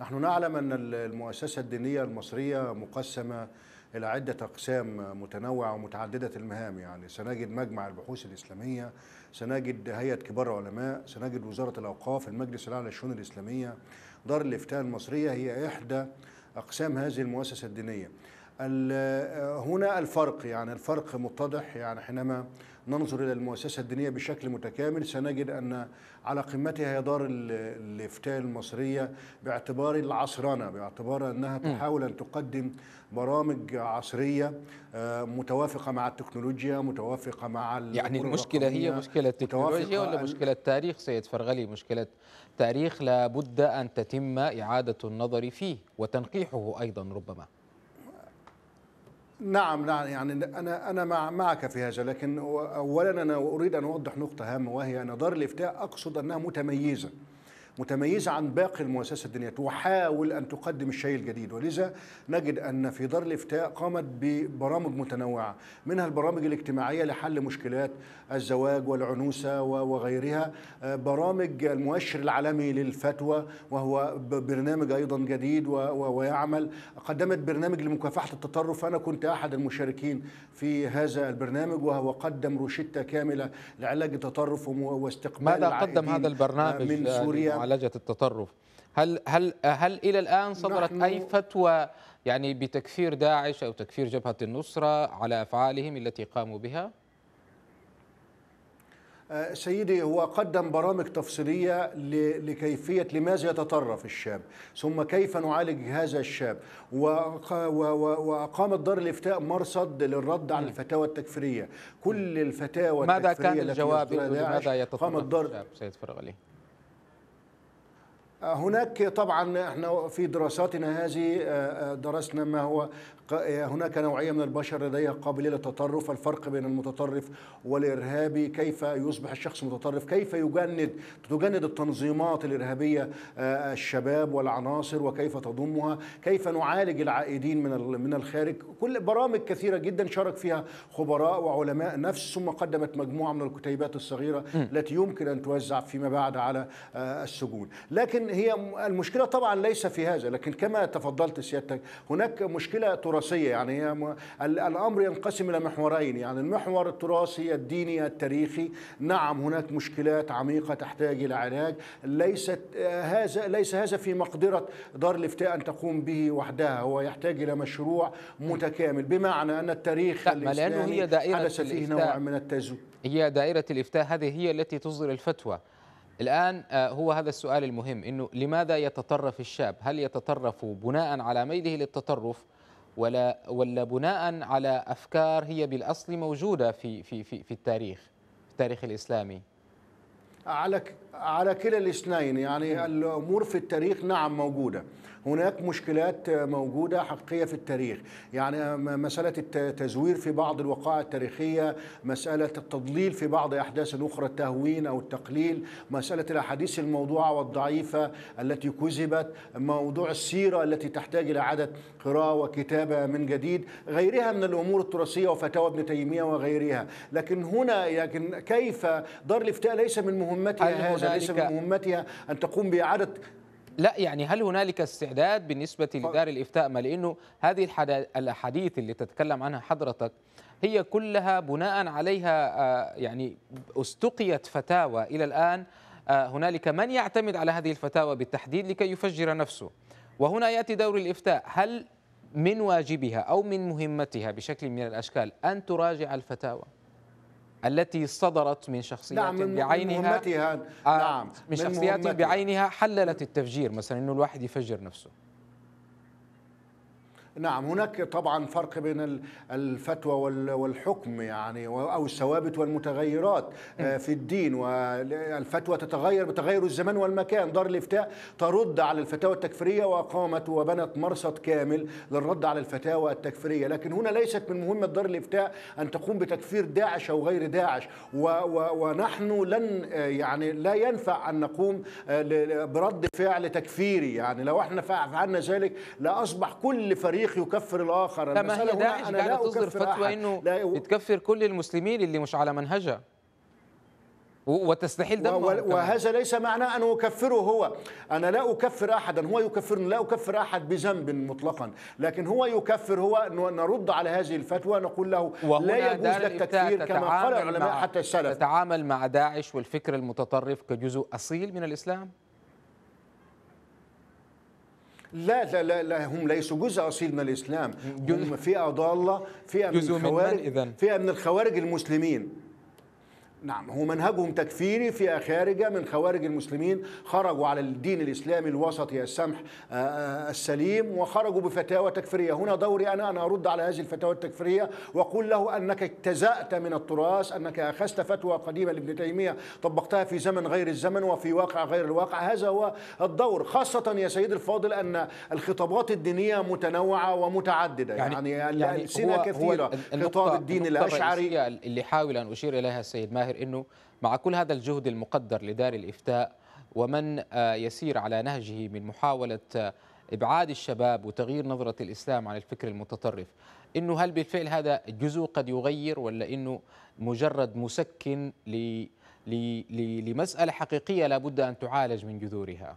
نحن نعلم أن المؤسسة الدينية المصرية مقسمة إلى عدة أقسام متنوعة ومتعددة المهام يعني سنجد مجمع البحوث الإسلامية سنجد هيئة كبار العلماء سنجد وزارة الأوقاف المجلس الأعلى للشؤون الإسلامية دار الإفتاء المصرية هي إحدى أقسام هذه المؤسسة الدينية هنا الفرق يعني الفرق متضح يعني حينما ننظر إلى المؤسسة الدينية بشكل متكامل سنجد أن على قمتها هي دار الإفتاء المصرية باعتبار العصرنة باعتبار أنها تحاول أن تقدم برامج عصرية آه، متوافقة مع التكنولوجيا متوافقة مع يعني المشكلة هي مشكلة التكنولوجيا ولا مشكلة تاريخ سيد فرغلي مشكلة تاريخ لابد أن تتم إعادة النظر فيه وتنقيحه أيضا ربما نعم نعم يعني انا انا مع معك في هذا لكن اولا انا اريد ان اوضح نقطه هامه وهي ان دار الافتاء اقصد انها متميزه متميزة عن باقي المؤسسة الدينية تحاول أن تقدم الشيء الجديد ولذا نجد أن في دار الإفتاء قامت ببرامج متنوعة منها البرامج الاجتماعية لحل مشكلات الزواج والعنوسة وغيرها آه، برامج المؤشر العالمي للفتوى وهو برنامج أيضا جديد ويعمل قدمت برنامج لمكافحة التطرف أنا كنت أحد المشاركين في هذا البرنامج وهو قدم روشتة كاملة لعلاج التطرف واستقبال ماذا قدم هذا البرنامج من آه، سوريا معالجه التطرف هل هل هل الى الان صدرت اي فتوى يعني بتكفير داعش او تكفير جبهه النصره على افعالهم التي قاموا بها؟ أه، سيدي هو قدم برامج تفصيلية لكيفية لماذا يتطرف الشاب ثم كيف نعالج هذا الشاب وأقام دار الإفتاء مرصد للرد على الفتاوى التكفيرية كل الفتاوى ماذا كان الجواب لماذا يتطرف الشاب سيد فرغلي هناك طبعا احنا في دراساتنا هذه آه، آه، درسنا ما هو هناك نوعية من البشر لديها قابلية للتطرف الفرق بين المتطرف والإرهابي كيف يصبح الشخص متطرف كيف يجند تجند التنظيمات الإرهابية آه، الشباب والعناصر وكيف تضمها كيف نعالج العائدين من من الخارج كل برامج كثيرة جدا شارك فيها خبراء وعلماء نفس ثم قدمت مجموعة من الكتيبات الصغيرة التي يمكن أن توزع فيما بعد على آه، السجون لكن هي المشكلة طبعا ليس في هذا لكن كما تفضلت سيادتك هناك مشكلة ترى التراثيه يعني الامر ينقسم الى محورين يعني المحور التراثي الديني التاريخي نعم هناك مشكلات عميقه تحتاج الى علاج ليست آه، هذا ليس هذا في مقدره دار الافتاء ان تقوم به وحدها هو يحتاج الى مشروع متكامل بمعنى ان التاريخ لانه هي دائرة حدث فيه نوع من التزوير هي دائره الافتاء هذه هي التي تصدر الفتوى الآن آه، هو هذا السؤال المهم أنه لماذا يتطرف الشاب هل يتطرف بناء على ميله للتطرف ولا ولا بناء على افكار هي بالاصل موجوده في في في, في التاريخ في التاريخ الاسلامي على على كلا الاثنين يعني الامور في التاريخ نعم موجوده هناك مشكلات موجوده حقيقيه في التاريخ يعني مساله التزوير في بعض الوقائع التاريخيه مساله التضليل في بعض احداث اخرى التهوين او التقليل مساله الاحاديث الموضوعه والضعيفه التي كذبت موضوع السيره التي تحتاج الى اعاده قراءه وكتابه من جديد غيرها من الامور التراثيه وفتاوى ابن تيميه وغيرها لكن هنا لكن كيف دار الافتاء ليس من مهمتها أيوة، هذا ليس من مهمتها أن تقوم بإعادة لا يعني هل هنالك استعداد بالنسبة لدار الإفتاء ما لأنه هذه الأحاديث اللي تتكلم عنها حضرتك هي كلها بناء عليها آه، يعني استقيت فتاوى إلى الآن آه، هنالك من يعتمد على هذه الفتاوى بالتحديد لكي يفجر نفسه وهنا يأتي دور الإفتاء هل من واجبها أو من مهمتها بشكل من الأشكال أن تراجع الفتاوى التي صدرت من شخصيات نعم من بعينها مهمتها آه، نعم من شخصيات من بعينها حللت التفجير مثلا انه الواحد يفجر نفسه نعم هناك طبعا فرق بين الفتوى والحكم يعني او الثوابت والمتغيرات آه، في الدين والفتوى تتغير بتغير الزمان والمكان دار الافتاء ترد على الفتاوى التكفيريه وقامت وبنت مرصد كامل للرد على الفتاوى التكفيريه لكن هنا ليست من مهمه دار الافتاء ان تقوم بتكفير داعش او غير داعش ونحن لن آه، يعني لا ينفع ان نقوم آه، برد فعل تكفيري يعني لو احنا فعلنا ذلك لاصبح كل فريق الشيخ يكفر الاخر لا هي داعش أنا لا تصدر فتوى انه بتكفر كل المسلمين اللي مش على منهجها وتستحيل دمه وهذا ليس معناه أن أكفره هو أنا لا أكفر أحدا هو يكفرني لا أكفر أحد بذنب مطلقا لكن هو يكفر هو نرد على هذه الفتوى نقول له لا يجوز لك تكفير كما قال العلماء حتى السلف تتعامل مع داعش والفكر المتطرف كجزء أصيل من الإسلام لا لا لا, لا هم ليسوا جزء اصيل من الاسلام هم فئه ضاله فئه من الخوارج فئه من الخوارج المسلمين نعم هو منهجهم تكفيري فئة خارجة من خوارج المسلمين خرجوا على الدين الإسلامي الوسطي السمح آه، آه، السليم وخرجوا بفتاوى تكفيرية هنا دوري أنا أن أرد على هذه الفتاوى التكفيرية وأقول له أنك اجتزأت من التراث أنك أخذت فتوى قديمة لابن تيمية طبقتها في زمن غير الزمن وفي واقع غير الواقع هذا هو الدور خاصة يا سيدي الفاضل أن الخطابات الدينية متنوعة ومتعددة يعني, يعني, يعني السنة كثيرة خطاب الدين الأشعري اللي حاول أن أشير إليها السيد ماهر الآخر أنه مع كل هذا الجهد المقدر لدار الإفتاء ومن آه، يسير على نهجه من محاولة آه، إبعاد الشباب وتغيير نظرة الإسلام عن الفكر المتطرف أنه هل بالفعل هذا جزء قد يغير ولا أنه مجرد مسكن ل لمسألة حقيقية لابد أن تعالج من جذورها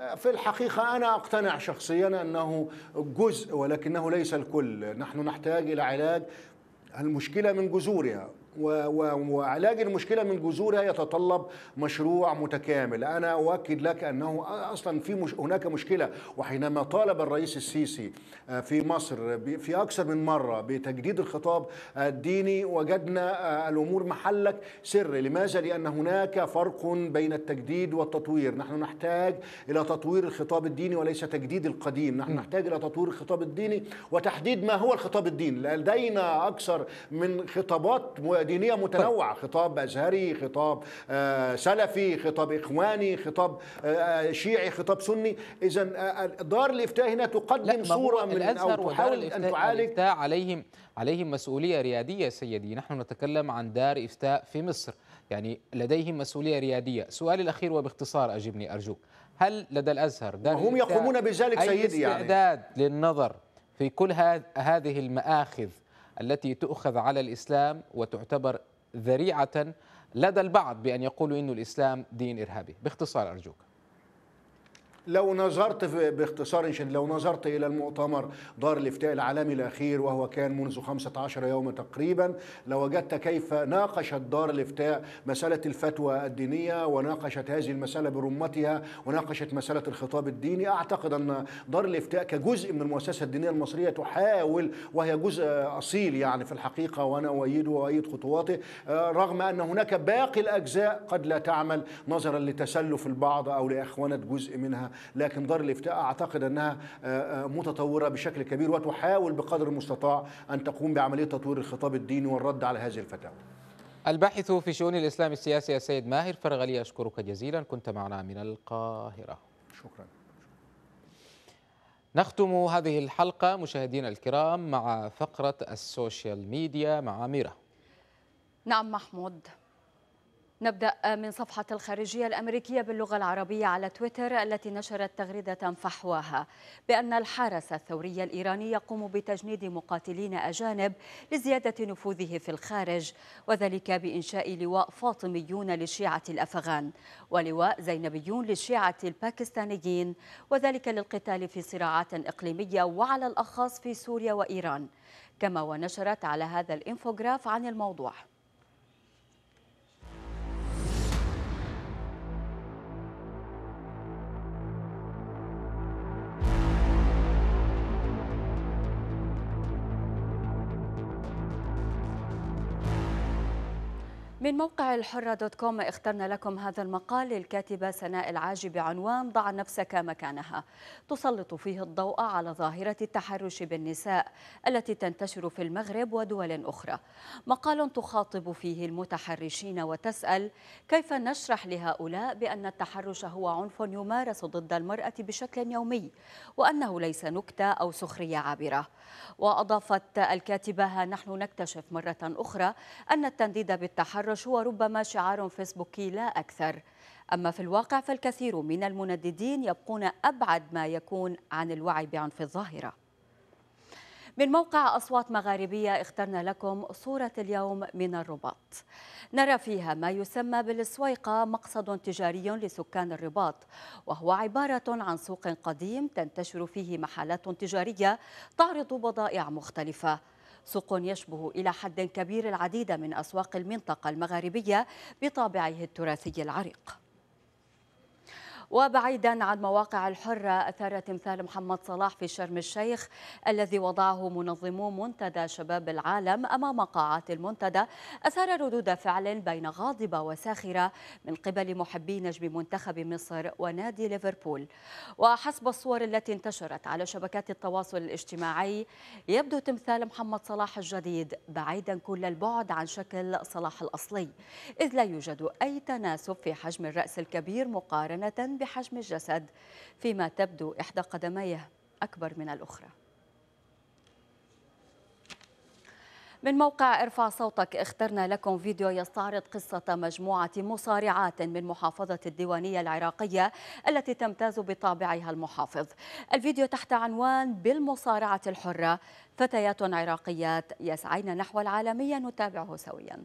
آه، في الحقيقة أنا أقتنع شخصيا أنه جزء ولكنه ليس الكل نحن نحتاج إلى علاج المشكلة من جذورها وعلاج المشكله من جذورها يتطلب مشروع متكامل انا اؤكد لك انه اصلا في مش هناك مشكله وحينما طالب الرئيس السيسي آه، في مصر في اكثر من مره بتجديد الخطاب الديني وجدنا آه، الامور محلك سر لماذا لان هناك فرق بين التجديد والتطوير نحن نحتاج الى تطوير الخطاب الديني وليس تجديد القديم نحن نحتاج الى تطوير الخطاب الديني وتحديد ما هو الخطاب الديني لدينا اكثر من خطابات دينيه طيب. متنوعه خطاب ازهري خطاب آه، سلفي خطاب اخواني خطاب آه، آه، شيعي خطاب سني اذا دار الافتاء هنا تقدم صوره من او تحاول ان تعالج عليهم عليهم مسؤوليه رياديه سيدي نحن نتكلم عن دار افتاء في مصر يعني لديهم مسؤوليه رياديه سؤالي الاخير وباختصار اجبني ارجوك هل لدى الازهر دار هم يقومون بذلك سيدي يعني استعداد للنظر في كل هذه المآخذ التي تؤخذ على الإسلام وتعتبر ذريعة لدى البعض بأن يقولوا أن الإسلام دين إرهابي باختصار أرجوك لو نظرت باختصار شديد لو نظرت إلى المؤتمر دار الإفتاء العالمي الأخير وهو كان منذ 15 يوم تقريبا لوجدت كيف ناقشت دار الإفتاء مسألة الفتوى الدينية وناقشت هذه المسألة برمتها وناقشت مسألة الخطاب الديني أعتقد أن دار الإفتاء كجزء من المؤسسة الدينية المصرية تحاول وهي جزء أصيل يعني في الحقيقة وأنا أؤيده وأؤيد خطواته آه، رغم أن هناك باقي الأجزاء قد لا تعمل نظرا لتسلف البعض أو لإخوانة جزء منها لكن دار الافتاء اعتقد انها آه، آه، متطوره بشكل كبير وتحاول بقدر المستطاع ان تقوم بعمليه تطوير الخطاب الديني والرد على هذه الفتاوى. الباحث في شؤون الاسلام السياسي السيد ماهر فرغلي اشكرك جزيلا كنت معنا من القاهره. شكرا. نختم هذه الحلقة مشاهدينا الكرام مع فقرة السوشيال ميديا مع أميرة نعم محمود نبدأ من صفحة الخارجية الأمريكية باللغة العربية على تويتر التي نشرت تغريدة فحواها بأن الحرس الثوري الإيراني يقوم بتجنيد مقاتلين أجانب لزيادة نفوذه في الخارج وذلك بإنشاء لواء فاطميون للشيعة الأفغان ولواء زينبيون للشيعة الباكستانيين وذلك للقتال في صراعات إقليمية وعلى الأخص في سوريا وإيران كما ونشرت على هذا الإنفوغراف عن الموضوع من موقع الحرة دوت كوم اخترنا لكم هذا المقال للكاتبة سناء العاجي بعنوان ضع نفسك مكانها تسلط فيه الضوء على ظاهرة التحرش بالنساء التي تنتشر في المغرب ودول أخرى مقال تخاطب فيه المتحرشين وتسأل كيف نشرح لهؤلاء بأن التحرش هو عنف يمارس ضد المرأة بشكل يومي وأنه ليس نكتة أو سخرية عابرة وأضافت الكاتبة نحن نكتشف مرة أخرى أن التنديد بالتحرش الهرش هو ربما شعار فيسبوكي لا أكثر أما في الواقع فالكثير من المنددين يبقون أبعد ما يكون عن الوعي بعنف الظاهرة من موقع أصوات مغاربية اخترنا لكم صورة اليوم من الرباط نرى فيها ما يسمى بالسويقة مقصد تجاري لسكان الرباط وهو عبارة عن سوق قديم تنتشر فيه محلات تجارية تعرض بضائع مختلفة سوق يشبه إلى حد كبير العديد من أسواق المنطقة المغاربية بطابعه التراثي العريق وبعيدا عن مواقع الحرة أثار تمثال محمد صلاح في شرم الشيخ الذي وضعه منظمو منتدى شباب العالم أمام قاعات المنتدى أثار ردود فعل بين غاضبة وساخرة من قبل محبي نجم منتخب مصر ونادي ليفربول وحسب الصور التي انتشرت على شبكات التواصل الاجتماعي يبدو تمثال محمد صلاح الجديد بعيدا كل البعد عن شكل صلاح الأصلي إذ لا يوجد أي تناسب في حجم الرأس الكبير مقارنة بحجم الجسد فيما تبدو إحدى قدميه أكبر من الأخرى من موقع ارفع صوتك اخترنا لكم فيديو يستعرض قصة مجموعة مصارعات من محافظة الديوانية العراقية التي تمتاز بطابعها المحافظ الفيديو تحت عنوان بالمصارعة الحرة فتيات عراقيات يسعين نحو العالمية نتابعه سوياً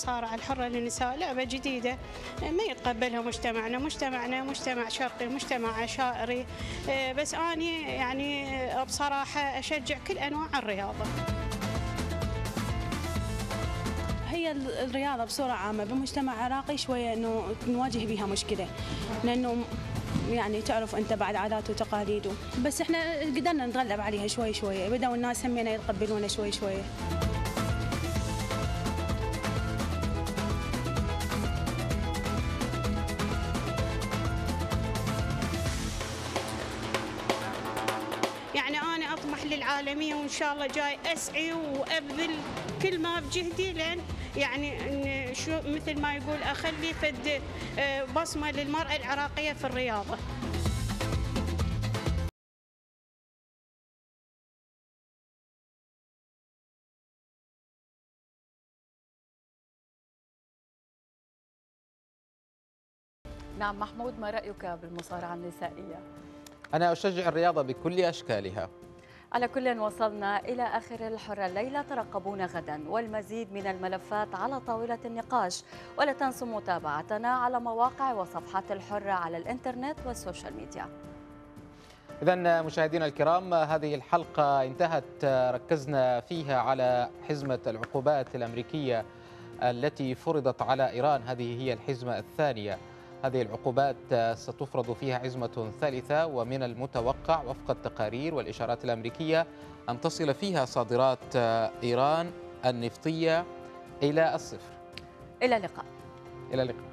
المصارعة الحرة للنساء لعبة جديدة ما يتقبلها مجتمعنا مجتمعنا مجتمع شرقي مجتمع عشائري آه، بس أني يعني بصراحة أشجع كل أنواع الرياضة هي الرياضة بصورة عامة بمجتمع عراقي شوية أنه نواجه بها مشكلة لأنه يعني تعرف انت بعد عادات وتقاليد بس احنا قدرنا نتغلب عليها شوي شوي بدأوا الناس همينا يتقبلونا شوي شوي العالميه وان شاء الله جاي اسعي وابذل كل ما بجهدي لين يعني شو مثل ما يقول اخلي فد آه، بصمه للمراه العراقيه في الرياضه. نعم محمود ما رأيك بالمصارعة النسائية؟ أنا أشجع الرياضة بكل أشكالها على كل وصلنا إلى آخر الحرة الليلة ترقبونا غدا والمزيد من الملفات على طاولة النقاش ولا تنسوا متابعتنا على مواقع وصفحات الحرة على الإنترنت والسوشيال ميديا إذا مشاهدينا الكرام هذه الحلقة انتهت ركزنا فيها على حزمة العقوبات الأمريكية التي فرضت على إيران هذه هي الحزمة الثانية هذه العقوبات ستفرض فيها عزمة ثالثة ومن المتوقع وفق التقارير والإشارات الأمريكية أن تصل فيها صادرات إيران النفطية إلى الصفر إلى اللقاء إلى اللقاء